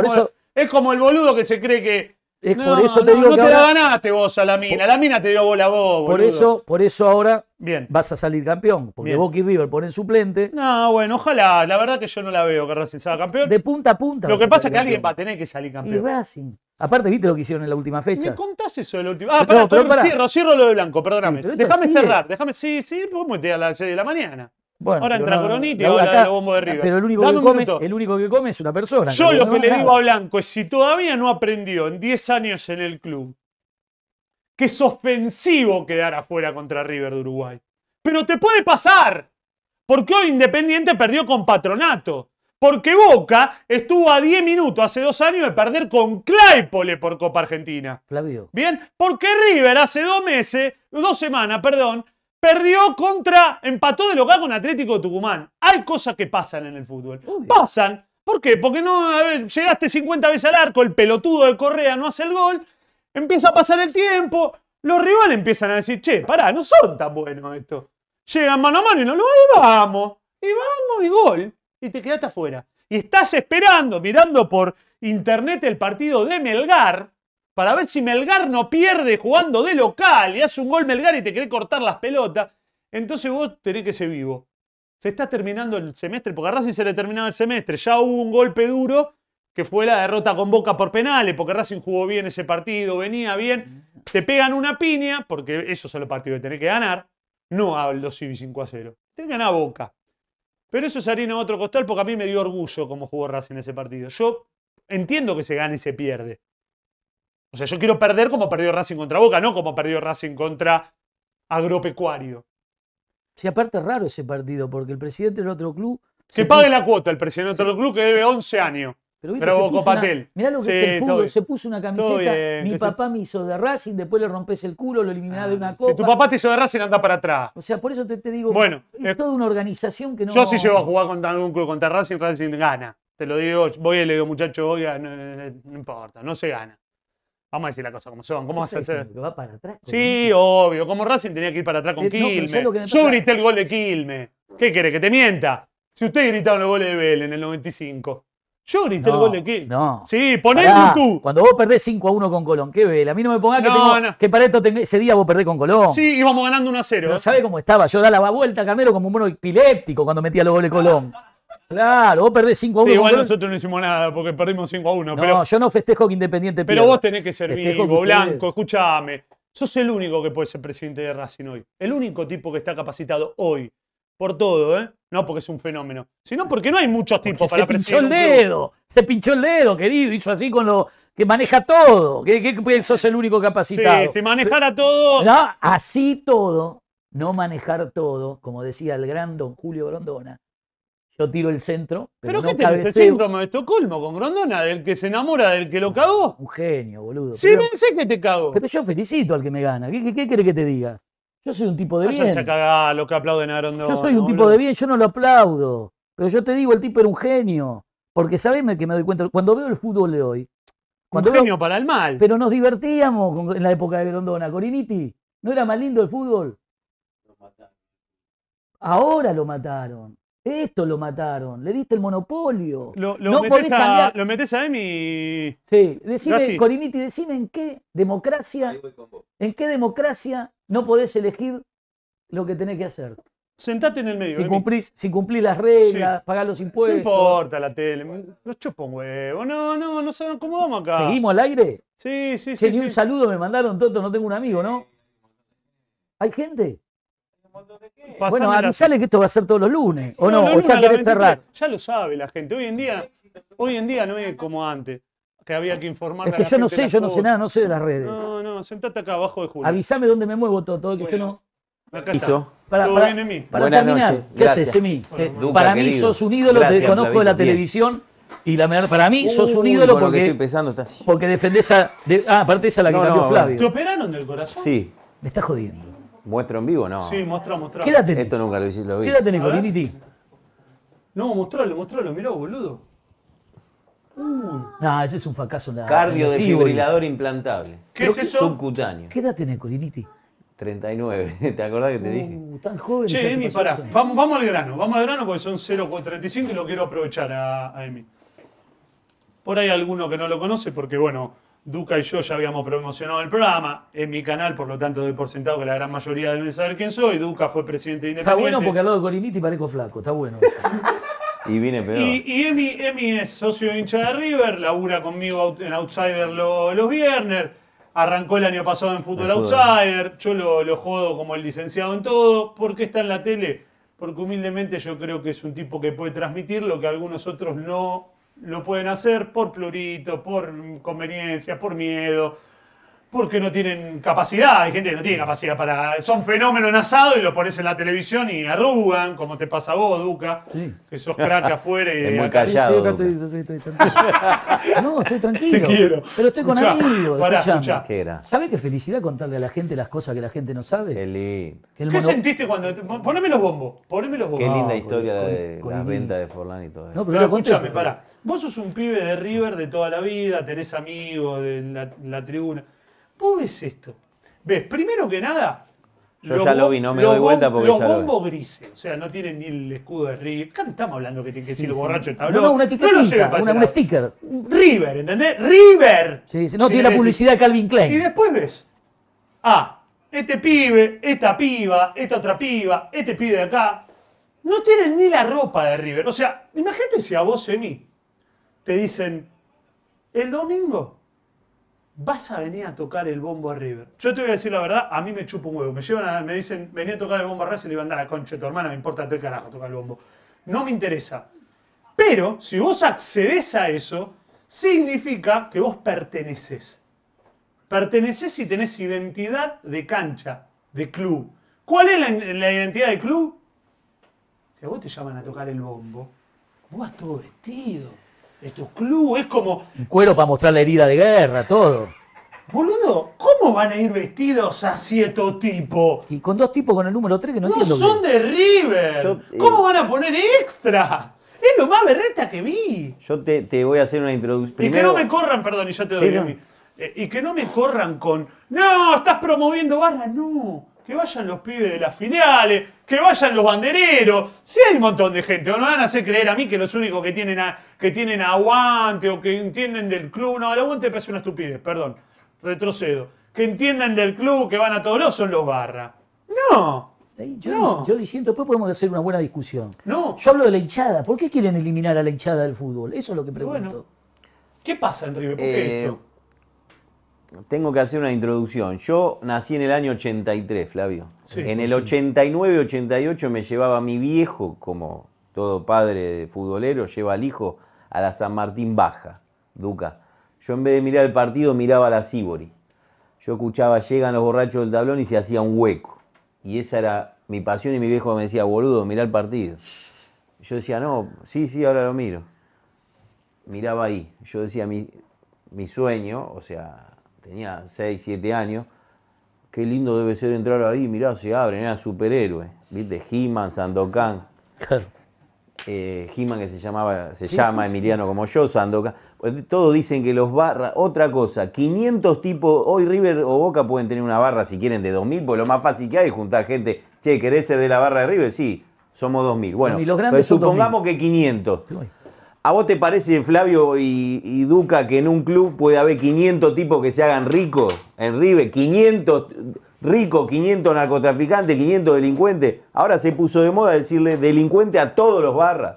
es como el boludo que se cree que es no, por eso te digo no te la ganaste vos a la mina. La mina te dio bola a vos, Por eso, por eso ahora Bien. vas a salir campeón. Porque Boca y River ponen suplente. No, bueno, ojalá. La verdad que yo no la veo que Racing sea campeón. De punta a punta. Lo que pasa es que alguien va a tener que salir campeón. Y Racing. Aparte, ¿viste lo que hicieron en la última fecha? ¿Me contás eso de la última? Ah, perdón pero, Cierro, cierro, lo de Blanco, perdóname. déjame cerrar, déjame. Sí, sí, vos metés a las 6 de la mañana ahora entra Coronita y ahora de bombo de River. Pero el único, que come, es una persona. Yo lo que le digo a Blanco es si todavía no aprendió en 10 años en el club que es ofensivo quedar afuera contra River de Uruguay. Pero te puede pasar. Porque hoy Independiente perdió con Patronato. Porque Boca estuvo a 10 minutos hace dos años de perder con Claypole por Copa Argentina. Flavio. Bien, porque River hace dos meses, dos semanas, perdón, Perdió contra, empató de local con Atlético Tucumán. Hay cosas que pasan en el fútbol. Pasan. ¿Por qué? Porque no, llegaste 50 veces al arco, el pelotudo de Correa no hace el gol, empieza a pasar el tiempo, los rivales empiezan a decir, che, pará, no son tan buenos esto Llegan mano a mano y no lo y vamos, y vamos, y gol. Y te quedaste afuera. Y estás esperando, mirando por internet el partido de Melgar, para ver si Melgar no pierde jugando de local y hace un gol Melgar y te quiere cortar las pelotas. Entonces vos tenés que ser vivo. Se está terminando el semestre, porque a Racing se le terminaba el semestre. Ya hubo un golpe duro, que fue la derrota con Boca por penales, porque Racing jugó bien ese partido, venía bien. Te pegan una piña, porque eso son los partidos que tenés que ganar. No al 2 y 5 a 0. Tenés que Boca. Pero eso es harina a otro costal, porque a mí me dio orgullo cómo jugó Racing ese partido. Yo entiendo que se gana y se pierde. O sea, yo quiero perder como perdió Racing contra Boca, no como perdió Racing contra Agropecuario. Sí, aparte es raro ese partido, porque el presidente del otro club. se paga la cuota el presidente del otro club que debe 11 años. Pero, viste, mirá lo que se es se puso una camiseta, mi papá me hizo de Racing, después le rompes el culo, lo eliminás de ah, una copa. Si tu papá te hizo de Racing, anda para atrás. O sea, por eso te, digo, bueno, es, eh, toda una organización que no... Yo sí llevo a jugar contra algún club contra Racing, Racing gana. Te lo digo, voy y le digo, muchacho, voy, no importa, no se gana. Vamos a decir la cosa como son. ¿Cómo vas a hacer? Sí, obvio. Como Racing tenía que ir para atrás con eh, Quilmes. Yo grité el gol de Quilmes. ¿Qué querés? ¿Que te mienta? Si ustedes gritaron los goles de Vélez en el 95. Yo grité el gol de Quilmes. No. Sí, tú Cuando vos perdés 5 a 1 con Colón, qué vela, A mí no me pongas que, tengo, que para esto ese día vos perdés con Colón. Sí, íbamos ganando 1 a 0. Pero ¿sabés cómo estaba? Yo daba vuelta a Carmelo como un mono epiléptico cuando metía los goles de Colón. Claro, vos perdés 5 a 1. igual nosotros no hicimos nada porque perdimos 5 a 1. No, yo no festejo que Independiente pierda. Pero vos tenés que ser Blanco, escúchame. Sos el único que puede ser presidente de Racing hoy. El único tipo que está capacitado hoy. Por todo, ¿eh? No porque es un fenómeno. Sino porque no hay muchos tipos para Se pinchó el dedo. Se pinchó el dedo, querido. Hizo así con lo que maneja todo. Que, sos el único capacitado. Sí, si manejara todo. ¿no? Así todo. No manejar todo, como decía el gran don Julio Grondona, yo tiro el centro, pero, qué te este síndrome de Estocolmo con Grondona, del que se enamora, del que lo cagó? Un genio, boludo. Sí, pensé que te cago. Pero yo felicito al que me gana. ¿Qué, qué, que te diga? Yo soy un tipo de ah, bien. No, lo que aplauden a yo soy un tipo de bien, yo no lo aplaudo. Pero yo te digo, el tipo era un genio. Porque sabeme que me doy cuenta, cuando veo el fútbol de hoy... un genio para el mal. Pero nos divertíamos en la época de Grondona. Coriniti, ¿no era más lindo el fútbol? Ahora lo mataron. Esto lo mataron, le diste el monopolio. Lo, metes a, Lo Emi. Sí, decime, Coriniti, decime en qué democracia, en qué democracia no podés elegir lo que tenés que hacer. Sentate en el medio. Si, cumplís, si cumplís, las reglas, pagar pagás los impuestos. No importa la tele, los chupo un huevo. No, no, no se acomodamos acá. ¿Seguimos al aire? Sí, sí, sí. Ni un saludo me mandaron, Toto, no tengo un amigo, ¿no? ¿Hay gente? Bueno, avisale que esto va a ser todos los lunes, ¿o no? o ya querés cerrar. Ya lo sabe la gente. Hoy en día, hoy en día no es como antes, que había que informar. Es que yo no sé, yo no sé nada, no sé de las redes. No, no, sentate acá abajo de Julio. Avisame dónde me muevo todo, todo que no. Acá está. Para, para, para, Buenas terminar, noche. ¿qué haces, Emi? para mí sos un ídolo, que te conozco de la televisión. Y la para mí sos un ídolo porque, porque defendés a. ah, aparte esa la que cambió Flavio. ¿Te operaron del corazón? Sí. Me estás jodiendo. ¿Muestro en vivo no? Sí, mostró, mostró. ¿Qué edad Esto nunca lo, lo vi. ¿Qué edad tenés, Coriniti? No, mostralo, mostralo. Mirá, boludo. No, ese es un fracaso. Cardio desfibrilador implantable. ¿Qué es eso? Subcutáneo. ¿Qué edad tenés, Coriniti? 39. ¿Te acordás que te uh, dije? tan joven. Che, Emi, pará. Vamos, al grano. Vamos al grano porque son 0.35 y lo quiero aprovechar a, a Emi. Por ahí alguno que no lo conoce porque, bueno, Duca y yo ya habíamos promocionado el programa en mi canal, por lo tanto doy por sentado que la gran mayoría deben saber quién soy. Duca fue presidente de Independiente. Está bueno porque al lado de y parezco flaco, está bueno. y viene peor. Y, Emi, es socio hincha de River, labura conmigo en Outsider los viernes, arrancó el año pasado en Fútbol Outsider, yo lo, lo jodo como el licenciado en todo. ¿Por qué está en la tele? Porque humildemente yo creo que es un tipo que puede transmitir lo que algunos otros no lo pueden hacer por plurito, por conveniencia, por miedo, porque no tienen capacidad, hay gente que no tiene mm. capacidad para... Son fenómenos en asado y lo pones en la televisión y arrugan, como te pasa a vos, Duca, sí. que sos crack afuera y... Es muy callado. no, estoy tranquilo. Te quiero. Pero estoy con amigos. Pará, ¿Sabés qué felicidad contarle a la gente las cosas que la gente no sabe? Qué lindo. ¿Qué sentiste cuando...? Poneme los bombos, poneme los bombos. Qué linda historia de las la venta de Forlán y todo eso. No, pero, escúchame pará. Vos sos un pibe de River de toda la vida, tenés amigos de la tribuna Vos ves esto. Ves, primero que nada. Yo ya lo vi, no me doy vuelta porque los bombos grises, o sea, no tienen ni el escudo de River. ¿Qué estamos hablando que tiene que decir los borrachos No, no, una etiqueta, no una, un sticker. River, ¿entendés? ¡River! Sí, no, tiene la publicidad Calvin Klein. Y después ves, ah, este pibe, esta piba, esta otra piba, este pibe de acá, no tienen ni la ropa de River. O sea, imagínate si a vos, mí te dicen, el domingo vas a venir a tocar el bombo a River. Yo te voy a decir la verdad, a mí me chupa un huevo. Me llevan me dicen, vení a tocar el bombo a River y le van a dar la concha de tu hermana, me importa tres carajo tocar el bombo. No me interesa. Pero si vos accedes a eso, significa que vos perteneces. Perteneces y tenés identidad de cancha, de club. ¿Cuál es la, identidad de club? Si a vos te llaman a tocar el bombo, vos vas todo vestido esto tu club, es como... cuero para mostrar la herida de guerra, todo. Boludo, ¿cómo van a ir vestidos a cierto tipo? Y con dos tipos con el número 3 que no, no son de River. Eh, ¿Cómo van a poner extra? Es lo más berreta que vi. Yo te, voy a hacer una introducción. Y que no me corran, perdón, y ya te doy. Eh, y que no me corran con. No, estás promoviendo barra, No que vayan los pibes de las filiales, que vayan los bandereros. Si hay un montón de gente. No me van a hacer creer a mí que los únicos que tienen, a, que tienen aguante o que entienden del club. No, el aguante parece una estupidez, perdón. Retrocedo. Que entiendan del club, que van a todos los son los barra. No. Yo, no. yo después podemos hacer una buena discusión. No. Yo hablo de la hinchada. ¿Por qué quieren eliminar a la hinchada del fútbol? Eso es lo que pregunto. ¿Qué pasa Enrique, ¿Por qué eh, esto? tengo que hacer una introducción. Yo nací en el año 83, Flavio. en el 89-88 me llevaba mi viejo, como todo padre de futbolero, lleva al hijo a la San Martín Baja, Duca. Yo en vez de mirar el partido miraba a la Sibori. Yo escuchaba, llegan los borrachos del tablón y se hacía un hueco. Y esa era mi pasión y mi viejo me decía, boludo, mira el partido. Yo decía, no, sí, sí, ahora lo miro. Miraba ahí. Yo decía, mi, mi sueño, o sea, tenía 6, 7 años. Qué lindo debe ser entrar ahí, mirá, se abren, era superhéroe. ¿Viste? He-Man, Sandokan. Claro. Eh, he que se llamaba, se llama Emiliano como yo, Sandokan. Pues, todos dicen que los barras, otra cosa, 500 tipos, hoy River o Boca pueden tener una barra si quieren de 2000, porque lo más fácil que hay es juntar gente, che, ¿querés ser de la barra de River? Sí, somos 2000. Bueno, los pues supongamos que 500. ¿A vos te parece, Flavio y, Duca, que en un club puede haber 500 tipos que se hagan ricos en Rive? 500 ricos, 500 narcotraficantes, 500 delincuentes. Ahora se puso de moda decirle delincuente a todos los barras.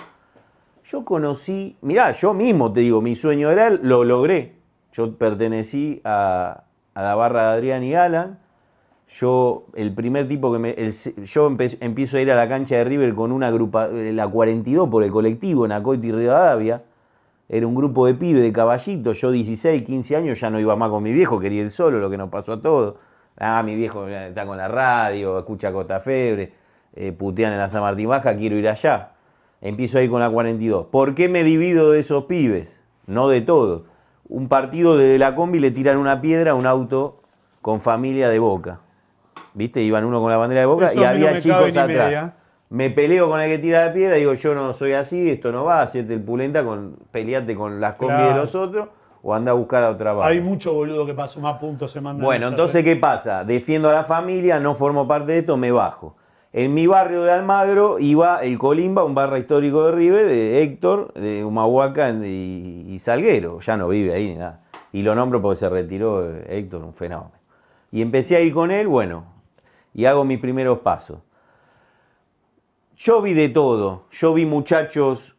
Yo conocí, mirá, yo mismo te digo, mi sueño era, lo logré. Yo pertenecí a, a la barra de Adrián y Alan yo, el primer tipo que me. yo empiezo a ir a la cancha de River con una grupa. Eh, la 42 por el colectivo en y Rivadavia. Era un grupo de pibes de caballitos. Yo, 16, 15 años, ya no iba más con mi viejo, quería ir solo, lo que nos pasó a todos. Ah, mi viejo eh, está con la radio, escucha Costa Febre, eh, putean en la San Martín Baja, quiero ir allá. Empiezo a ir con la 42. ¿Por qué me divido de esos pibes? No de todo. Un partido de la combi le tiran una piedra a un auto con familia de boca ¿Viste? Iban uno con la bandera de Boca y había chicos atrás. Me peleo con el que tira la piedra, digo, yo no soy así, esto no va, hacerte el pulenta, con, peleate con las combis de los otros o anda a buscar a otra barra. Hay mucho boludo que pasó más puntos se manda. Bueno, entonces, ¿eh? ¿qué pasa? Defiendo a la familia, no formo parte de esto, me bajo. En mi barrio de Almagro iba el Colimba, un barra histórico de River, de Héctor, de Humahuaca y Salguero. Ya no vive ahí ni nada. Y lo nombro porque se retiró eh, Héctor, un fenómeno. Y empecé a ir con él, bueno, y hago mis primeros pasos. Yo vi de todo, yo vi muchachos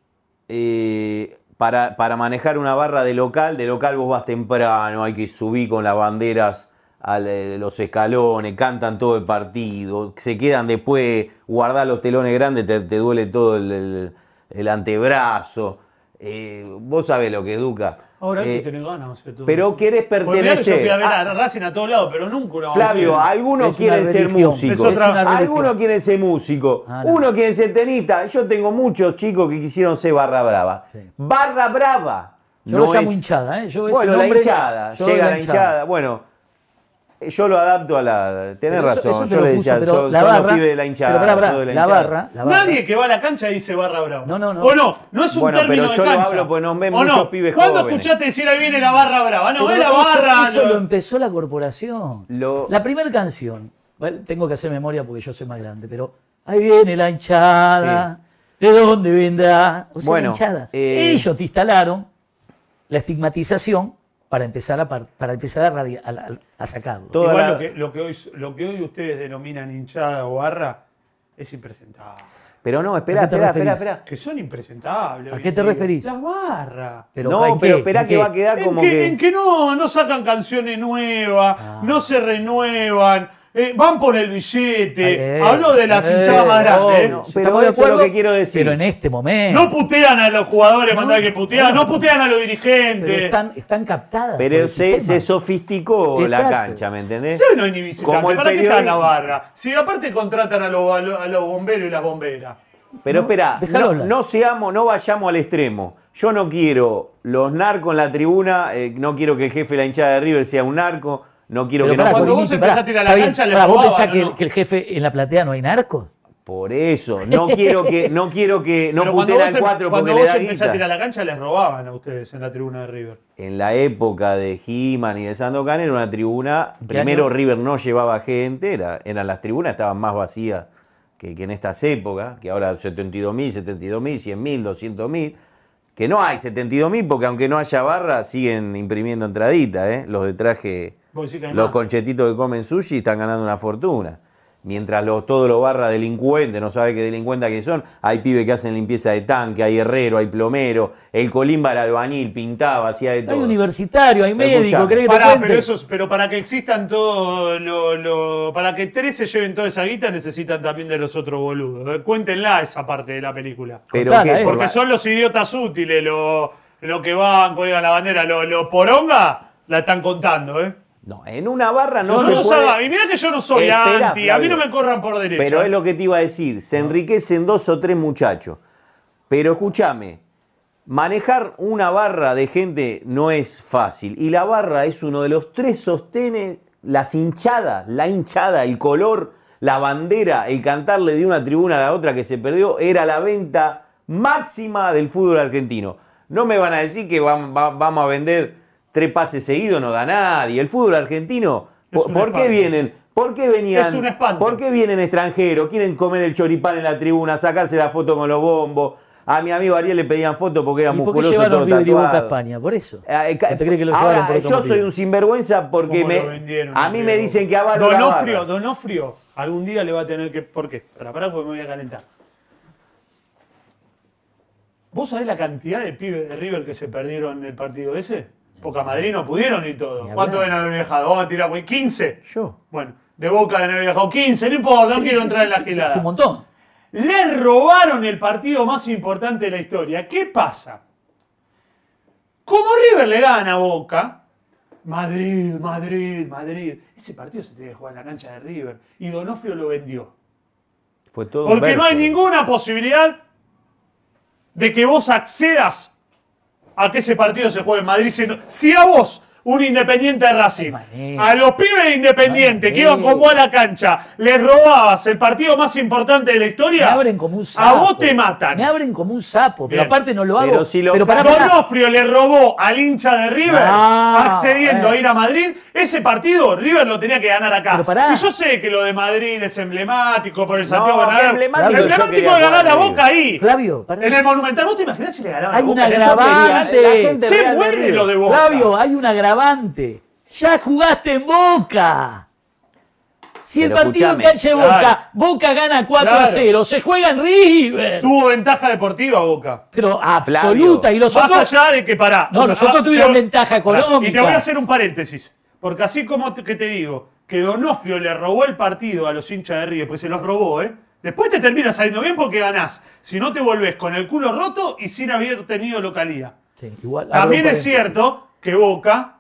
eh, para, manejar una barra de local, de local vos vas temprano, hay que subir con las banderas a eh, los escalones, cantan todo el partido, se quedan después, guardar los telones grandes, te, duele todo el, antebrazo. Eh, vos sabés lo que educa. Ahora hay eh, que tener ganas. Todo. Pero querés pertenecer. a a, todos lados, pero nunca lo Flavio, algunos quieren ser músicos. Algunos ah, quieren ser músicos. Uno quiere ser tenista. Yo tengo muchos chicos que quisieron ser barra brava. Barra brava. Yo no lo llamo es... hinchada, ¿eh? Yo bueno, la hinchada. llega la hinchada. Bueno, yo lo adapto a la. Tenés razón, yo le decía, son, la los pibes de la hinchada. la, Barra, Nadie que va a la cancha dice barra brava. No, no, no. O no, no es un bueno, término pero yo lo hablo porque no ve muchos pibes pibes ¿Cuándo escuchaste decir ahí viene la barra brava? Ah, no, es la barra. Eso, lo empezó la corporación. La primera canción, tengo que hacer memoria porque yo soy más grande, pero ahí viene la hinchada, ¿de dónde vendrá? O sea, bueno, la hinchada. Eh, Ellos te instalaron la estigmatización para empezar a, para empezar a, a, sacarlo. Igual lo, que, lo, que hoy, ustedes denominan hinchada o barra es impresentable. Pero no, espera, espera, espera, espera. Que son impresentables. ¿A qué te referís? Las barras. no, pero espera que va a quedar como que, que... En que no, no sacan canciones nuevas, ah. no se renuevan, eh, van por el billete. Hablo de las hinchadas más grandes. pero eso es lo que quiero decir. Pero en este momento. No putean a los jugadores, no, que putean. No, putean a los dirigentes. Están, captadas. Pero se, sofisticó la cancha, ¿me entendés? no Como el Si aparte contratan a los, bomberos y las bomberas. Pero espera, no, seamos, no vayamos al extremo. Yo no quiero los narcos en la tribuna, eh, no quiero que el jefe de la hinchada de River sea un narco no quiero que Cuando vos empezás a tirar la cancha, le ¿Vos pensás que, el jefe en la platea no hay narcos? Por eso, no quiero que, no quiero que no puten al em- porque a tirar la cancha les robaban a ustedes en la tribuna de River. En la época de He-Man y de Sandokan era una tribuna, primero River no llevaba gente, era, eran las tribunas estaban más vacías que, que en estas épocas, que ahora 72.000, 72.000, 100.000, 200.000 que no hay 72.000 porque aunque no haya barra siguen imprimiendo entraditas, ¿eh? los de traje los conchetitos que comen sushi están ganando una fortuna. Mientras los, todos los barra delincuentes, no sabe qué delincuentes que son, hay pibes que hacen limpieza de tanque, hay herrero, hay plomero, el colimba era albañil, pintaba, hacía de todo. Hay universitario, hay médico, ¿crees que para pero, eso pero para que existan todos lo, para que tres se lleven toda esa guita necesitan también de los otros boludos. Eh, cuéntenla esa parte de la película. Eh. Porque son los idiotas útiles, los lo que van, con la bandera, los poronga, la están contando, ¿eh? No, en una barra no, no se no puede. Y mira que yo no soy anti, a mí no me corran por derecha. Pero es lo que te iba a decir, se enriquecen dos o tres muchachos. Pero escúchame, manejar una barra de gente no es fácil. Y la barra es uno de los tres sostenes, las hinchadas, la hinchada, el color, la bandera, el cantarle de una tribuna a la otra que se perdió, era la venta máxima del fútbol argentino. No me van a decir que vamos a vender tres pases seguidos no da nadie. El fútbol argentino, ¿por, qué vienen? ¿Por qué venían? ¿Por qué vienen extranjeros? Quieren comer el choripán en la tribuna, sacarse la foto con los bombos. A mi amigo Ariel le pedían foto porque era musculoso por todo tatuado. a Por eso. Eh, eh, que por yo soy un sinvergüenza porque me, a mí me dicen que avaro Don Donofrio, algún día le va a tener que... ¿Por qué? Para para porque me voy a calentar. ¿Vos sabés la cantidad de pibes de River que se perdieron en el partido ese? Porque a Madrid no pudieron y todo. ¿Cuánto deben haber viajado? Vamos a tirar, güey. 15. Yo. Bueno, de boca deben haber viajado 15. No importa, no quiero entrar en la gilada. un montón. Le robaron el partido más importante de la historia. ¿Qué pasa? Como River le gana a Boca, Madrid, Madrid, Madrid. Ese partido se tiene que jugar en la cancha de River. Y Donofrio lo vendió. Fue todo Porque no hay ninguna posibilidad de que vos accedas a que ese partido se juegue en Madrid. Si a vos un independiente de Racing. A los pibes independientes que iban como a la cancha, les robabas el partido más importante de la historia. Me abren como un sapo. A vos te matan. Me abren como un sapo, pero aparte no lo hago. Pero si lo pero le robó al hincha de River, ah, accediendo a eh. ir a Madrid. Ese partido River lo tenía que ganar acá. Y yo sé que lo de Madrid es emblemático por el Santiago Bernabéu. el emblemático de ganar la boca ahí. Flavio, En el Monumental, ¿vos te imaginas si le ganaba a boca? una se muere lo de Boca. Flavio, hay una ya jugaste en Boca. Si el partido en Boca, Boca gana 4 a 0, se juega en River. Tuvo ventaja deportiva Boca. Pero absoluta. Y los allá de que pará. No, nosotros tuvimos ventaja económica. Y te voy a hacer un paréntesis. Porque así como que te digo, que Donofrio le robó el partido a los hinchas de River, pues se los robó, ¿eh? Después te terminas saliendo bien porque ganás. Si no te volvés con el culo roto y sin haber tenido localía. También es cierto que Boca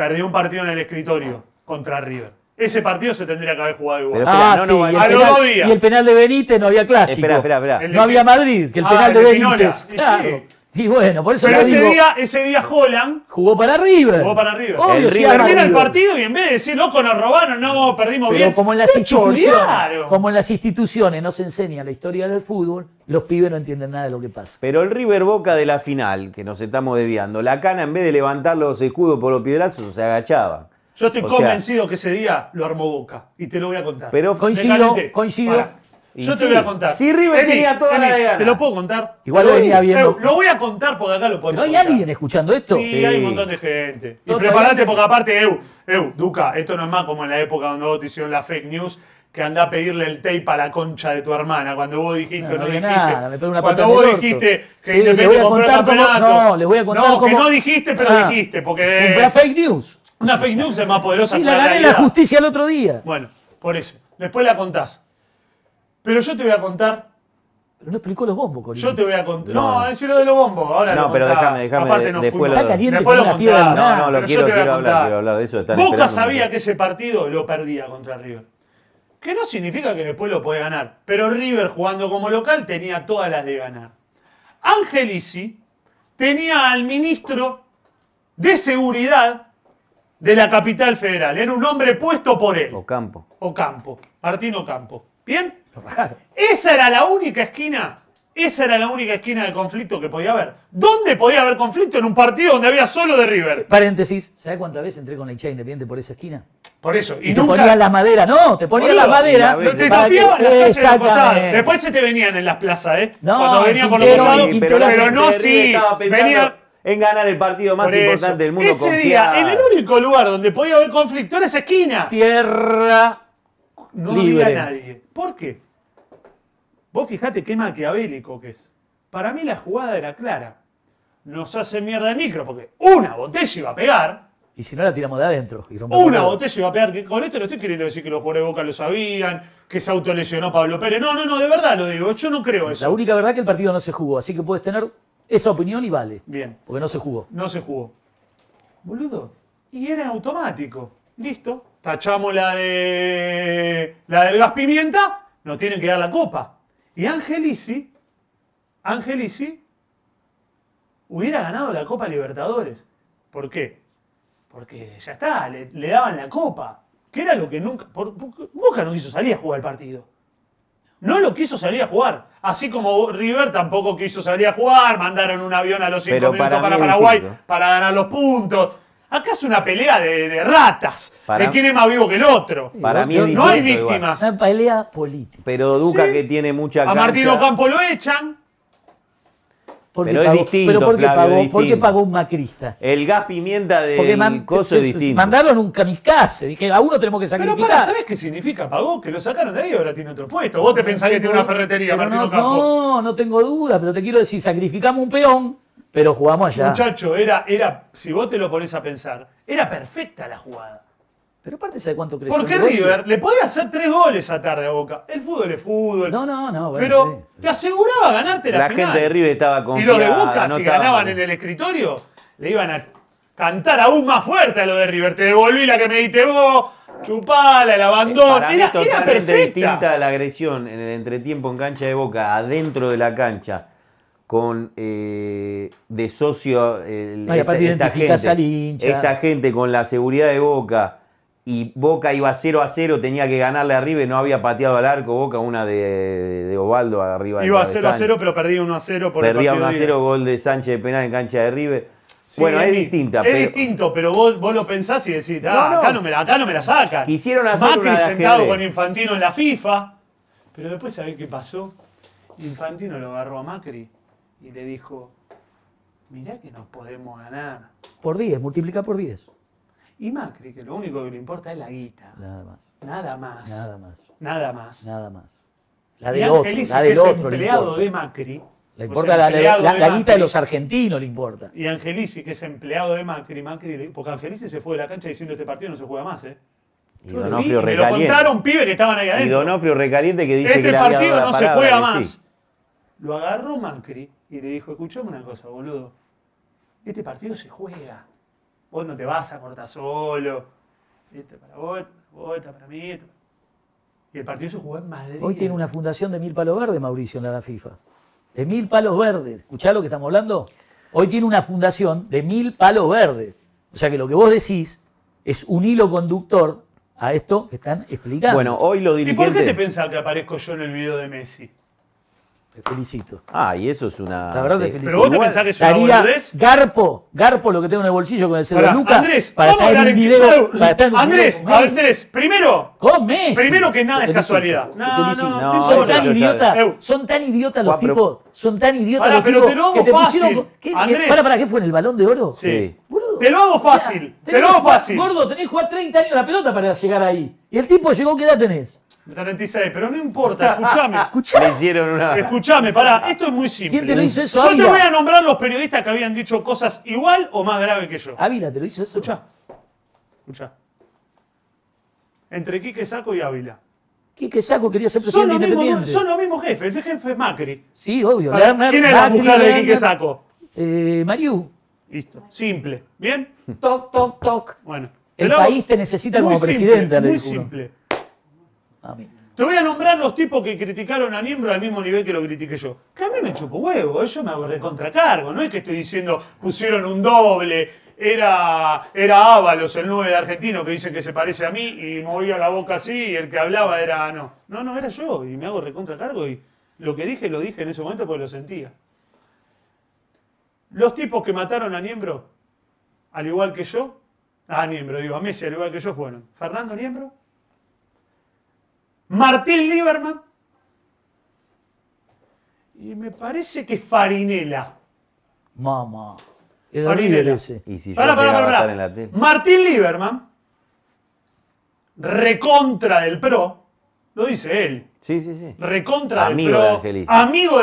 perdió un partido en el escritorio contra River. Ese partido se tendría que haber jugado igual. ah, no, sí, no, y, el penal, el penal de Benítez no había clásico. Espera, espera, espera. No había Madrid, que el ah, penal de, Benítez. Claro. Y bueno, por eso Pero ese, día, ese Holland jugó para River. Jugó para River. el el partido y en vez de decir, loco, nos robaron, no, perdimos bien. Como en, las instituciones, como en las instituciones no se enseña la historia del fútbol, los pibes no entienden nada de lo que pasa. Pero el River Boca de la final, que nos estamos desviando, la cana en vez de levantar los escudos por los piedrazos se agachaba. Yo estoy convencido que ese día lo armó Boca y te lo voy a contar. Pero coincido, coincido. Yo te voy a contar. Sí, River tenía toda la de Te lo puedo contar. Igual lo venía viendo. Eh, lo voy a contar porque acá lo podemos. ¿No hay alguien escuchando esto? Sí, hay un montón de gente. Y prepárate porque aparte, Eu, Eu, Duca, esto no es más como en la época donde vos te hicieron la fake news que andás a pedirle el tape a la concha de tu hermana cuando vos dijiste no, no, no dijiste nada, cuando vos dijiste que sí, Independiente compró el campeonato no les voy a contar no que no dijiste pero ah. dijiste porque una fake news una fake news es más poderosa sí, que la gané la, la justicia el otro día bueno por eso después la contás pero yo te voy a contar. Pero no explicó los bombos, Corina. Yo te voy a contar. No, es lo de los bombos. no, pero déjame, déjame. No después Está caliente después No, no, lo quiero, quiero hablar, quiero hablar de eso. Boca sabía que ese partido lo perdía contra River. Que no significa que después lo puede ganar. Pero River jugando como local tenía todas las de ganar. Isi tenía al ministro de seguridad de la capital federal. Era un hombre puesto por él. Ocampo. Ocampo. Martín Ocampo. ¿Bien? Esa era la única esquina. Esa era la única esquina de conflicto que podía haber. ¿Dónde podía haber conflicto en un partido donde había solo de River? Paréntesis, ¿sabes cuántas veces entré con la hinchada independiente por esa esquina? Por eso. Y, nunca... te ponían las maderas, no, te ponían las maderas. te Después se te venían en las plazas, ¿eh? No, Cuando venían por los lados. Pero, no, sí. venía en ganar el partido más importante del mundo. Ese día, en el único lugar donde podía haber conflicto era esa esquina. Tierra no libre. nadie. ¿Por qué? Vos fijate qué maquiavélico que es. Para mí la jugada era clara. Nos hace mierda el micro porque una botella iba a pegar. Y si no la tiramos de adentro. Y una botella iba a pegar. con esto no estoy queriendo decir que los jugadores de Boca lo sabían, que se autolesionó Pablo Pérez. No, no, no, de verdad lo digo. Yo no creo eso. La única verdad es que el partido no se jugó, así que puedes tener esa opinión y vale. Bien. Porque no se jugó. No se jugó. Boludo. Y era automático. Listo tachamos la, de, la del gas pimienta, nos tienen que dar la copa. Y Angelici, Angelici hubiera ganado la Copa Libertadores. ¿Por qué? Porque ya está, le, daban la copa. Que era lo que nunca. Boca no quiso salir a jugar el partido. No lo quiso salir a jugar. Así como River tampoco quiso salir a jugar, mandaron un avión a los cinco minutos para, Paraguay para ganar los puntos. Acá es una pelea de, ratas. quién es más vivo que el otro. Para mí no hay víctimas. Es Una pelea política. Pero Duca que tiene mucha cancha. A Martín Ocampo lo echan. pero es distinto, pero porque pagó, ¿por qué pagó un macrista? El gas pimienta de coso distinto. Mandaron un kamikaze, dije, a uno tenemos que sacrificar. Pero para, sabes qué significa? Pagó, que lo sacaron de ahí, ahora tiene otro puesto. Vos te pensás que tiene una ferretería, Martín no, Ocampo. No, no tengo duda, pero te quiero decir, sacrificamos un peón pero jugamos allá. Muchacho, era, era, si vos te lo pones a pensar, era perfecta la jugada. Pero aparte, de cuánto creció? Porque River le podía hacer tres goles a tarde a Boca. El fútbol es fútbol. No, no, no. pero te aseguraba ganarte la, final. La gente de River estaba confiada. Y los de Boca, si ganaban en el escritorio, le iban a cantar aún más fuerte a lo de River. Te devolví la que me diste vos, chupala, el abandono. era, era distinta la agresión en el entretiempo en cancha de Boca, adentro de la cancha con eh, de socio esta, gente, con la seguridad de Boca y Boca iba 0 a 0, tenía que ganarle arriba y no había pateado al arco Boca una de, de Ovaldo arriba. Iba 0 a 0, pero perdía 1 a 0 por Perdía 1 a 0, gol de Sánchez de penal en cancha de River. bueno, es, distinta. Es pero... distinto, pero vos, vos, lo pensás y decís, ah, Acá, no me la, acá no me la sacan. Quisieron hacer Macri sentado con Infantino en la FIFA, pero después sabés qué pasó. Infantino lo agarró a Macri y le dijo, mirá que nos podemos ganar. Por 10, multiplica por 10. Y Macri, que lo único que le importa es la guita. Nada más. Nada más. Nada más. Nada más. La del otro, la del otro. empleado de Macri. Le importa la, la, guita de los argentinos, le importa. Y Angelici, que es empleado de Macri, Macri porque Angelici se fue de la cancha diciendo este partido no se juega más, ¿eh? Y Donofrio recaliente contaron que estaban ahí adentro. Y Donofrio Recaliente que dice este partido no se juega más. Lo agarró Macri y le dijo, escuchame una cosa, boludo, este partido se juega, vos no te vas a cortar solo, este para vos, vos, para mí. Y el partido se jugó en Madrid. Hoy tiene una fundación de mil palos verdes, Mauricio, en la FIFA. De mil palos verdes, escuchá lo que estamos hablando. Hoy tiene una fundación de mil palos verdes. O sea que lo que vos decís es un hilo conductor a esto que están explicando. Bueno, hoy lo ¿Y por qué te pensás que aparezco yo en el video de Messi? Te felicito. Ah, y eso es una. La verdad te felicito. Pero vos te pensás que es una Garpo, garpo lo que tengo en el bolsillo con el cero de Andrés, para vamos a estar en video. Andrés, Andrés, primero, Come. primero que nada es casualidad. No, no, Son tan idiotas, son tan idiotas los tipos, son tan idiotas los pero tipos te lo hago fácil, para, para, ¿qué fue en el balón de oro? Sí. Te lo hago fácil, te lo hago fácil. Gordo, tenés que jugar 30 años la pelota para llegar ahí. Y el tipo llegó, ¿qué edad tenés? pero no importa, escúchame. escuchame. Escúchame, pará, esto es muy simple. ¿Quién te lo hizo eso? Yo te voy a nombrar los periodistas que habían dicho cosas igual o más grave que yo. Ávila te lo hizo eso. escucha. Escucha. Entre Quique Saco y Ávila. Quique Saco quería ser presidente son independiente. son los mismos jefes, el jefe es Macri. Sí, obvio. ¿Quién es la mujer de Quique Saco? Eh, Mariú. Listo. Simple. ¿Bien? Toc, toc, toc. Bueno. El país te necesita como presidente. Muy simple. Te voy a nombrar los tipos que criticaron a Niembro al mismo nivel que lo critiqué yo. Que a mí me chupo huevo, yo me hago recontracargo. No es que estoy diciendo pusieron un doble, era, era Ábalos, el 9 de argentino, que dicen que se parece a mí y movía la boca así y el que hablaba era no. No, no, era yo y me hago recontracargo y lo que dije lo dije en ese momento porque lo sentía. Los tipos que mataron a Niembro, al igual que yo, a ah, Niembro, digo, a Messi, al igual que yo, fueron Fernando Niembro, Martín Lieberman y me parece que Farinela. Mamá. Farinela. Y si yo en la tele. Martín Lieberman, recontra del PRO, lo dice él. Sí, sí, sí. Recontra del PRO. Amigo de Angelici. Amigo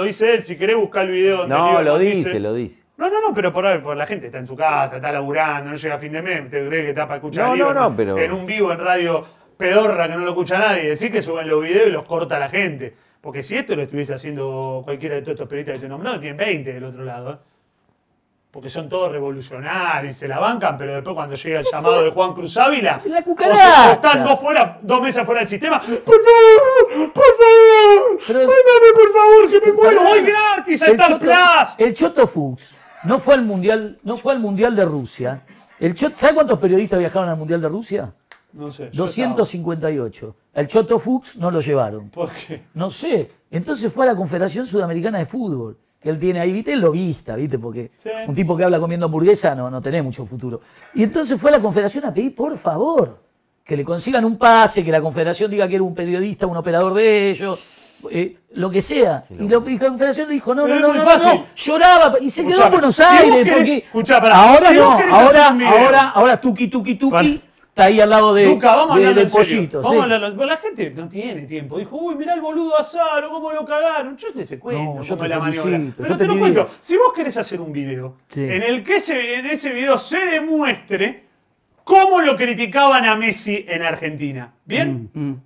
lo dice él. Si querés buscar el video. no, lo dice, lo dice. No, no, no, pero por, la gente está en su casa, está laburando, no llega a fin de mes, te cree que está para escuchar no, no, no, en un vivo en radio pedorra que no lo escucha nadie, decir que suben los videos y los corta la gente. Porque si esto lo estuviese haciendo cualquiera de todos estos periodistas que te nombrado, tienen 20 del otro lado. ¿eh? Porque son todos revolucionarios, se la bancan, pero después cuando llega el llamado de Juan Cruz Ávila, la cucaracha. están dos, fuera, dos fuera del sistema. ¡Por favor! ¡Por favor! por favor, que me gratis! ¡A Star El Choto Fuchs no fue al Mundial, no fue al mundial de Rusia. El ¿Sabe cuántos periodistas viajaron al Mundial de Rusia? No sé. 258. El Choto Fuchs no lo llevaron. ¿Por qué? No sé. Entonces fue a la Confederación Sudamericana de Fútbol, que él tiene ahí, viste, lo vista, viste, porque un tipo que habla comiendo hamburguesa no, no tiene mucho futuro. Y entonces fue a la Confederación a pedir, por favor, que le consigan un pase, que la Confederación diga que era un periodista, un operador de ellos. Eh, lo que sea. y la Confederación dijo, no, no, no, no, no, lloraba y se quedó en Buenos Aires. ahora no, ahora, ahora, ahora, tuki, tuki, tuki está ahí al lado de, Luca, vamos a hablar La gente no tiene tiempo. Dijo, uy, mirá el boludo Azaro, cómo lo cagaron. Yo les cuento no, yo la maniobra. Pero te, lo cuento. Si vos querés hacer un video en el que en ese video se demuestre cómo lo criticaban a Messi en Argentina. ¿Bien? Mm, mm.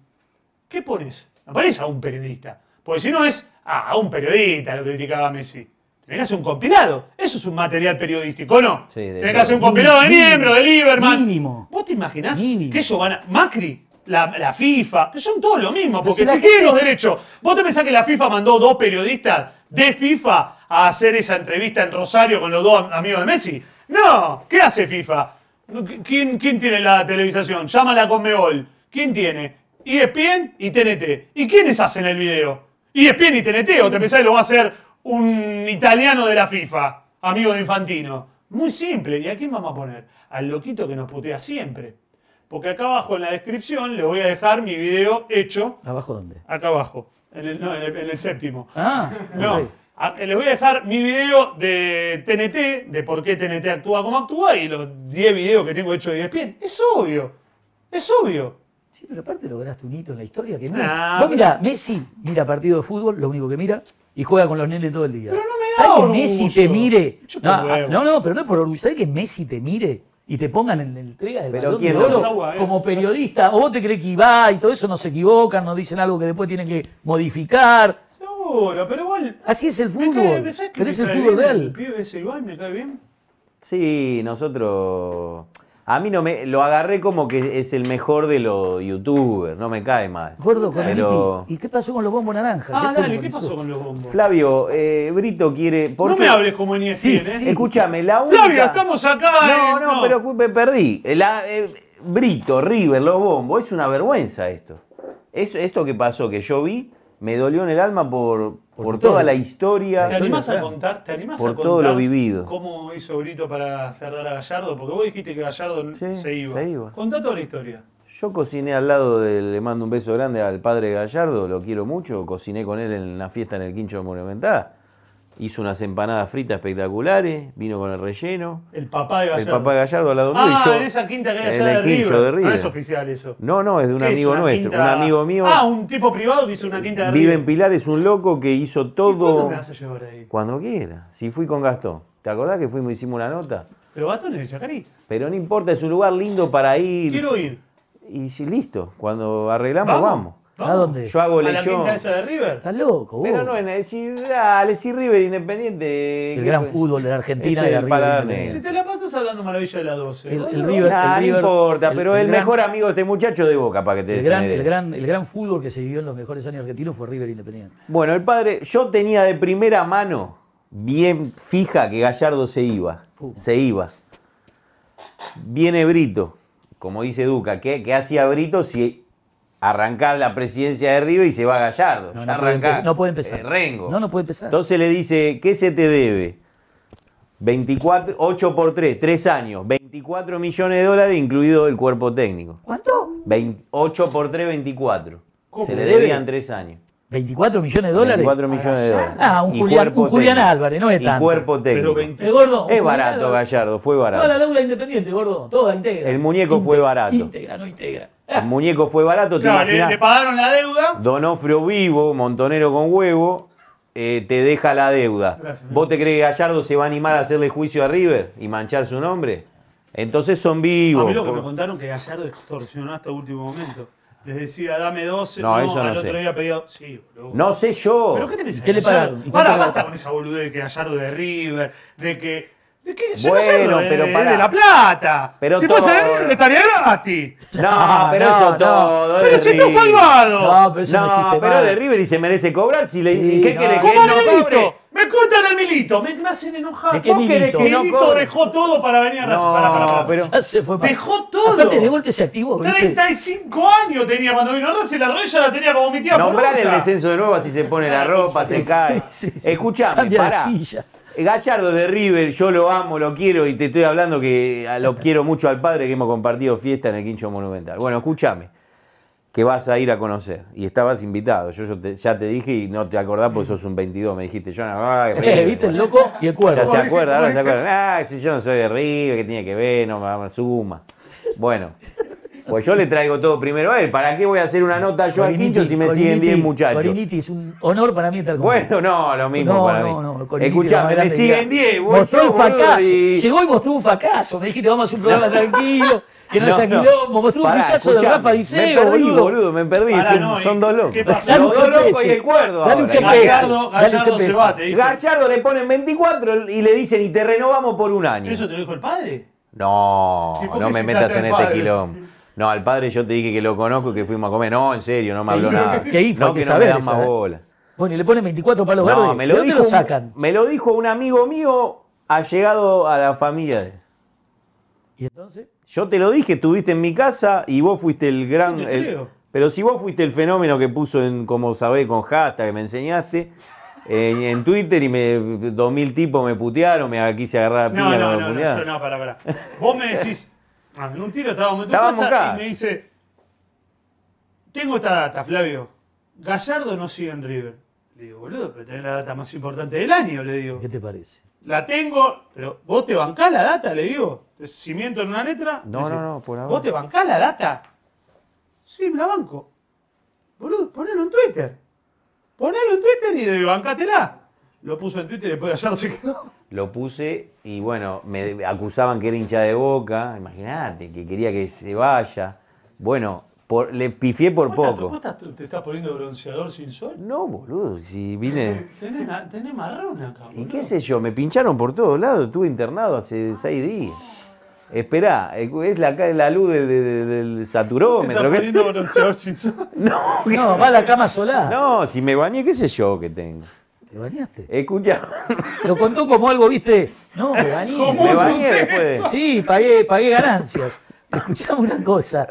¿Qué pones? Aparece a un periodista. Porque si no es, ah, a un periodista lo criticaba Messi. Tenés que hacer un compilado. Eso es un material periodístico, ¿no? Sí, Tenés que hacer un compilado de Miembro, de Lieberman. Mínimo. ¿Vos te imaginás que ellos van a. Macri, la, FIFA, que son todos lo mismo, porque si tienen los derechos. ¿Vos te pensás que la FIFA mandó dos periodistas de FIFA a hacer esa entrevista en Rosario con los dos amigos de Messi? No, ¿qué hace FIFA? ¿Quién, tiene la televisación? Llámala con la ¿Quién tiene? ESPN y TNT. ¿Y quiénes hacen el video? ESPN y TNT, o te pensás que lo va a hacer un italiano de la FIFA, amigo de Infantino? Muy simple. ¿Y a quién vamos a poner? Al loquito que nos putea siempre. Porque acá abajo en la descripción le voy a dejar mi video hecho. ¿Abajo dónde? Acá abajo. En el, no, en el, séptimo. Ah, no. les voy a dejar mi video de TNT, de por qué TNT actúa como actúa y los 10 videos que tengo hecho de ESPN. Es obvio. Es obvio. Sí, pero aparte lograste un hito en la historia que no mira, Messi mira partido de fútbol, lo único que mira y juega con los nenes todo el día. Pero no me da ¿Sabes que Messi te mire? No, no, no, pero no es por orgullo. ¿Sabes que Messi te mire? Y te pongan en la entrega del pero eh. como periodista. O vos te crees que va y todo eso, nos equivocan, nos dicen algo que después tienen que modificar. Seguro, pero igual. Así es el fútbol. Cae, pero es el fútbol bien, real. El pibe ese igual me cae bien. Sí, nosotros a mí no me. Lo agarré como que es el mejor de los youtubers, no me cae mal. ¿Y qué pasó con los bombos naranjas? Ah, dale, ¿qué pasó con los bombos? Flavio, eh, Brito quiere. no me hables como ni e siquiera. ¿eh? Escúchame, la única. Flavio, estamos acá. No, eh, no, pero me perdí. La, eh, Brito, River, los bombos, es una vergüenza esto. esto que pasó, que yo vi, me dolió en el alma por, por, toda la historia. ¿Te animás a contar? por todo lo vivido. ¿Cómo hizo Brito para cerrar a Gallardo? Porque vos dijiste que Gallardo se, iba. Contá toda la historia. Yo cociné al lado de, le mando un beso grande al padre Gallardo, lo quiero mucho, cociné con él en la fiesta en el Quincho Monumental hizo unas empanadas fritas espectaculares, vino con el relleno. El papá de Gallardo. El papá de Gallardo al lado mío. Ah, en esa quinta que hay allá en el de, de River. No es oficial eso. No, no, es de un amigo nuestro. Un amigo mío. Ah, un tipo privado que hizo una quinta de River. Vive en Pilar, es un loco que hizo todo. ¿Cuándo me vas llevar ahí? Cuando quiera. Si fui con Gastón. ¿Te acordás que fuimos y hicimos una nota? Pero Gastón es de Chacarita. Pero no importa, es un lugar lindo para ir. Quiero ir. Y listo, cuando arreglamos, ¿Vamos? vamos ¿A dónde? Yo hago ¿A la esa de River? Estás loco, vos. Pero no, en si, dale, si River Independiente. El gran fútbol de la Argentina River Si te la pasas hablando maravilla de las 12. El, River, no importa, pero el, mejor amigo de este muchacho de Boca, para que te gran, el gran, el gran fútbol que se vivió en los mejores años argentinos fue River Independiente. Bueno, el padre, yo tenía de primera mano, bien fija, que Gallardo se iba. Uh. Se iba. Viene Brito, como dice Duca. ¿Qué, qué hacía Brito si arrancás la presidencia de River y se va Gallardo. No, ya puede, empezar. Rengo. No, no puede empezar. Entonces le dice, ¿qué se te debe? 8 por 3, 3 años, 24 millones de dólares, incluido el cuerpo técnico. ¿Cuánto? 8 por 3, 24. se le debían 3 años. 24 millones de dólares. 24 millones de dólares. Ah, un, Julián, Álvarez, no es tanto. Y cuerpo técnico. es barato, Gallardo, fue barato. Toda la deuda independiente, gordo, toda integra. El muñeco fue barato. Integra, no integra. El muñeco fue barato, te imaginas. le, pagaron la deuda. Donofrio vivo, Montonero con huevo, eh, te deja la deuda. ¿Vos te crees que Gallardo se va a animar a hacerle juicio a River y manchar su nombre? Entonces son vivos. A mí lo que me contaron que Gallardo extorsionó hasta el último momento. Les decía, dame 12. No, eso no sé. otro día pedido. Sí, No sé yo. ¿Pero qué te pensás? ¿Qué le pagaron? Para, basta con esa boludez de que Gallardo de River, de que bueno, pero para la plata. si fuese él, estaría gratis. No, pero eso todo. Pero si te has salvado. No, pero eso no, pero de River y se merece cobrar. Si le, qué quiere que no Me cortan a milito. Me, me hacen enojar. qué ¿Vos querés milito? que dejó todo para venir a Racing. pero- Dejó todo. Aparte, de golpe se activó. ¿viste? 35 años tenía cuando vino a Racing. La rodilla la tenía como mi tía Nombrar el descenso de nuevo, así se pone la ropa, se cae. Escucha, Escuchame, silla. Gallardo de River, yo lo amo, lo quiero y te estoy hablando que lo quiero mucho al padre que hemos compartido fiesta en el Quincho Monumental. Bueno, escúchame, que vas a ir a conocer y estabas invitado. Yo, ya te dije y no te acordás porque sos un 22. Me dijiste, yo no. Eh, ¿Viste el loco y el cuervo? Ya se acuerda, ahora se acuerda. Ah, si yo no soy de River, ¿qué tiene que ver? No me suma. Bueno, pues yo le traigo todo primero a él. ¿Para qué voy a hacer una nota yo a Quincho si me siguen 10 muchachos? Coriniti es un honor para mí estar con Bueno, no, lo mismo para para no, mí. No, Escuchame, me siguen 10. Mostró un fracaso. Llegó y mostró un fracaso. Me dijiste, vamos a hacer un programa tranquilo. Que no, haya quilombo, mostró un fracaso de Rafa dice. Me perdí, boludo, boludo me perdí. son, dos locos. Los dos locos y el cuerdo. Gallardo, Gallardo se bate. Gallardo le ponen 24 y le dicen, y te renovamos por un año. ¿Eso te lo dijo el padre? No, no me metas en este quilombo. No, al padre yo te dije que lo conozco, y que fuimos a comer. No, en serio, no me habló nada. ¿Qué No, que, no me dan más ¿eh? bola. Bueno, y le ponen 24 palos no, Me lo dijo, Me lo dijo un amigo mío ha llegado a la familia de ¿Y entonces? Yo te lo dije, estuviste en mi casa y vos fuiste el gran. pero si vos fuiste el fenómeno que puso en, como sabés, con hashtag que me enseñaste. Eh, en, Twitter y me, dos mil tipos me putearon, me quise agarrar a no, no, no, no, no, no, para, para. Vos me decís, Ah, en un tiro estaba, en tu y me dice, tengo esta data, Flavio. Gallardo no sigue en River. Le digo, boludo, pero tenés la data más importante del año, le digo. ¿Qué te parece? La tengo, pero vos te bancás la data, le digo. Si miento en una letra. No, no, no, por ahora. ¿Vos te bancás la data? Sí, me la banco. Boludo, ponelo en Twitter. Ponelo en Twitter y bancatela. Lo puso en Twitter y después Gallardo se quedó lo puse y bueno, me acusaban que era hincha de boca, imagínate, que quería que se vaya. Bueno, le pifié por poco. te estás poniendo bronceador sin sol? No, boludo, si vine... Tenés, marrón acá, boludo. ¿Y qué sé yo? Me pincharon por todos lados, estuve internado hace seis días. Esperá, es la, la luz del, saturómetro. ¿Te estás poniendo bronceador sin sol? No, no, va a la cama sola. No, si me bañé, qué sé yo que tengo. ¿Te bañaste? Escucha. Lo contó como algo, viste. No, me bañé. ¿Cómo me bañé después. Sí, pagué, pagué ganancias. Escuchame una cosa.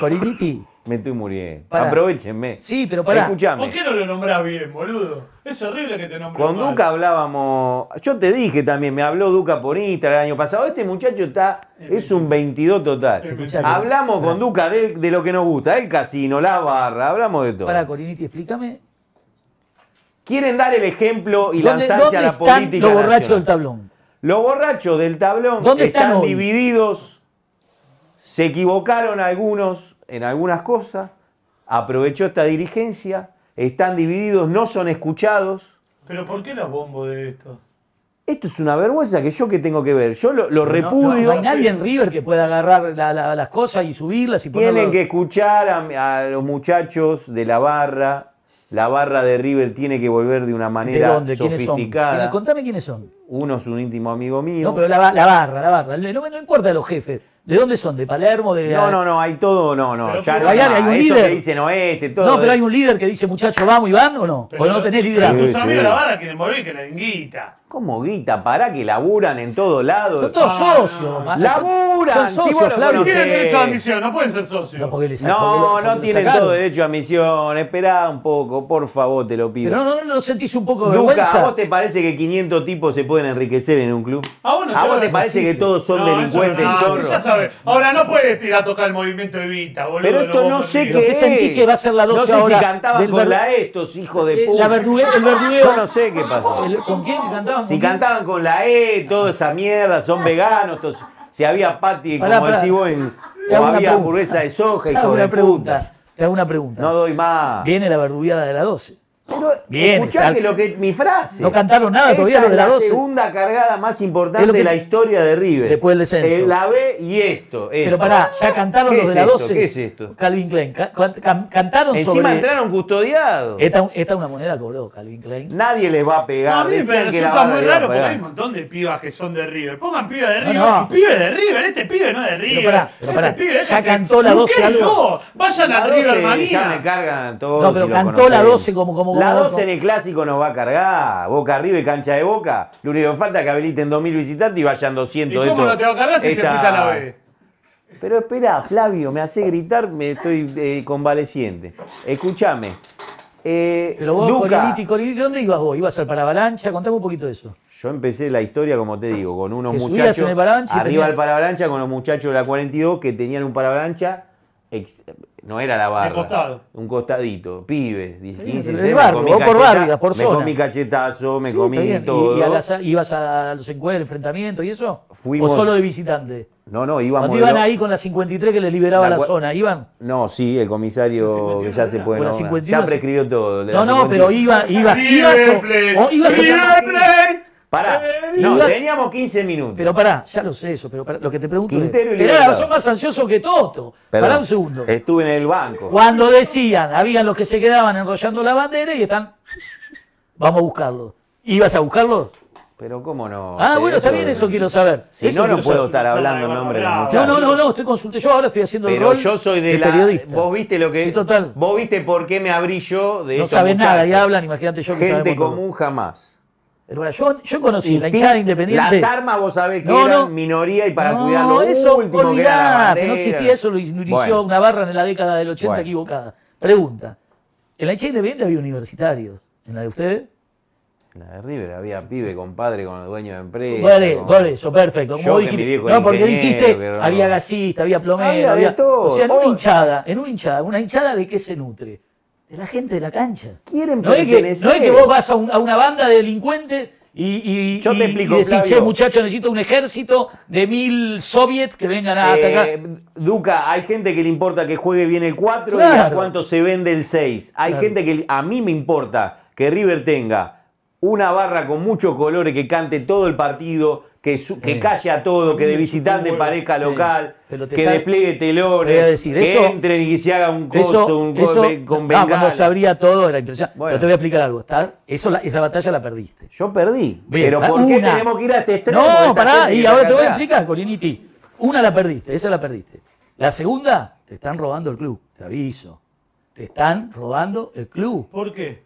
Coriniti. Me estoy muriendo. Aprovechenme. Sí, pero para. Escuchame. ¿Por qué no lo nombrás bien, boludo? Es horrible que te nombres Con Duca hablábamos. Yo te dije también, me habló Duca por Instagram el año pasado. Este muchacho está. Es un 22 total. Hablamos con Duca de, lo que nos gusta: el casino, la barra, hablamos de todo. Para Coriniti, explícame quieren dar el ejemplo y lanzarse a la política. Los borrachos del tablón. Los borrachos del tablón ¿Dónde están, divididos. Se equivocaron algunos en algunas cosas. Aprovechó esta dirigencia. Están divididos, no son escuchados. ¿Pero por qué los bombo de esto? Esto es una vergüenza que yo que tengo que ver. Yo lo, repudio. No, hay nadie en River que pueda agarrar las cosas y subirlas y Tienen que escuchar a los muchachos de la barra la barra de River tiene que volver de una manera ¿De dónde? ¿Quiénes Son? Contame quiénes son. Uno es un íntimo amigo mío. No, pero la, barra, la barra. No, no importa los jefes. ¿De dónde son? ¿De Palermo? De, no, no, no, hay todo, no, no. Ya no hay, hay, un líder. Eso que dicen oeste, todo. No, pero hay un líder que dice, muchachos, vamos y van, ¿o no? ¿O no tenés liderazgo? vara que la ¿Cómo guita? Pará que laburan en todos lados. Son todos ah. socios. Laburan. Son socios, No tienen derecho a admisión, no pueden ser socios. No, no, tienen todo derecho a admisión. Esperá un poco, por favor, te lo pido. no, no, no sentís un poco de vergüenza. ¿a vos te parece que 500 tipos se pueden enriquecer en un club? ¿A vos, te parece que todos son delincuentes en Ahora no puedes ir a tocar el movimiento de Vita, boludo. Pero esto no sé qué es. que va a ser la 12 no sé si cantaban con la E Estos, hijos de eh, puta. La verduguera, Yo no sé qué pasó. ¿Con quién cantaban? Si cantaban con la E, toda esa mierda, son ah. veganos, Entonces, si había pati, como decís vos, o había hamburguesa de soja, hijo de puta. Te hago una pregunta. No doy más. Viene la verdugueada de la 12. Bien, lo que, mi frase. No cantaron nada todavía los de la, la 12. segunda cargada más importante de la historia de River. Después del descenso. Eh, la B y esto. Pero pará, ya cantaron los de la 12. ¿Qué es esto? Calvin Klein. cantaron Encima entraron custodiados. Esta, es una moneda cobró Calvin Klein. Nadie les va a pegar. No, a pero muy raro porque hay un montón de pibas que son de River. Pongan pibas de River. No, de River. Este pibe no es de River. Este ya cantó la 12 algo. Vayan a River mañana. cargan No, pero cantó la 12 como la 2 en el clásico nos va a cargar. Boca arriba y cancha de boca. Lo único que falta es que habiliten 2.000 visitantes y vayan 200 cómo no te va a cargar si la B? Pero espera, Flavio, me hace gritar, me estoy eh, convaleciente. Escúchame. Eh, Pero vos, ¿dónde ibas vos? ¿Ibas al Parabalancha? Contame un poquito de eso. Yo empecé la historia, como te digo, con unos muchachos. En el arriba al Parabalancha con los muchachos de la 42 que tenían un Parabalancha no era la barra. Un costadito. Pibes, difícil me comí por por Me cachetazo, me comí todo. ¿Y, ibas a los encuentros, enfrentamientos y eso? Fuimos, ¿O solo de visitante? No, no, íbamos. iban ahí con la 53 que le liberaba la, zona, ¿iban? No, sí, el comisario ya se puede. ya prescribió todo. No, no, pero iba, iba, ibas. ibas eh, no, teníamos 15 minutos. Pero pará, ya lo sé eso, pero lo que te pregunto Quintero es, y era, más ansioso que todo pará un segundo. Estuve en el banco. Cuando decían, habían los que se quedaban enrollando la bandera y están, vamos a buscarlo. ¿Ibas a buscarlo? Pero cómo no. Ah, bueno, está bien, eso quiero saber. Si no, no puedo estar hablando en nombre de los muchachos. No, no, no, no, estoy consulté. Yo ahora estoy haciendo el rol yo soy de, la, periodista. Vos viste lo que. total. Vos viste por qué me abrí yo de No sabe nada, y hablan, imagínate yo que Gente común jamás yo, conocí la hinchada independiente. Las armas, vos sabés que eran minoría y para cuidar lo eso, último que no existía eso, lo inició Navarra una barra en la década del 80 equivocada. Pregunta. En la hinchada independiente había universitarios. ¿En la de ustedes? En la de River había pibe, compadre, con el dueño de empresa. Vale, con... eso, perfecto. Como yo dijiste, no, porque dijiste, había gasista, había plomero, había, todo. O sea, en una hinchada, en una hinchada, ¿una hinchada de qué se nutre? la gente de la cancha. Quieren no Es que, vos vas a, una banda de delincuentes y, Yo te explico, decís, che, necesito un ejército de mil soviets que vengan a atacar. Eh, Duca, hay gente que le importa que juegue bien el 4 y a cuánto se vende el 6. Hay gente que a mí me importa que River tenga una barra con muchos colores que cante todo el partido, que, calle a todo, que de visitante parezca local, que despliegue telones, que eso, entren y que se haga un coso, un coso eso, con Ah, cuando se abría todo era impresión. Bueno. Pero te voy a explicar algo. ¿está? esa batalla la perdiste. Yo perdí. pero ¿por qué tenemos que ir a este extremo? No, pará, y ahora te voy a explicar, Coliniti. Una la perdiste, esa la perdiste. La segunda, te están robando el club, te aviso. Te están robando el club. ¿Por qué?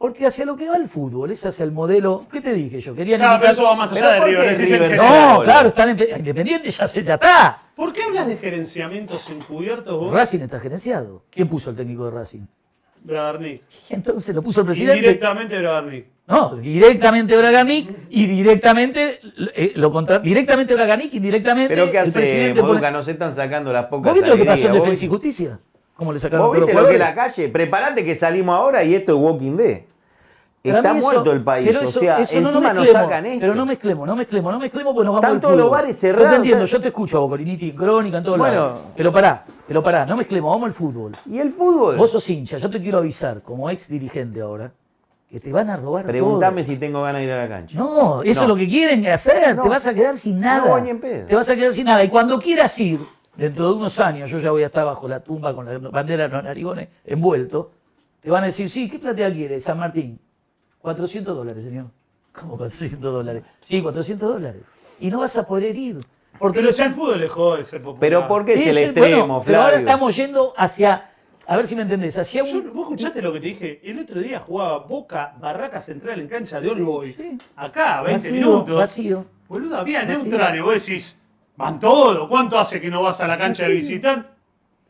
Porque hacia lo que va el fútbol, es hacia el modelo. ¿Qué te dije yo? Quería claro, pero eso va más allá de River. River? No, claro, están independientes, ya se trata. ¿Por qué hablas de gerenciamientos encubiertos vos? Racing está gerenciado. ¿Quién puso el técnico de Racing? ¿Y Entonces lo puso el presidente. Y directamente Bragarnik. No, directamente Bragarnik y directamente eh, lo directamente y directamente Pero qué hace, el presidente Moduca, nos están sacando las pocas ¿Vos viste lo que pasó en Defensa y Justicia? ¿Cómo le sacaron ¿Vos viste lo que es la calle? Preparate que salimos ahora y esto es Walking Dead. Está muerto el país, o sea, eso suma no nos sacan esto. Pero no mezclemos, no mezclemos, no mezclemos porque nos vamos Están todos los bares cerrados. Yo te entiendo, yo te escucho, Bocoriniti, Crónica, en todos bueno. lados. Pero pará, pero pará, no mezclemos, vamos al fútbol. ¿Y el fútbol? Vos sos hincha, yo te quiero avisar, como ex dirigente ahora, que te van a robar pregúntame si tengo ganas de ir a la cancha. No, eso es lo que quieren hacer, te vas a quedar sin nada. No, pedo. Te vas a quedar sin nada. Y cuando quieras ir, dentro de unos años, yo ya voy a estar bajo la tumba con la bandera de los narigones envuelto, te van a decir, sí, ¿qué platea quieres, San Martín? 400 dólares, señor. ¿Cómo 400 dólares? Sí, 400 dólares. Y no vas a poder ir. Porque pero si el fútbol dejó de ese Pero porque es el extremo, bueno, Pero ahora estamos yendo hacia. A ver si me entendés. Hacia vos escuchaste lo que te dije. El otro día jugaba Boca Barraca Central en cancha de Olvoy. Acá, 20 minutos. Vacío. Boludo, había neutrales. Vos decís, van todo. ¿Cuánto hace que no vas a la cancha de visitante?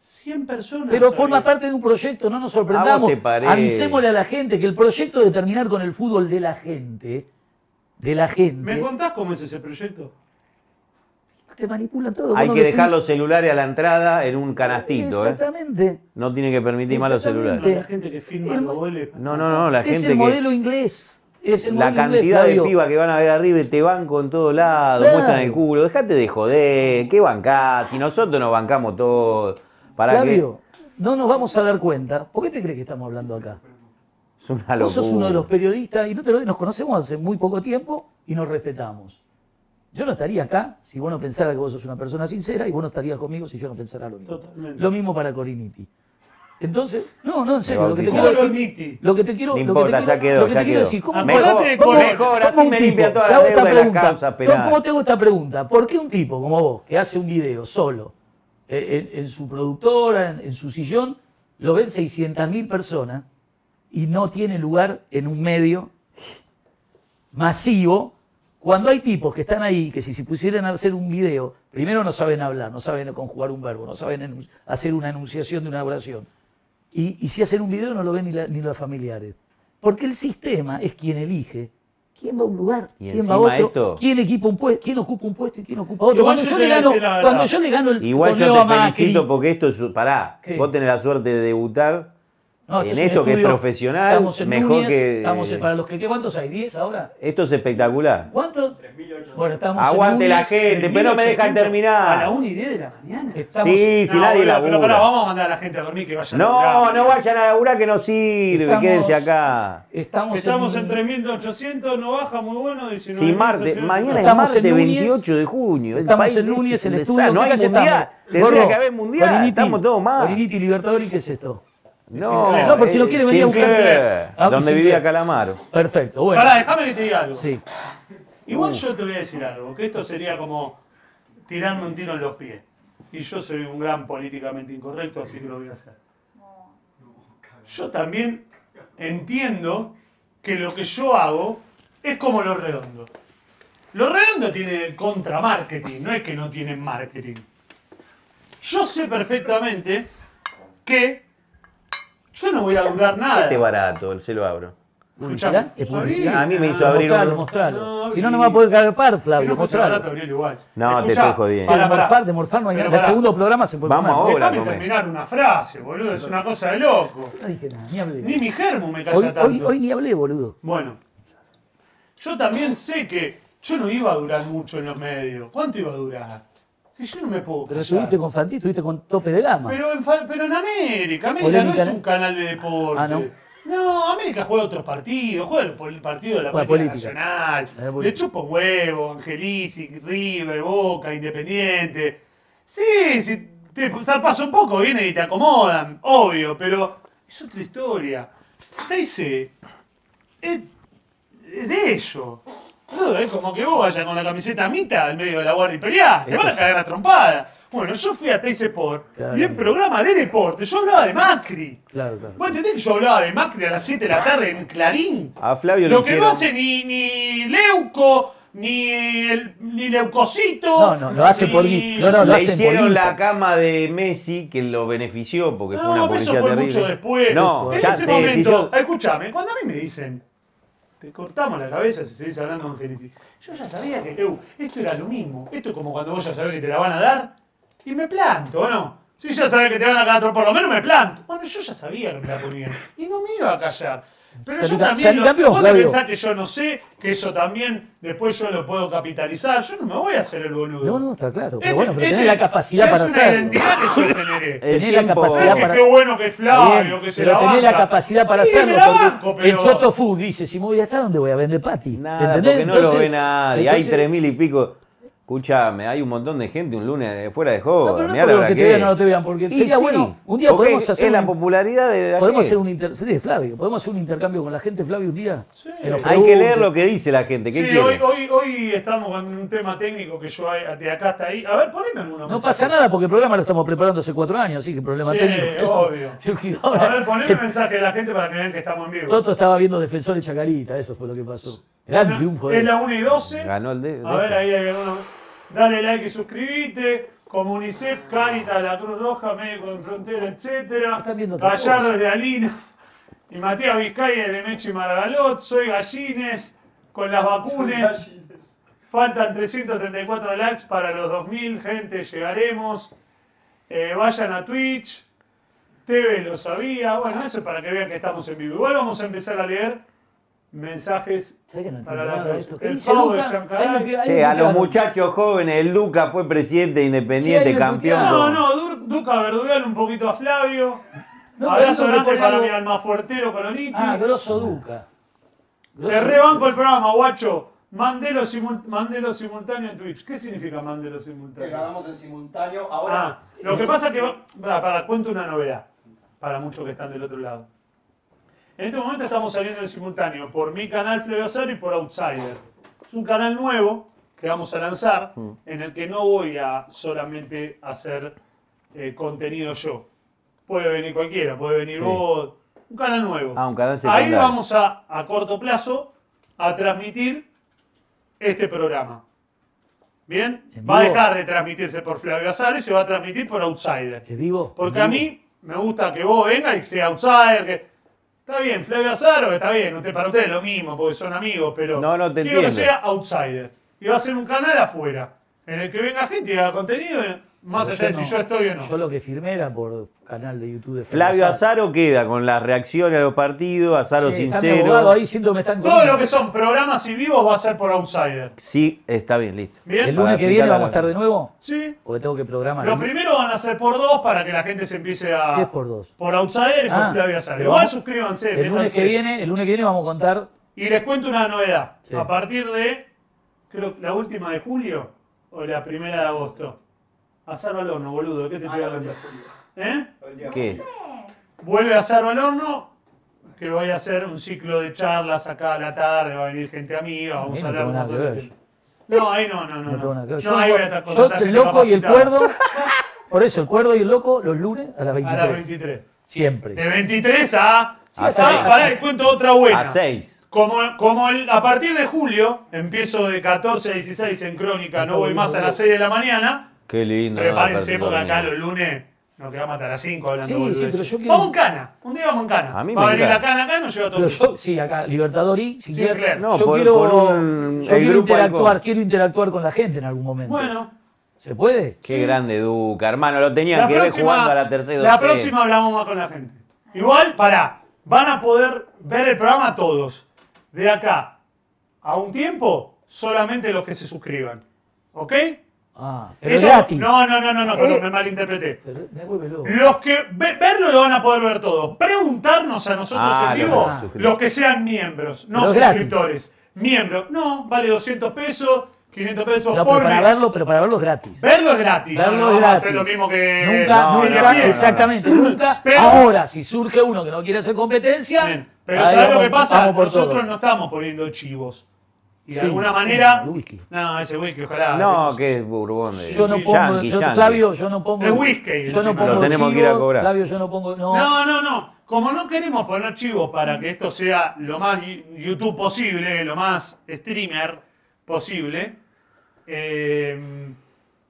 100 personas. Pero forma parte de un proyecto, no nos sorprendamos. Avisémosle a la gente que el proyecto de terminar con el fútbol de la gente, de la gente. ¿Me contás cómo es ese proyecto? Te manipulan todo. Hay que dejar los celulares a la entrada en un canastito. ¿eh? Exactamente. No tiene que permitir más los celulares. No, la gente que firma el, No, no, no, la gente. Es el modelo inglés. la cantidad de pibas que van a ver arriba y te banco en todo lado muestran el culo. Dejate de joder, ¿qué bancás? Si nosotros nos bancamos todos no nos vamos a dar cuenta. ¿Por qué te crees que estamos hablando acá? Vos sos uno de los periodistas y no te lo, nos conocemos hace muy poco tiempo y nos respetamos. Yo no estaría acá si vos no pensara que vos sos una persona sincera y vos no estarías conmigo si yo no pensara lo mismo. Lo mismo para Coriniti. Entonces, no, no, en serio, lo que te quiero decir, lo que te quiero, no te lo que mejor, me limpia toda la ¿Cómo te esta pregunta? ¿Por qué un tipo como vos, que hace un video solo, en, su productora, en, su sillón, lo ven 600.000 personas y no tiene lugar en un medio masivo. Cuando hay tipos que están ahí, que si se pusieran a hacer un video, primero no saben hablar, no saben conjugar un verbo, no saben hacer una enunciación de una oración. Y, si hacen un video no lo ven ni, ni los familiares. Porque el sistema es quien elige ¿Quién va a un lugar? ¿Y ¿Quién va a otro? Esto, ¿Quién, un puesto? ¿Quién ocupa un puesto y quién ocupa otro? Cuando yo, le gano, el Igual yo te felicito porque esto es. Pará, vos tenés la suerte de debutar en esto que es profesional, mejor que. Estamos para los que, ¿Cuántos hay? ¿10 ahora? Esto es espectacular. ¿Cuántos? 3.800. Bueno, Aguante la gente, pero no me dejan terminar. A la 1 y 10 de la mañana. sí, si nadie la Pero vamos a mandar a la gente a dormir que vayan a laburar. No, no vayan a laburar que no sirve, quédense acá. Estamos, en, 3.800, no baja, muy bueno. 19, si Marte, mañana es martes 28 de junio. El estamos país en el estudio. No hay mundial. Tendría que haber mundial. Estamos todos mal. Libertador, ¿y qué es esto? No, no, si no quiere venir a un Ah, pues donde vivía Calamaro. Perfecto, bueno. Pará, déjame que te diga algo. Igual uh. yo te voy a decir algo, que esto sería como tirarme un tiro en los pies. Y yo soy un gran políticamente incorrecto, así que lo voy a hacer. Yo también entiendo que lo que yo hago es como lo redondo. Lo redondo tiene el contramarketing, no es que no tienen marketing. Yo sé perfectamente que yo no voy a durar este nada. Este barato, se lo abro. ¿Es publicidad? A mí me hizo ah, abrir un... si no, no me va a poder cargar Flavio. Si no, barato, igual. no te estoy jodiendo. Para, de no hay nada. El segundo programa se puede Vamos Déjame terminar una frase, boludo. Es una cosa de loco. No dije nada, ni hablé. Ni mi germo me calla tanto. hoy ni hablé, boludo. Bueno. Yo también sé que yo no iba a durar mucho en los medios. ¿Cuánto iba a durar? Si yo no me puedo Pero estuviste con Fantí, estuviste con Tope de Gama. Pero en, pero en América, América no es un canal de deporte. Ah, ¿no? América juega otros partidos, juega el, partido de la Liga política, nacional, de chupo huevo, Angelici, River, Boca, Independiente. Sí, si te zarpas un poco, viene y te acomodan, obvio, pero es otra historia. dice es, es de ellos. No, es como que vos vayas con la camiseta mitad al medio de la Guardia Imperial. Te van a caer la trompada. Bueno, yo fui a Trace Sport y en programa de deporte yo hablaba de Macri. Claro, claro. ¿Vos entendés que yo hablaba de Macri a las 7 de la tarde en Clarín? A Flavio Lo que no hace ni, ni Leuco, ni, ni Leucocito. No, no, lo hace por por no, no, lo Le hicieron la cama de Messi que lo benefició porque fue una No, eso fue mucho después. No, en ya ese sé, momento, escúchame, cuando a mí me dicen te cortamos la cabeza si seguís hablando de Génesis. Yo ya sabía que esto era lo mismo. Esto es como cuando vos ya sabés que te la van a dar y me planto, ¿o no? Si ya sabés que te van a dar, por lo menos me planto. Bueno, yo ya sabía que me la ponían y no me iba a callar. Pero yo también, lo, pensás que yo no sé, que eso también después yo lo puedo capitalizar, yo no me voy a hacer el boludo. No, no, está claro, pero este bueno, pero este tenés la capacidad para hacerlo. Es una identidad que yo tenés la capacidad para... Qué bueno que es Flavio, que se pero la tenés la capacidad para hacerlo. El Choto Fu dice, si me voy acá, ¿dónde voy a vender pati? Nada, porque no lo ve nadie, hay tres mil y pico Escúchame, hay un montón de gente un lunes de eh, fuera de juego. No, pero no que, te vean, no te vean, porque sería sí, bueno. Un día podemos hacer. Es la popularidad de la Podemos hacer un intercambio. Flavio. Podemos hacer un intercambio con la gente, Flavio, un día. Sí. Hay que leer lo que dice la gente. sí, hoy, hoy, estamos con un tema técnico que yo eh, de acá hasta ahí. A ver, poneme alguna No pasa nada, porque el programa lo estamos preparando hace cuatro años, así que problema sí, obvio. A ver, poneme el mensaje de la gente para que vean que estamos en vivo. Toto estaba viendo Defensor y Chacarita, eso fue lo que pasó. Gran triunfo. Es la 1 y 12. Ganó el de, A ver, ahí hay uno. Dale like y suscríbete, Como UNICEF, Caritas, La Cruz Roja, Médicos en Frontera, etc. Gallardo de Alina y Matías Vizcaya de y Maragalot. Soy Gallines con las vacunas. Faltan 334 likes para los 2000, gente, llegaremos. Eh, vayan a Twitch, TV lo sabía. Bueno, eso es para que vean que estamos en vivo. Igual vamos a empezar a leer mensajes para El de a los muchachos jóvenes, el Duca fue presidente independiente, campeón. No, no, Duca Verdugal un poquito a Flavio. Abrazo grande para mi fuertero coronito. Ah, grosso Duca. Te rebanco el programa, guacho. Mandelo, simultáneo en Twitch. ¿Qué significa mandelo simultáneo? Que grabamos en simultáneo. Ahora. Ah, lo que pasa que. para, cuento una novedad. Para muchos que están del otro lado. En este momento estamos saliendo en simultáneo por mi canal Azaro y por Outsider. Es un canal nuevo que vamos a lanzar mm. en el que no voy a solamente hacer eh, contenido yo. Puede venir cualquiera, puede venir vos. Un canal nuevo. Ah, un canal Ahí vamos a, a corto plazo a transmitir este programa. ¿Bien? Va a dejar de transmitirse por Flavio Azar y se va a transmitir por Outsider. ¿Es vivo? Porque a mí me gusta que vos vengas y sea Outsider, Está bien, Flavio Azaro, está bien, usted, para ustedes lo mismo, porque son amigos, pero no, no quiero que sea outsider. Y va a ser un canal afuera, en el que venga gente y haga contenido más allá de si yo estoy o no. Yo lo que firmé era por canal de YouTube de Flavio Azaro queda con las reacciones a los partidos, Azaro sincero. Todo lo que son programas y vivos va a ser por Outsider. Sí, está bien, listo. ¿El lunes que viene vamos a estar de nuevo? Sí. Porque tengo que programar. Lo primero van a ser por dos para que la gente se empiece a. es por dos? Por Outsider y ah, Flavio Azaro. Igual suscríbanse. El lunes, que viene, vamos a contar. Y les cuento una novedad. A partir de, creo, la última de julio o la primera de agosto Asarlo al horno, boludo. ¿Qué te estoy ah, hablando? ¿Eh? ¿Qué es? Vuelve a hacerlo al horno, que voy a hacer un ciclo de charlas acá a la tarde, va a venir gente amiga, vamos a hablar No, ahí no, no, no. No, no. no ahí voy Yo, el loco y el cuerdo. Por eso, el cuerdo y el loco los lunes a las 23. A las 23. Siempre. De 23 a. a 6. pará, cuento otra buena. A 6. Como, como a partir de julio, empiezo de 14 a 16 en Crónica, no voy más a las 6 de la mañana. Qué lindo. Prepárense porque acá los lunes nos quedamos matar a cinco hablando sí, sí, pero yo Vamos en cana, un día vamos en cana. A mí me Va a venir la cana acá, nos lleva todo. Pero yo, sí, acá, Libertadori, si sí, quieres. No, yo quiero, un, yo quiero interactuar, quiero interactuar con la gente en algún momento. Bueno. ¿Se puede? Qué grande Duca, hermano, lo tenían que ver jugando a la tercera. La próxima hablamos más con la gente. Igual, pará, van a poder ver el programa todos. De acá a un tiempo, solamente los que se suscriban. ¿Ok? Ah, gratis. No, no, no, no, eh, me malinterpreté. Los que verlo lo van a poder ver todos. Preguntarnos a nosotros ah, en vivo, los que sean miembros, no suscriptores. Miembro, no, vale 200 pesos. 500 pesos por para Verlo, pero para verlo es gratis. Verlo es gratis. no, es lo mismo que. Nunca, nunca exactamente. Ahora, si surge uno que no quiere hacer competencia. pero ¿sabes lo que pasa? Nosotros no estamos poniendo chivos. Y de alguna manera. No, ese whisky, ojalá. No, que es bourbon. Yo no pongo. Flavio, yo no pongo. Es whisky. no Lo tenemos que ir a cobrar. Flavio, yo no pongo. No. no, no, Como no queremos poner archivos para que esto sea lo más YouTube posible, lo más streamer posible, eh,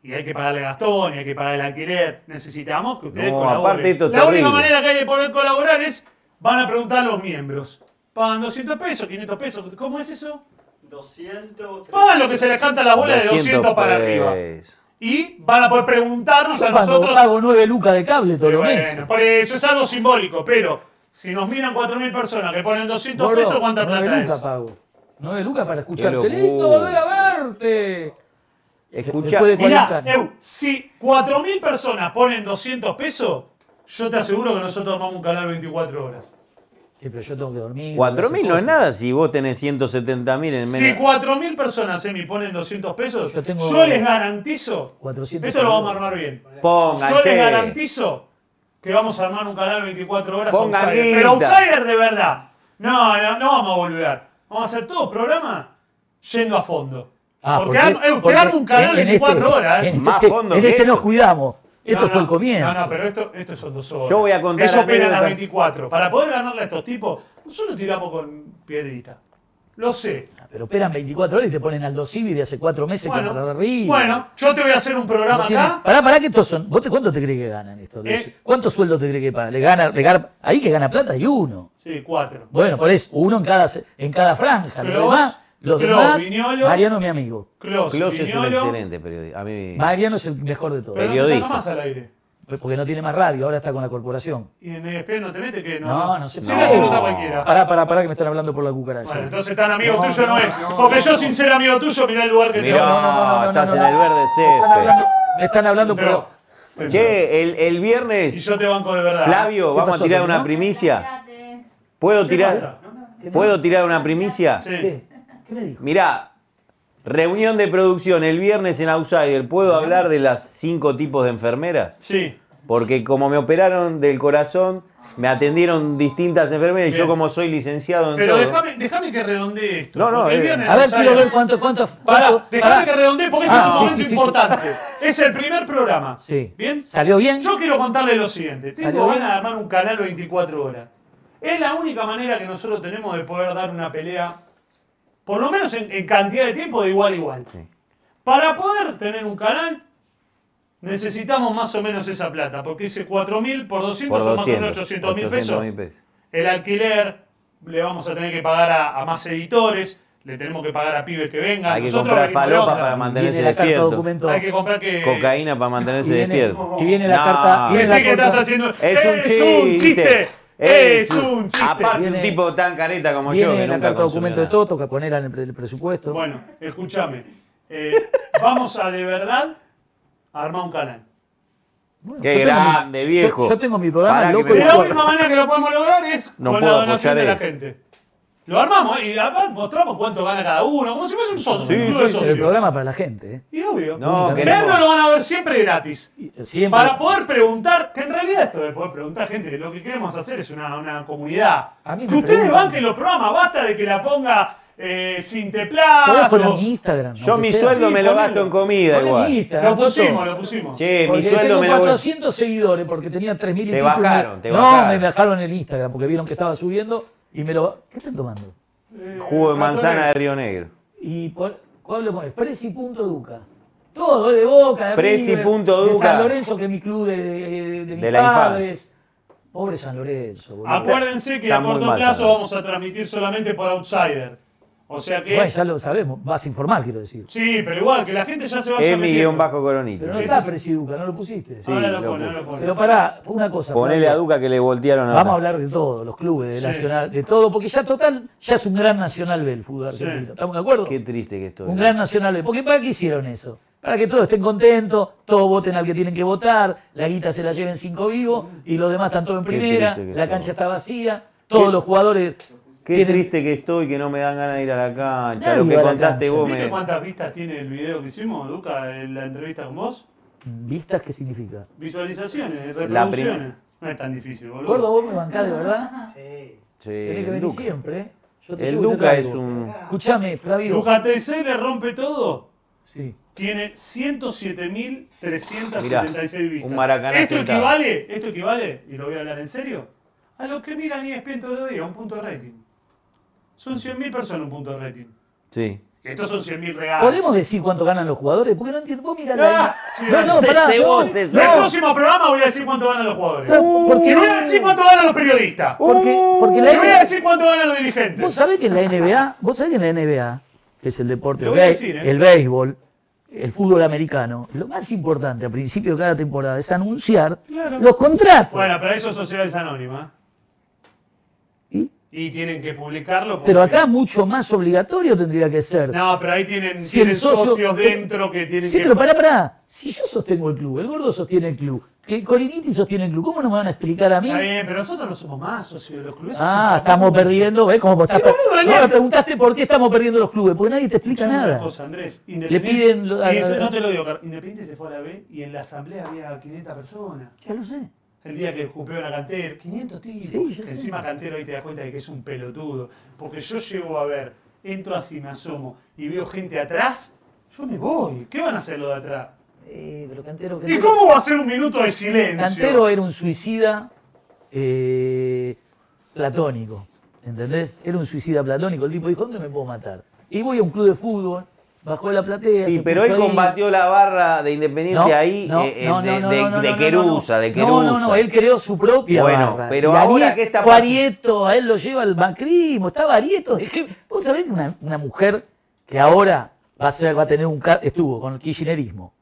y hay que pagarle a Gastón, y hay que pagar el alquiler, necesitamos que ustedes colaboren. La única manera que hay de poder colaborar es, van a preguntar a los miembros. Pagan 200 pesos, 500 pesos, ¿cómo es eso? 200. Pagan lo que se les canta la bola de 200 para arriba. Y van a poder preguntarnos a nosotros. pago 9 lucas de cable todo lo mes Bueno, por eso es algo simbólico, pero si nos miran 4.000 personas que ponen 200 pesos, ¿cuánta plata es? 9 lucas para Qué ¡Lindo volver a verte! Escucha, mirá, si 4.000 personas ponen 200 pesos, yo te aseguro que nosotros armamos un canal 24 horas pero yo dormir. 4.000 no es nada si vos tenés 170.000 en menos. Si 4.000 personas me ponen 200 pesos, yo, les garantizo. esto lo vamos a armar bien. Pongan, Yo les garantizo que vamos a armar un canal 24 horas. Pongan outsider. Pero Outsider de verdad. No, no, vamos a volver. Vamos a hacer todo programa yendo a fondo. Ah, porque, eh, porque, arma un canal 24 este horas. Eh. En Más este que este nos cuidamos. Esto fue el comienzo. No, no, pero esto, son dos horas. Yo voy a contar. Ellos operan las 24. Para poder ganarle a estos tipos, nosotros tiramos con piedrita. Lo sé. Pero operan 24 horas y te ponen al dosivi de hace cuatro meses contra la Bueno, yo te voy a hacer un programa acá. Pará, pará, que estos son. ¿Vos te, cuánto te crees que ganan estos? Eh. ¿Cuántos sueldos te crees que pagan? Le gana, le ahí que gana plata y uno. Sí, cuatro. Bueno, por eso, uno en cada, en cada franja. Pero lo los demás, Mariano es mi amigo. Clos, Clos es un excelente periodista. Mariano es el mejor de todos. Pero no más al aire. Porque no tiene más radio, ahora está con la corporación. Y en ESPN no te mete que no. No, no se puede. se nota cualquiera. Pará, pará, pará, que me están hablando por la cucaracha. Bueno, entonces están amigos tuyos tuyo no, es. Porque yo sin ser amigo tuyo, mirá el lugar que tengo. no, estás en el verde sí. están hablando, me están hablando por. Pero- Che, el, el Y yo te banco de verdad. ¿eh? Flavio, vamos a tirar una primicia. ¿Puedo tirar, ¿puedo tirar una primicia? Sí. ¿Qué Mirá, reunión de producción el viernes en Outsider. ¿Puedo hablar de las cinco tipos de enfermeras? Sí. Porque como me operaron del corazón, me atendieron distintas enfermeras y yo como soy licenciado en Pero déjame, que redondee esto. No, no, eh. A ver, quiero ver cuánto, cuánto. Para, déjame que redondee porque ah, es un momento importante. Es el primer programa. Sí. ¿Bien? ¿Salió bien? Yo quiero contarle lo siguiente. Tengo ganas de armar un canal 24 horas. Es la única manera que nosotros tenemos de poder dar una pelea por lo menos en, cantidad de tiempo de igual a igual. Para poder tener un canal, necesitamos más o menos esa plata, porque ese 4.000 por 200 son más o menos 800 mil pesos. El alquiler, le vamos a tener que pagar a, más editores, le tenemos que pagar a pibes que vengan. Hay que comprar falopa para mantenerse despierto. Hay que comprar cocaína para mantenerse despierto. Y viene la carta. Y la que estás haciendo. Es, Un chiste. Es, un chiste. Aparte, viene, un tipo tan careta como yo. Viene una carta documento de todo, toca poner en el, presupuesto. Bueno, escúchame. Eh, vamos a de verdad armar un canal. Qué grande, viejo. Yo, tengo mi programa la única manera que lo podemos lograr es con la donación de la gente. Lo armamos y mostramos cuánto gana cada uno, como si fuese un socio. Sí, el programa para la gente. ¿eh? Y obvio. No, lo van a ver siempre gratis. Eh, para poder preguntar, que en realidad esto de poder preguntar, gente, lo que queremos hacer es una, una comunidad. Que ustedes banquen los programas, basta de que la ponga eh, sin teplar Instagram. Yo mi sueldo me lo gasto en comida igual. lo pusimos, lo pusimos. Sí, mi sueldo tengo me 400 lo... seguidores porque tenía 3.000 y Te bajaron, te bajaron. No, me bajaron el Instagram porque vieron que estaba subiendo y me lo. ¿Qué están tomando? Eh, Jugo de manzana de Río Negro. Y por, ¿cuál lo pones? Presi punto Duca. Todo, de Boca, de Presi River, de San Lorenzo, que es mi club de, de, de la padres. Pobre San Lorenzo. Acuérdense que a corto plazo vamos a transmitir solamente por Outsider. O sea que. Bueno, ya lo sabemos, vas a informar, quiero decir. Sí, pero igual, que la gente ya se va a bajo coronito Pero no está Presiduca, no lo pusiste. Sí, no lo, lo pone, lo pone. Pero pará, una cosa. Ponele a Duca que le voltearon a. Vamos a hablar de todo, los clubes, de Nacional, de todo, porque ya total, ya es un gran Nacional B el fútbol argentino. ¿Estamos de acuerdo? Qué triste que esto. Un gran Nacional B. qué ¿para qué hicieron eso? Para que todos estén contentos, todos voten al que tienen que votar, la guita se la lleven cinco vivos y los demás están todos en primera, la cancha está vacía, todos los jugadores Qué triste que estoy, que no me dan ganas de ir a la cancha. lo que contaste vos ¿Viste cuántas vistas tiene el video que hicimos, Luca, en la entrevista con vos? ¿Vistas qué significa? Visualizaciones, reproducciones. No es tan difícil, boludo. Gordo, vos me bancás de verdad. Sí. sí. que venir siempre. ¿eh? el Duca es un. Escuchame, Flavio. Duca TC le rompe todo. Sí. Tiene 107.376 vistas. Un maracanazo. Esto equivale, esto equivale, y lo voy a hablar en serio, a lo que miran y ESPN todos los días, un punto de rating. Son 100.000 personas un punto de rating. Sí. Estos son 100.000 reales. ¿Podemos decir cuánto ganan los jugadores? Porque no entiendo. Vos mirá la... Ah, no, no, no. Se, en el próximo programa voy a decir cuánto ganan los jugadores. Y voy a decir cuánto ganan los periodistas. Porque, porque la y voy a decir cuánto ganan los dirigentes. Vos sabés que en la NBA, vos sabés que en la NBA, que es el deporte, el, ¿eh? el béisbol, el fútbol americano, lo más importante a principio de cada temporada es anunciar los contratos. Bueno, para eso es sociedades anónimas. Y tienen que publicarlo. Pero acá mucho más obligatorio tendría que ser. No, pero ahí tienen, tienen socios dentro que tienen sí, que... pero pará, pará. Si yo sostengo el club, el gordo sostiene el club, que coliniti sostiene el club, ¿cómo no me van a explicar a mí? Está bien, pero nosotros no somos más socios de los clubes. Ah, estamos perdiendo, ¿ves? Como sí, no, me preguntaste por qué estamos perdiendo los clubes, porque nadie te explica nada. Una Andrés. Le piden... Eso, no te lo digo, Independiente se fue a la B y en la asamblea había 500 personas. Ya lo sé el día que escupió a cantera, 500 tipos. Encima Cantero ahí te das cuenta de que es un pelotudo. Porque yo llego a ver, entro así, me asomo y veo gente atrás, yo me voy. ¿Qué van a hacer los de atrás? Eh, ¿Y cómo va a ser un minuto de silencio? Cantero era un suicida eh, platónico, ¿entendés? Era un suicida platónico. El tipo dijo, ¿dónde me puedo matar? Y voy a un club de fútbol bajó la platea. Sí, pero él combatió la barra de Independiente ahí no, eh, de, de, Querusa, de Querusa. No, no, no, él creó su propia barra. Pero ahora que está fue Arieto, a él lo lleva el macrismo, está Arieto. Vos sabés una, una mujer que ahora va a, tener un... Estuvo con el kirchnerismo,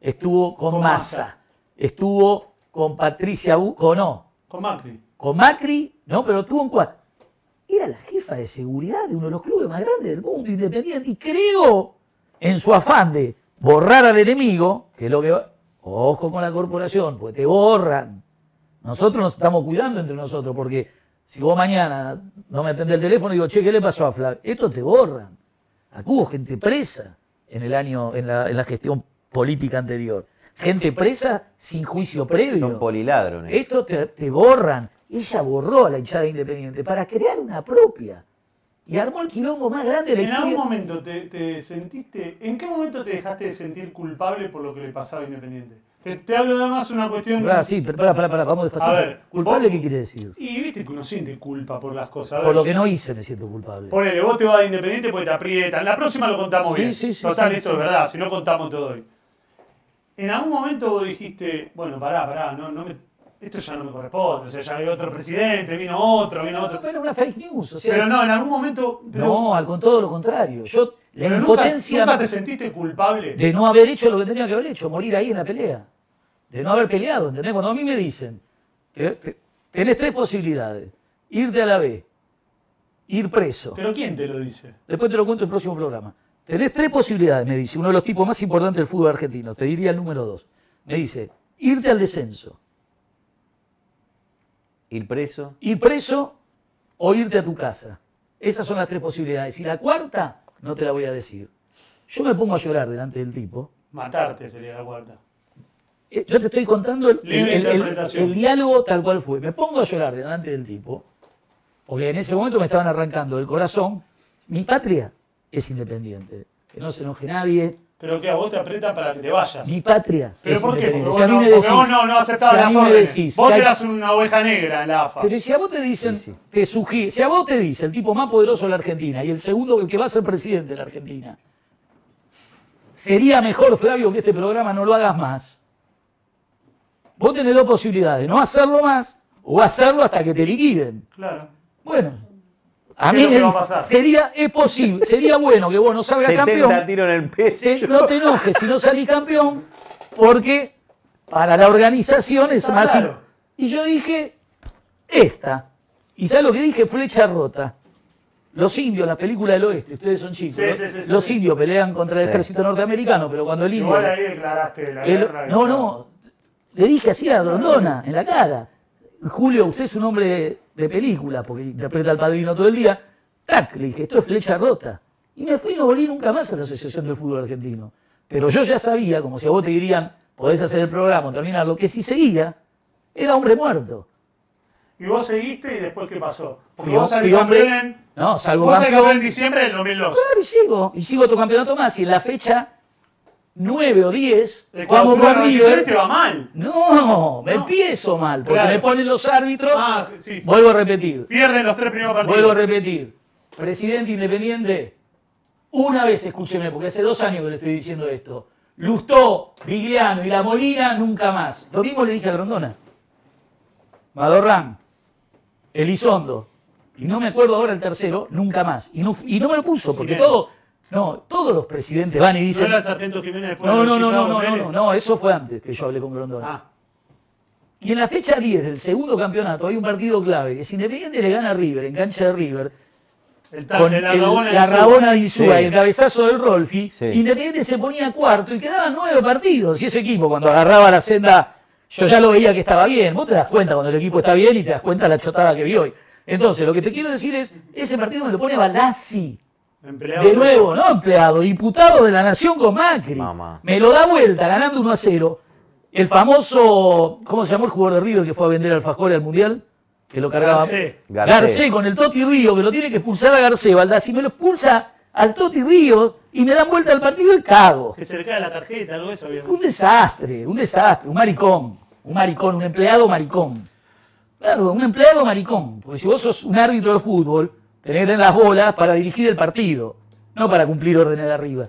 estuvo con, Massa, estuvo con Patricia Buco, no. Con Macri. Con Macri, no, pero tuvo un cuál. Era la jefa de seguridad de uno de los clubes más grandes del mundo, independiente, y creo en su afán de borrar al enemigo, que es lo que ojo con la corporación, pues te borran. Nosotros nos estamos cuidando entre nosotros, porque si vos mañana no me atendés el teléfono y digo, che, ¿qué le pasó a Flavio? Esto te borran. Acá gente presa en el año, en la, gestión política anterior. Gente presa sin juicio previo. Son poliladrones. Esto te, te borran. Ella borró a la hinchada independiente para crear una propia y armó el quilombo más grande de la ¿En algún momento te, sentiste, en qué momento te dejaste de sentir culpable por lo que le pasaba a Independiente? Te, hablo además de una cuestión... Ah, sí, pará, pará, vamos despacito. A ver, ¿culpable qué quiere decir? Y viste que uno siente culpa por las cosas. por lo que no hice me siento culpable. Ponele, vos te vas a Independiente porque te aprietan. La próxima lo contamos bien. Sí, sí, Total, esto es verdad, si no contamos todo hoy. En algún momento vos dijiste, bueno, pará, pará, no, no me esto ya no me corresponde, o sea, ya hay otro presidente, vino otro, vino otro. Pero una fake news, o sea, Pero no, en algún momento. No, al con todo lo contrario. Yo, la impotencia. Nunca, te sentiste culpable? De no haber hecho lo que tenía que haber hecho, morir ahí en la pelea. De no haber peleado, ¿entendés? Cuando a mí me dicen, tenés tres posibilidades: irte a la B, ir preso. ¿Pero quién te lo dice? Después te lo cuento en el próximo programa. Tenés tres posibilidades, me dice uno de los tipos más importantes del fútbol argentino, te diría el número dos. Me dice, irte al descenso Ir preso. Ir preso o irte a tu casa. Esas son las tres posibilidades. Y la cuarta, no te la voy a decir. Yo me pongo a llorar delante del tipo. Matarte sería la cuarta. Eh, yo te estoy contando el, diálogo tal cual fue. Me pongo a llorar delante del tipo, porque en ese momento me estaban arrancando el corazón. Mi patria es independiente. Que no se enoje nadie, pero que a vos te aprieta para que te vayas. Mi patria. ¿Pero por qué? Porque, vos, no, no, no aceptabas si las órdenes. vos eras una oveja negra en la AFA. Pero si a vos te dicen, te si a vos te dice el tipo más poderoso de la Argentina y el segundo el que va a ser presidente de la Argentina, sería mejor, Flavio, que este programa no lo hagas más. Vos tenés dos posibilidades, no hacerlo más o hacerlo hasta que te liquiden. Claro. Bueno, a mí sería posible, sería bueno que vos no salgas 70 campeón. Tiro en el pecho. no te enojes si no salís campeón, porque para la organización es ah, más. Y yo dije, esta. Y ¿sabes lo que dije? Flecha rota. Los indios, la película del oeste, ustedes son chicos. los indios pelean contra el ejército norteamericano, pero cuando el indio. declaraste la guerra No, no. Le dije así a Rondona, en la cara. Julio, usted es un hombre de película, porque interpreta al padrino todo el día, tac, le dije, esto es flecha rota. Y me fui y no volví nunca más a la Asociación del Fútbol Argentino. Pero yo ya sabía, como si a vos te dirían, podés hacer el programa, terminarlo, que si seguía, era hombre muerto. ¿Y vos seguiste y después qué pasó? Porque vos salís en... No, salvo vos en diciembre del 2002. Claro, y sigo. Y sigo tu campeonato más. Y en la fecha 9 o 10, cuando a te este va mal. No, me empiezo mal, porque me ponen los árbitros. Ah, sí. Vuelvo a repetir. Pierden los tres primeros partidos. Vuelvo a repetir. Presidente independiente, una vez escúcheme, porque hace dos años que le estoy diciendo esto. Lustó, Vigliano y La Molina nunca más. Lo mismo le dije a Grondona. Madorrán, Elizondo, y no me acuerdo ahora el tercero, nunca más. Y y no me lo puso, porque todo, no, todos los presidentes van y dicen. ¿No no, no, no, no, no, no, eso fue antes que yo hablé con Grondona. Ah. Y en la fecha 10 del segundo campeonato hay un partido clave, que si Independiente le gana a River, en cancha de River, con el, la Rabona y el cabezazo del Rolfi, Independiente se ponía cuarto y quedaban nueve partidos. Y ese equipo, cuando agarraba la senda, yo ya lo veía que estaba bien. Vos te das cuenta cuando el equipo está bien y te das cuenta la chotada que vi hoy. Entonces, lo que te quiero decir es, ese partido me lo pone Balassi de nuevo, no empleado, diputado de la Nación con Macri. Me lo da vuelta ganando 1 a 0. El famoso, ¿cómo se llamó el jugador de River que fue a vender al Fajol al Mundial? Que lo cargaba. Garcé. con el Toti Río, que lo tiene que expulsar a Garcé, Valdás. Si me lo expulsa al Toti Río y me dan vuelta al partido y cago. Que se le cae la tarjeta, algo eso. Un desastre, un desastre, un maricón. Un maricón, un empleado maricón. Claro, un empleado maricón. Porque si vos sos un árbitro de fútbol Tenés que tener las bolas para dirigir el partido, no para cumplir órdenes de arriba.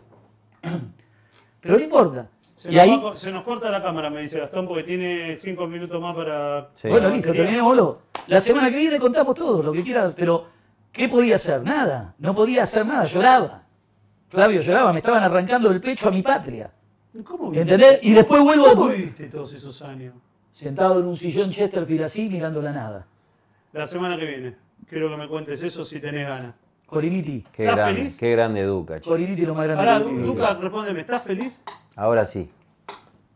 Pero no importa. Se, nos, corta la cámara, me dice Gastón, porque tiene cinco minutos más para. Bueno, listo, terminemos. La semana que viene contamos todo, lo que quieras, pero ¿qué podía hacer? Nada. No podía hacer nada, lloraba. Flavio lloraba, me estaban arrancando el pecho a mi patria. ¿Cómo Y después vuelvo. ¿Cómo viviste todos esos años? Sentado en un sillón Chesterfield así, mirando la nada. La semana que viene. Quiero que me cuentes eso si tenés ganas. Coriliti, Qué ¿Estás grande, feliz? qué grande Duca. Coriliti, lo más grande. Ahora, Duca, respóndeme, ¿estás feliz? Ahora sí.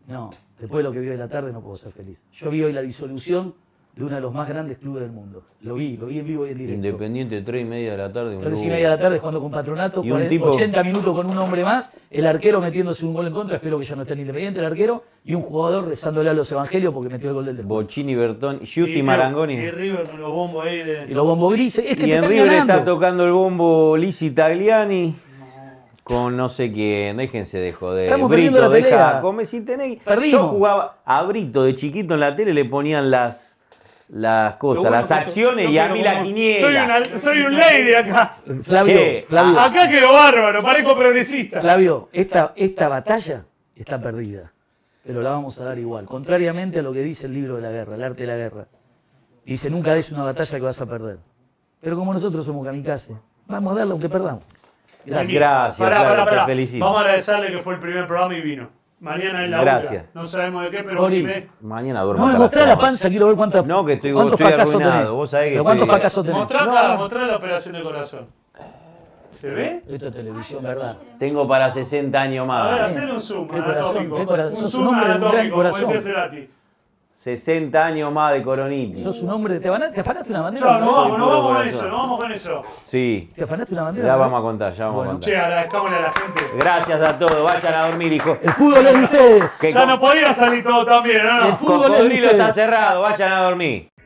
No, después de lo que vi hoy en la tarde no puedo ser feliz. Yo vi hoy la disolución de uno de los más grandes clubes del mundo. Lo vi, lo vi en vivo y en directo. Independiente, 3 y media de la tarde. 3 y media de la tarde jugando con Patronato, y 80 minutos con un hombre más, el arquero metiéndose un gol en contra, espero que ya no esté en Independiente el arquero, y un jugador rezándole a los evangelios porque metió el gol del Bocchini, Bochini, Bertón, Marangoni. Y River con los bombos ahí. Y los bombos grises. y en River está tocando el bombo Lisi Tagliani con no sé quién, déjense de joder. Estamos Brito, deja, come si tenéis. Yo jugaba a Brito de chiquito en la tele, le ponían las las cosas, las acciones y a mí la quiniela. Soy, un lady acá. Flavio, ah, Acá quedó bárbaro, parezco progresista. Flavio, esta, esta batalla está perdida, pero la vamos a dar igual. Contrariamente a lo que dice el libro de la guerra, el arte de la guerra. Dice, nunca des una batalla que vas a perder. Pero como nosotros somos kamikaze, vamos a darla aunque perdamos. Gracias. Gracias, Te felicito. Vamos a agradecerle que fue el primer programa y vino. Mañana es la Gracias. Hora. No sabemos de qué, pero Ori, Mañana duermo. No, mostrá la panza, quiero ver cuántas. No, que estoy, cuántos fracasos arruinado. Tenés. Vos sabés que. ¿Cuántos fracasos tenés? Mostrá, no, la, operación de corazón. ¿Se ve? Esto televisión, ¿verdad? Tengo para 60 años más. A ver, hacer un zoom ¿Qué anatómico. Corazón, ¿Qué corazón? Un zoom anatómico, como decía 60 años más de Eso Sos un hombre, te, van te afanaste una bandera. No, no vamos, no vamos con eso, no vamos con eso. Sí. Te afanaste una bandera. Ya vamos a contar, ya vamos a contar. Che, a la gente. Gracias a todos, vayan a dormir, hijo. El fútbol es de ustedes. ya no podía salir todo también, ¿no? El fútbol es de está cerrado, vayan a dormir.